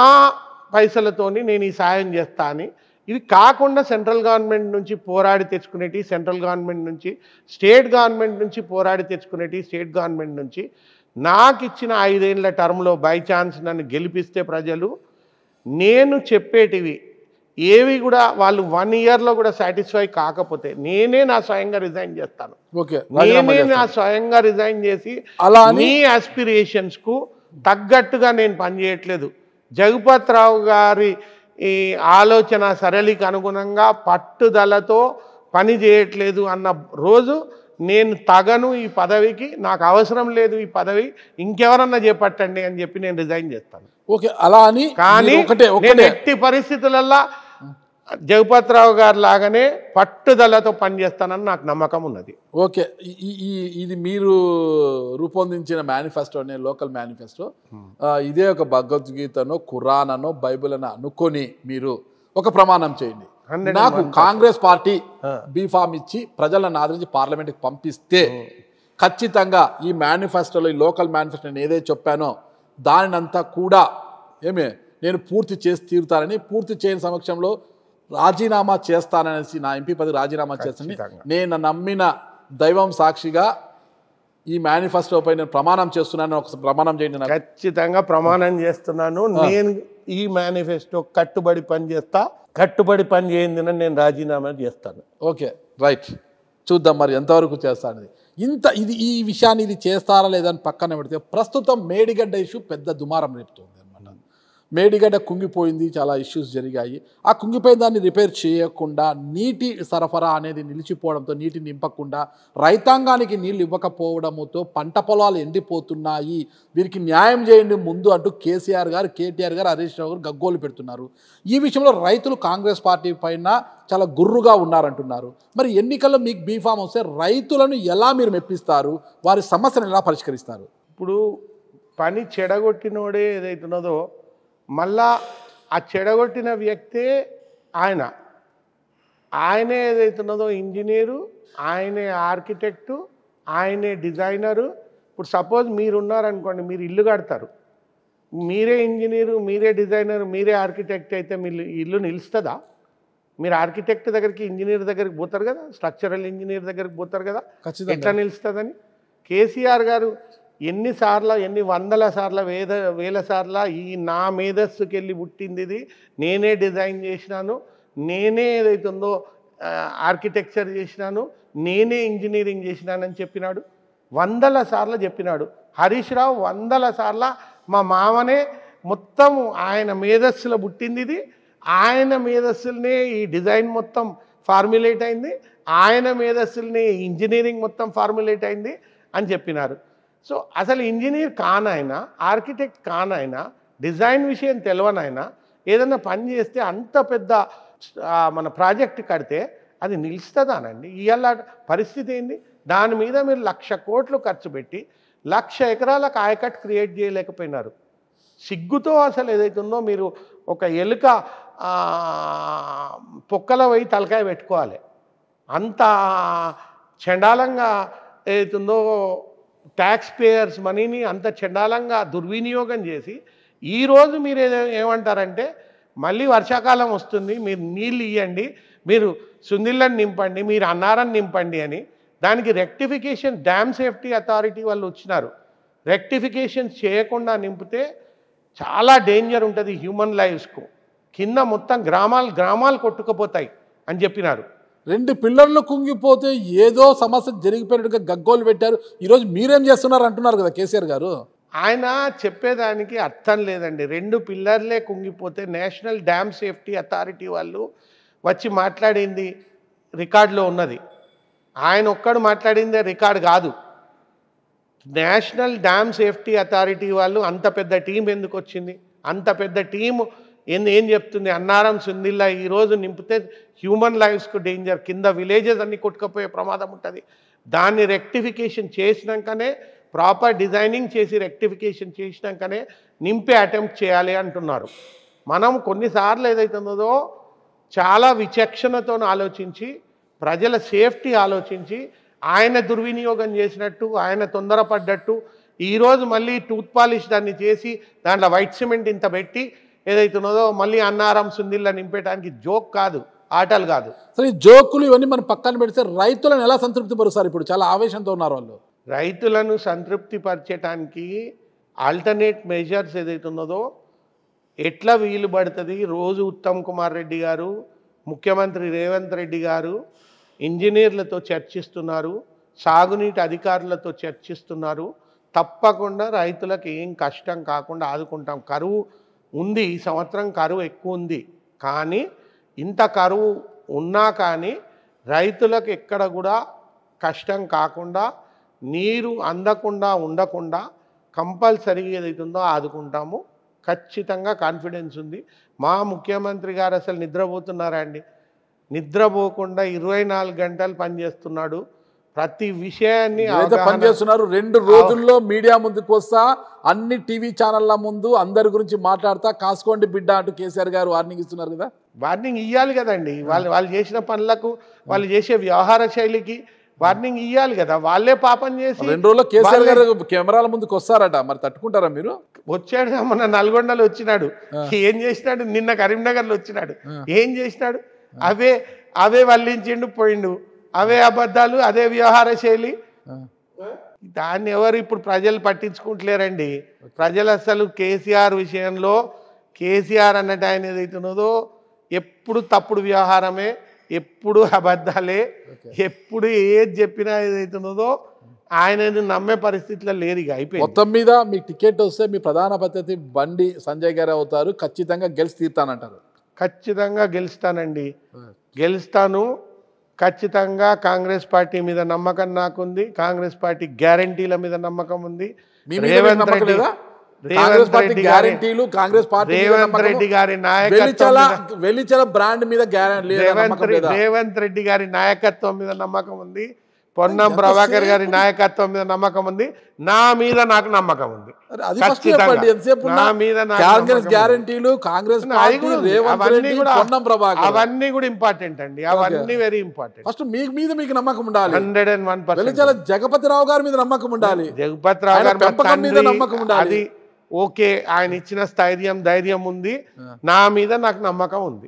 పైసలతోని నేను ఈ సాయం చేస్తా అని ఇది కాకుండా సెంట్రల్ గవర్నమెంట్ నుంచి పోరాడి తెచ్చుకునేటి సెంట్రల్ గవర్నమెంట్ నుంచి స్టేట్ గవర్నమెంట్ నుంచి పోరాడి తెచ్చుకునేటి స్టేట్ గవర్నమెంట్ నుంచి నాకు ఇచ్చిన ఐదేళ్ల టర్మ్లో బై ఛాన్స్ నన్ను గెలిపిస్తే ప్రజలు నేను చెప్పేటివి ఏవి కూడా వాళ్ళు వన్ ఇయర్లో కూడా సాటిస్ఫై కాకపోతే నేనే నా స్వయంగా రిజైన్ చేస్తాను నేనే నా స్వయంగా రిజైన్ చేసి అలా మీ ఆస్పిరేషన్స్కు తగ్గట్టుగా నేను పనిచేయట్లేదు జగపతిరావు గారి ఈ ఆలోచన సరళికి అనుగుణంగా పట్టుదలతో పని చేయట్లేదు అన్న రోజు నేను తగను ఈ పదవికి నాకు అవసరం లేదు ఈ పదవి ఇంకెవరన్నా చేపట్టండి అని చెప్పి నేను రిజైన్ చేస్తాను ఓకే అలా అని కానీ ఒకటే ఎట్టి పరిస్థితులల్లో జగపతిరావు గారు లాగానే పట్టుదలతో పనిచేస్తానని నాకు నమ్మకం ఉన్నది ఓకే ఈ ఇది మీరు రూపొందించిన అనే లోకల్ మేనిఫెస్టో ఇదే ఒక భగవద్గీతను ఖురాన్ అనో బైబుల్ అని అనుకొని మీరు ఒక ప్రమాణం చేయండి నాకు కాంగ్రెస్ పార్టీ బీఫామ్ ఇచ్చి ప్రజలను ఆదరించి పార్లమెంట్కి పంపిస్తే ఖచ్చితంగా ఈ మేనిఫెస్టోలో ఈ లోకల్ మేనిఫెస్టో నేను ఏదైతే చెప్పానో దానినంతా కూడా ఏమే నేను పూర్తి చేసి తీరుతానని పూర్తి చేయని సమక్షంలో రాజీనామా చేస్తాననేసి నా ఎంపీ పదవి రాజీనామా చేస్తుంది నేను నమ్మిన దైవం సాక్షిగా ఈ మేనిఫెస్టోపై నేను ప్రమాణం చేస్తున్నాను ఒక ప్రమాణం చేయండి ఖచ్చితంగా ప్రమాణం చేస్తున్నాను నేను ఈ మేనిఫెస్టో కట్టుబడి పని చేస్తా కట్టుబడి పని చేయింది నేను రాజీనామా చేస్తాను ఓకే రైట్ చూద్దాం మరి ఎంతవరకు చేస్తాను ఇంత ఇది ఈ విషయాన్ని ఇది చేస్తారా లేదని పక్కన పెడితే ప్రస్తుతం మేడిగడ్డ ఇష్యూ పెద్ద దుమారం రేపుతుంది మేడిగడ్డ కుంగిపోయింది చాలా ఇష్యూస్ జరిగాయి ఆ కుంగిపోయిన దాన్ని రిపేర్ చేయకుండా నీటి సరఫరా అనేది నిలిచిపోవడంతో నీటిని నింపకుండా రైతాంగానికి నీళ్ళు ఇవ్వకపోవడంతో పంట పొలాలు ఎండిపోతున్నాయి వీరికి న్యాయం చేయండి ముందు అంటూ కేసీఆర్ గారు కేటీఆర్ గారు హరీష్ రావు గారు గగ్గోలు పెడుతున్నారు ఈ విషయంలో రైతులు కాంగ్రెస్ పార్టీ పైన చాలా గుర్రుగా ఉన్నారంటున్నారు మరి ఎన్నికల్లో మీకు బీఫామ్ వస్తే రైతులను ఎలా మీరు మెప్పిస్తారు వారి సమస్యను ఎలా పరిష్కరిస్తారు ఇప్పుడు పని చెడగొట్టినోడే ఏదైతున్నదో మళ్ళా ఆ చెడగొట్టిన వ్యక్తే ఆయన ఆయనే ఏదైతున్నదో ఇంజనీరు ఆయనే ఆర్కిటెక్టు ఆయనే డిజైనరు ఇప్పుడు సపోజ్ మీరున్నారనుకోండి మీరు ఇల్లు కడతారు మీరే ఇంజనీరు మీరే డిజైనర్ మీరే ఆర్కిటెక్ట్ అయితే మీ ఇల్లు నిలుస్తుందా మీరు ఆర్కిటెక్ట్ దగ్గరికి ఇంజనీర్ దగ్గరికి పోతారు కదా స్ట్రక్చరల్ ఇంజనీర్ దగ్గరికి పోతారు కదా ఎట్లా నిలుస్తుందని కేసీఆర్ గారు ఎన్నిసార్లు ఎన్ని వందల సార్ల వేద వేల సార్ల ఈ నా మేధస్సుకి వెళ్ళి పుట్టింది ఇది నేనే డిజైన్ చేసినాను నేనే ఏదైతుందో ఆర్కిటెక్చర్ చేసినాను నేనే ఇంజనీరింగ్ చేసినానని చెప్పినాడు వందల సార్లు చెప్పినాడు హరీష్ రావు వందల సార్ల మా మామనే మొత్తం ఆయన మేధస్సులో పుట్టింది ఇది ఆయన మేధస్సులనే ఈ డిజైన్ మొత్తం ఫార్ములేట్ అయింది ఆయన మేధస్సులనే ఇంజనీరింగ్ మొత్తం ఫార్ములేట్ అయింది అని చెప్పినారు సో అసలు ఇంజనీర్ కానైనా ఆర్కిటెక్ట్ కానైనా డిజైన్ విషయం తెలవనైనా ఏదైనా పని చేస్తే అంత పెద్ద మన ప్రాజెక్ట్ కడితే అది నిలుస్తుందానండి ఇవాళ పరిస్థితి ఏంటి దాని మీద మీరు లక్ష కోట్లు ఖర్చు పెట్టి లక్ష ఎకరాలకు ఆయకట్ క్రియేట్ చేయలేకపోయినారు సిగ్గుతో అసలు ఏదైతుందో మీరు ఒక ఎలుక పొక్కల పోయి తలకాయ పెట్టుకోవాలి అంత చండాలంగా ఏదైతుందో ట్యాక్స్ పేయర్స్ మనీని అంత చండాలంగా దుర్వినియోగం చేసి ఈరోజు మీరు ఏమంటారంటే మళ్ళీ వర్షాకాలం వస్తుంది మీరు నీళ్ళు ఇవ్వండి మీరు సుందిళ్ళని నింపండి మీరు అన్నారం నింపండి అని దానికి రెక్టిఫికేషన్ డ్యామ్ సేఫ్టీ అథారిటీ వాళ్ళు వచ్చినారు రెక్టిఫికేషన్ చేయకుండా నింపితే చాలా డేంజర్ ఉంటుంది హ్యూమన్ లైఫ్స్కు కింద మొత్తం గ్రామాలు గ్రామాలు కొట్టుకుపోతాయి అని చెప్పినారు రెండు పిల్లర్లు కుంగిపోతే ఏదో సమస్య జరిగిపోయినట్టుగా గగ్గోలు పెట్టారు ఈరోజు మీరేం చేస్తున్నారు అంటున్నారు కదా కేసీఆర్ గారు ఆయన చెప్పేదానికి అర్థం లేదండి రెండు పిల్లర్లే కుంగిపోతే నేషనల్ డ్యామ్ సేఫ్టీ అథారిటీ వాళ్ళు వచ్చి మాట్లాడింది రికార్డులో ఉన్నది ఆయన ఒక్కడు మాట్లాడిందే రికార్డు కాదు నేషనల్ డ్యామ్ సేఫ్టీ అథారిటీ వాళ్ళు అంత పెద్ద టీం ఎందుకు వచ్చింది అంత పెద్ద టీం ఏం ఏం చెప్తుంది అన్నారం సుందిల్లా ఈరోజు నింపితే హ్యూమన్ లైఫ్స్కు డేంజర్ కింద విలేజెస్ అన్నీ కొట్టుకుపోయే ప్రమాదం ఉంటుంది దాన్ని రెక్టిఫికేషన్ చేసినాకనే ప్రాపర్ డిజైనింగ్ చేసి రెక్టిఫికేషన్ చేసినాకనే నింపే అటెంప్ట్ చేయాలి అంటున్నారు మనం కొన్నిసార్లు ఏదైతుందో చాలా విచక్షణతో ఆలోచించి ప్రజల సేఫ్టీ ఆలోచించి ఆయన దుర్వినియోగం చేసినట్టు ఆయన తొందరపడ్డట్టు ఈరోజు మళ్ళీ టూత్ పాలిష్ దాన్ని చేసి దాంట్లో వైట్ సిమెంట్ ఇంత పెట్టి ఉన్నదో మళ్ళీ అన్నారం సుందిల్లా నింపేయడానికి జోక్ కాదు ఆటలు కాదు సరే జోకులు ఇవన్నీ మనం పక్కన పెడితే రైతులను ఎలా సంతృప్తి పరుస్తారు ఇప్పుడు చాలా ఆవేశంతో ఉన్నారు వాళ్ళు రైతులను సంతృప్తి పరచడానికి ఆల్టర్నేట్ మెజర్స్ ఏదైతే ఉన్నదో ఎట్లా వీలు పడుతుంది రోజు ఉత్తమ్ కుమార్ రెడ్డి గారు ముఖ్యమంత్రి రేవంత్ రెడ్డి గారు ఇంజనీర్లతో చర్చిస్తున్నారు సాగునీటి అధికారులతో చర్చిస్తున్నారు తప్పకుండా రైతులకు ఏం కష్టం కాకుండా ఆదుకుంటాం కరువు ఉంది ఈ సంవత్సరం కరువు ఎక్కువ ఉంది కానీ ఇంత కరువు ఉన్నా కానీ రైతులకు ఎక్కడ కూడా కష్టం కాకుండా నీరు అందకుండా ఉండకుండా కంపల్సరీగా ఏదైతుందో ఆదుకుంటాము ఖచ్చితంగా కాన్ఫిడెన్స్ ఉంది మా ముఖ్యమంత్రి గారు అసలు నిద్రపోతున్నారండి నిద్రపోకుండా ఇరవై నాలుగు గంటలు పనిచేస్తున్నాడు ప్రతి విషయాన్ని పనిచేస్తున్నారు రెండు రోజుల్లో మీడియా ముందుకు వస్తా అన్ని టీవీ ఛానళ్ళ ముందు అందరి గురించి మాట్లాడతా కాసుకోండి బిడ్డ అంటూ కేసీఆర్ గారు వార్నింగ్ ఇస్తున్నారు కదా వార్నింగ్ ఇవ్వాలి కదండి వాళ్ళు వాళ్ళు చేసిన పనులకు వాళ్ళు చేసే వ్యవహార శైలికి వార్నింగ్ ఇవ్వాలి కదా వాళ్ళే పాపం చేసి రెండు రోజుల్లో కేసీఆర్ గారు కెమెరాల ముందుకు వస్తారట మరి తట్టుకుంటారా మీరు వచ్చాడు మొన్న నల్గొండలో వచ్చినాడు ఏం చేసినాడు నిన్న కరీంనగర్లో వచ్చినాడు ఏం చేసినాడు అవే అవే వల్లించిండు పోయిండు అవే అబద్ధాలు అదే వ్యవహార శైలి దాన్ని ఎవరు ఇప్పుడు ప్రజలు పట్టించుకుంటలేరండి ప్రజలు అసలు కేసీఆర్ విషయంలో కేసీఆర్ అన్నట్టు ఆయన ఏదైతున్నదో ఎప్పుడు తప్పుడు వ్యవహారమే ఎప్పుడు అబద్ధాలే ఎప్పుడు ఏది చెప్పినా ఏదైతున్నదో ఆయనను నమ్మే పరిస్థితిలో లేరు ఇక అయిపోయి మొత్తం మీద మీకు టికెట్ వస్తే మీ ప్రధాన పద్ధతి బండి సంజయ్ గారు అవుతారు ఖచ్చితంగా గెలిచి తీరుతానంటారు ఖచ్చితంగా గెలుస్తానండి గెలుస్తాను ఖచ్చితంగా కాంగ్రెస్ పార్టీ మీద నమ్మకం నాకుంది కాంగ్రెస్ పార్టీ గ్యారంటీల మీద నమ్మకం ఉంది రేవంత్ రెడ్డి రేవంత్ రెడ్డి కాంగ్రెస్ పార్టీ రెడ్డి గారి బ్రాండ్ మీద రెడ్డి గారి నాయకత్వం మీద నమ్మకం ఉంది పొన్నం ప్రభాకర్ గారి నాయకత్వం మీద నమ్మకం ఉంది నా మీద నాకు నమ్మకం ఉంది నా మీద కాంగ్రెస్ గ్యారంటీలు కాంగ్రెస్ అవన్నీ కూడా కూడా ఇంపార్టెంట్ అండి అవన్నీ వెరీ ఇంపార్టెంట్ ఫస్ట్ మీద మీకు నమ్మకం ఉండాలి hundred and one percent Jagapathi Rao గారి మీద నమ్మకం ఉండాలి జగపతిరావు గారి మీద నమ్మకం ఉండాలి ఓకే ఆయన ఇచ్చిన స్థైర్యం ధైర్యం ఉంది నా మీద నాకు నమ్మకం ఉంది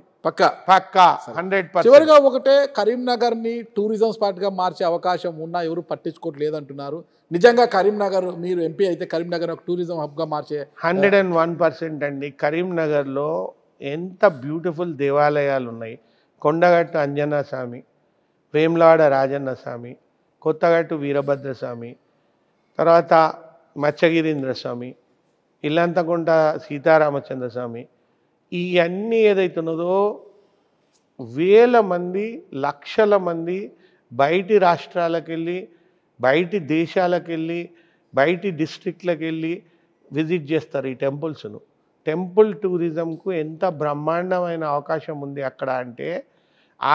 హండ్రెడ్ చివరిగా ఒకటే కరీంనగర్ ని టూరిజం స్పాట్ గా మార్చే అవకాశం ఉన్నా ఎవరు పట్టించుకోవట్లేదు అంటున్నారు నిజంగా కరీంనగర్ మీరు ఎంపీ అయితే కరీంనగర్ ఒక టూరిజం హబ్ గా మార్చే హండ్రెడ్ అండ్ వన్ పర్సెంట్ అండి కరీంనగర్ లో ఎంత బ్యూటిఫుల్ దేవాలయాలు ఉన్నాయి కొండగట్టు అంజన్న స్వామి వేమ్లాడ రాజన్న స్వామి కొత్తగట్టు వీరభద్ర స్వామి తర్వాత మత్స్యగిరీంద్ర స్వామి ఇల్లంతకుంట సీతారామచంద్ర స్వామి ఇవన్నీ ఏదైతే ఉన్నదో వేల మంది లక్షల మంది బయటి రాష్ట్రాలకు వెళ్ళి బయటి దేశాలకు వెళ్ళి బయటి డిస్ట్రిక్ట్లకు వెళ్ళి విజిట్ చేస్తారు ఈ టెంపుల్స్ను టెంపుల్ టూరిజంకు ఎంత బ్రహ్మాండమైన అవకాశం ఉంది అక్కడ అంటే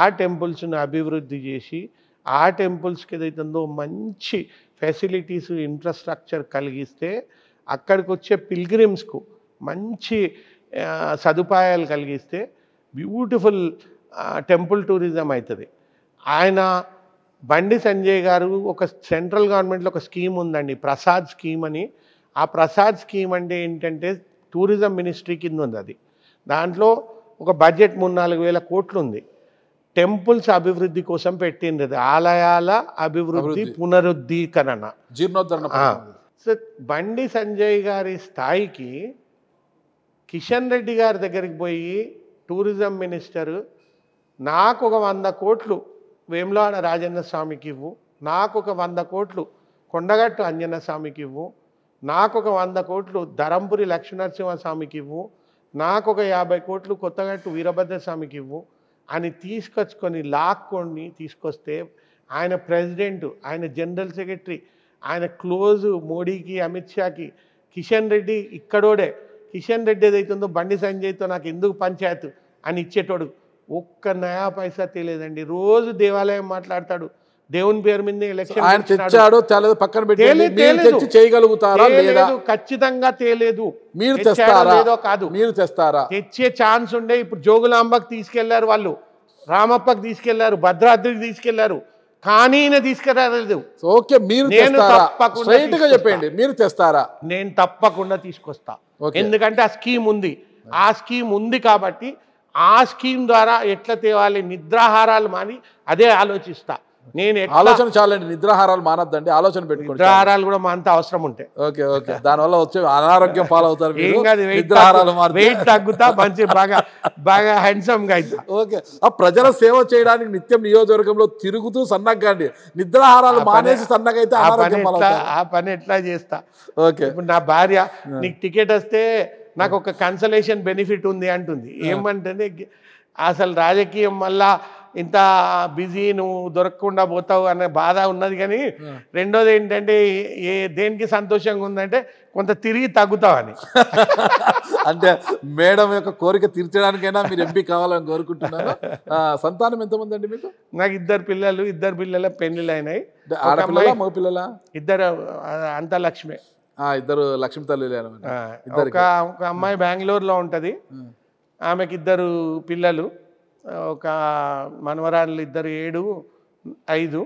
ఆ టెంపుల్స్ను అభివృద్ధి చేసి ఆ టెంపుల్స్కి ఉందో మంచి ఫెసిలిటీస్ ఇన్ఫ్రాస్ట్రక్చర్ కలిగిస్తే అక్కడికి వచ్చే పిల్గ్రిమ్స్కు మంచి సదుపాయాలు కలిగిస్తే బ్యూటిఫుల్ టెంపుల్ టూరిజం అవుతుంది ఆయన బండి సంజయ్ గారు ఒక సెంట్రల్ గవర్నమెంట్లో ఒక స్కీమ్ ఉందండి ప్రసాద్ స్కీమ్ అని ఆ ప్రసాద్ స్కీమ్ అంటే ఏంటంటే టూరిజం మినిస్ట్రీ కింద ఉంది అది దాంట్లో ఒక బడ్జెట్ మూడు నాలుగు వేల కోట్లు ఉంది టెంపుల్స్ అభివృద్ధి కోసం పెట్టింది ఆలయాల అభివృద్ధి పునరుద్ధీకరణ జీర్ణోద్ధరణ బండి సంజయ్ గారి స్థాయికి కిషన్ రెడ్డి గారి దగ్గరికి పోయి టూరిజం మినిస్టరు నాకు ఒక వంద కోట్లు వేములాడ రాజన్న స్వామికి ఇవ్వు నాకు ఒక వంద కోట్లు కొండగట్టు అంజన్న స్వామికి ఇవ్వు నాకు ఒక వంద కోట్లు ధరంపురి లక్ష్మీనరసింహ స్వామికి ఇవ్వు నాకు ఒక యాభై కోట్లు కొత్తగట్టు వీరభద్ర స్వామికి ఇవ్వు అని తీసుకొచ్చుకొని లాక్కొని తీసుకొస్తే ఆయన ప్రెసిడెంట్ ఆయన జనరల్ సెక్రటరీ ఆయన క్లోజు మోడీకి అమిత్ షాకి కిషన్ రెడ్డి ఇక్కడోడే కిషన్ రెడ్డి ఏదైతుందో బండి సంజయ్తో నాకు ఎందుకు పంచాయత్ అని ఇచ్చేటోడు ఒక్క నయా పైసా తెలియదండి రోజు దేవాలయం మాట్లాడతాడు దేవుని పేరు మీద ఎలక్షన్ తెచ్చాడో పక్కన పెట్టి చేయగలుగుతారా లేదా ఖచ్చితంగా తేలేదు మీరు తెస్తారా కాదు మీరు తెస్తారా తెచ్చే ఛాన్స్ ఉండే ఇప్పుడు జోగులాంబకి తీసుకెళ్లారు వాళ్ళు రామప్పకి తీసుకెళ్లారు భద్రాద్రికి తీసుకెళ్లారు కానీ తీసుకురాలేదు ఓకే మీరు తప్పకుండా చెప్పండి మీరు తెస్తారా నేను తప్పకుండా తీసుకొస్తా ఎందుకంటే ఆ స్కీమ్ ఉంది ఆ స్కీమ్ ఉంది కాబట్టి ఆ స్కీమ్ ద్వారా ఎట్లా తేవాలి నిద్రాహారాలు మాని అదే ఆలోచిస్తా నేను ఆలోచన చాలండి నిద్రాహారాలు మానద్దండి ఆలోచన పెట్టుకోండి నిద్రాహారాలు కూడా మా అంత అవసరం ఉంటాయి ఓకే ఓకే దానివల్ల వచ్చే అనారోగ్యం అవుతారు నిద్రాహారాలు వెయిట్ తగ్గుతా మంచి బాగా బాగా హ్యాండ్సమ్ గా ఓకే ఆ ప్రజల సేవ చేయడానికి నిత్యం నియోజకవర్గంలో తిరుగుతూ సన్నగ్గా అండి నిద్రాహారాలు మానేసి సన్నగా అయితే ఆ పని ఎట్లా చేస్తా ఓకే ఇప్పుడు నా భార్య నీకు టికెట్ వస్తే నాకు ఒక కన్సలేషన్ బెనిఫిట్ ఉంది అంటుంది ఏమంటే అసలు రాజకీయం మళ్ళా ఇంత బిజీ నువ్వు దొరకకుండా పోతావు అనే బాధ ఉన్నది కానీ రెండోది ఏంటంటే ఏ దేనికి సంతోషంగా ఉందంటే కొంత తిరిగి తగ్గుతావని అంటే మేడం యొక్క కోరిక తీర్చడానికైనా మీరు ఎంపీ కావాలని కోరుకుంటున్నాను సంతానం ఎంతమంది అండి మీకు నాకు ఇద్దరు పిల్లలు ఇద్దరు పిల్లల పెళ్లిళ్ళు అయినాయి ఆడపిల్ల మగ పిల్లల ఇద్దరు అంత లక్ష్మి ఇద్దరు లక్ష్మి తల్లి ఒక అమ్మాయి బెంగళూరులో ఉంటుంది ఆమెకి ఇద్దరు పిల్లలు ఒక మనవరాళ్ళు ఇద్దరు ఏడు ఐదు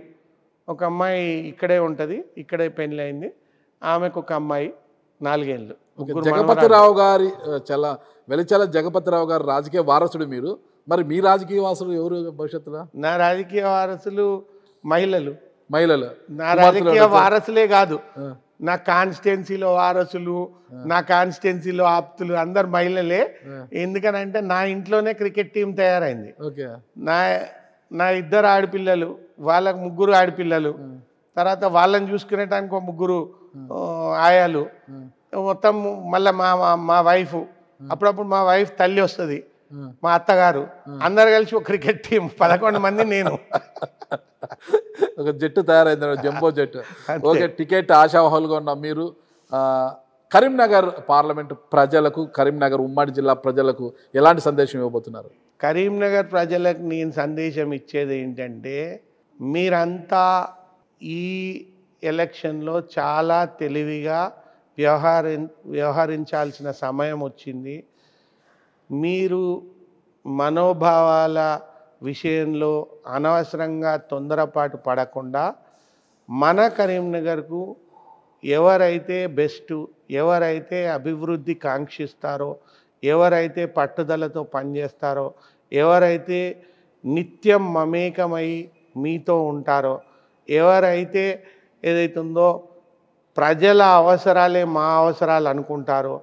ఒక అమ్మాయి ఇక్కడే ఉంటుంది ఇక్కడే పెళ్ళి అయింది ఆమెకు ఒక అమ్మాయి నాలుగేళ్ళు జగపతిరావు గారి చాలా వెలిచల జగపతిరావు గారు రాజకీయ వారసుడు మీరు మరి మీ రాజకీయ వారసులు ఎవరు భవిష్యత్తులో నా రాజకీయ వారసులు మహిళలు మహిళలు నా రాజకీయ వారసులే కాదు నా కాన్స్టిట్యున్సీలో వారసులు నా కాన్స్టిట్యున్సీలో ఆప్తులు అందరు మహిళలే ఎందుకనంటే నా ఇంట్లోనే క్రికెట్ టీం తయారైంది నా నా ఇద్దరు ఆడపిల్లలు వాళ్ళకు ముగ్గురు ఆడపిల్లలు తర్వాత వాళ్ళని చూసుకునేటానికి ఒక ముగ్గురు ఆయాలు మొత్తం మళ్ళీ మా మా వైఫ్ అప్పుడప్పుడు మా వైఫ్ తల్లి వస్తుంది మా అత్తగారు అందరు కలిసి ఒక క్రికెట్ టీం పదకొండు మంది నేను ఒక జట్టు తయారైంది జంబో జట్టు ఓకే టికెట్ ఆశావహాలుగా ఉన్న మీరు కరీంనగర్ పార్లమెంట్ ప్రజలకు కరీంనగర్ ఉమ్మడి జిల్లా ప్రజలకు ఎలాంటి సందేశం ఇవ్వబోతున్నారు కరీంనగర్ ప్రజలకు నేను సందేశం ఇచ్చేది ఏంటంటే మీరంతా ఈ ఎలక్షన్లో చాలా తెలివిగా వ్యవహరి వ్యవహరించాల్సిన సమయం వచ్చింది మీరు మనోభావాల విషయంలో అనవసరంగా తొందరపాటు పడకుండా మన కరీంనగర్కు ఎవరైతే బెస్ట్ ఎవరైతే అభివృద్ధి కాంక్షిస్తారో ఎవరైతే పట్టుదలతో పనిచేస్తారో ఎవరైతే నిత్యం మమేకమై మీతో ఉంటారో ఎవరైతే ఏదైతుందో ప్రజల అవసరాలే మా అవసరాలు అనుకుంటారో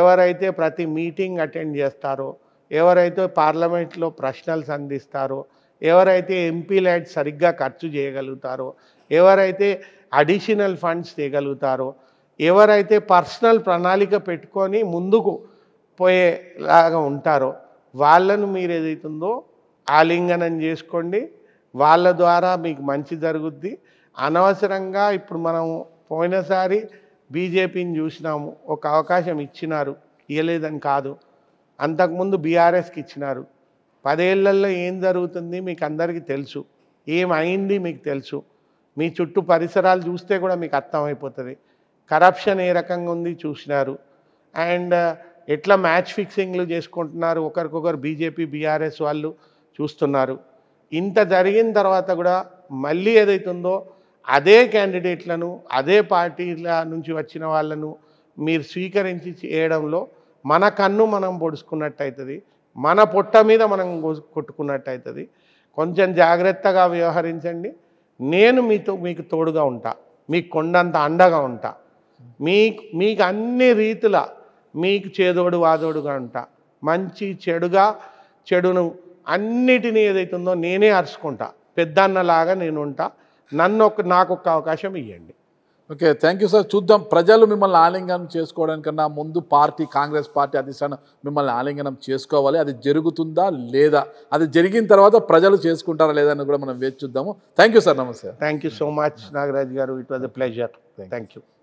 ఎవరైతే ప్రతి మీటింగ్ అటెండ్ చేస్తారో ఎవరైతే పార్లమెంట్లో ప్రశ్నలు సంధిస్తారో ఎవరైతే ఎంపీ ల్యాడ్ సరిగ్గా ఖర్చు చేయగలుగుతారో ఎవరైతే అడిషనల్ ఫండ్స్ తీయగలుగుతారో ఎవరైతే పర్సనల్ ప్రణాళిక పెట్టుకొని ముందుకు పోయేలాగా ఉంటారో వాళ్ళను మీరు ఏదైతుందో ఆలింగనం చేసుకోండి వాళ్ళ ద్వారా మీకు మంచి జరుగుద్ది అనవసరంగా ఇప్పుడు మనం పోయినసారి బీజేపీని చూసినాము ఒక అవకాశం ఇచ్చినారు ఇవ్వలేదని కాదు అంతకుముందు బీఆర్ఎస్కి ఇచ్చినారు పదేళ్లలో ఏం జరుగుతుంది మీకు అందరికీ తెలుసు ఏమైంది మీకు తెలుసు మీ చుట్టూ పరిసరాలు చూస్తే కూడా మీకు అర్థమైపోతుంది కరప్షన్ ఏ రకంగా ఉంది చూసినారు అండ్ ఎట్లా మ్యాచ్ ఫిక్సింగ్లు చేసుకుంటున్నారు ఒకరికొకరు బీజేపీ బీఆర్ఎస్ వాళ్ళు చూస్తున్నారు ఇంత జరిగిన తర్వాత కూడా మళ్ళీ ఏదైతుందో అదే క్యాండిడేట్లను అదే పార్టీల నుంచి వచ్చిన వాళ్ళను మీరు స్వీకరించి చేయడంలో మన కన్ను మనం పొడుచుకున్నట్టు అవుతుంది మన పొట్ట మీద మనం కొట్టుకున్నట్టు అవుతుంది కొంచెం జాగ్రత్తగా వ్యవహరించండి నేను మీతో మీకు తోడుగా ఉంటా మీకు కొండంత అండగా ఉంటా మీకు మీకు అన్ని రీతుల మీకు చేదోడు వాదోడుగా ఉంటా మంచి చెడుగా చెడును అన్నిటినీ ఏదైతుందో నేనే అరుచుకుంటా పెద్దన్నలాగా నేను ఉంటా నన్ను ఒక నాకు అవకాశం ఇవ్వండి ఓకే థ్యాంక్ యూ సార్ చూద్దాం ప్రజలు మిమ్మల్ని ఆలింగనం చేసుకోవడానికన్నా ముందు పార్టీ కాంగ్రెస్ పార్టీ అధిష్టానం మిమ్మల్ని ఆలింగనం చేసుకోవాలి అది జరుగుతుందా లేదా అది జరిగిన తర్వాత ప్రజలు చేసుకుంటారా లేదా అని కూడా మనం వేచి చూద్దాము థ్యాంక్ సార్ నమస్తే థ్యాంక్ సో మచ్ నాగరాజ్ గారు it was a pleasure thank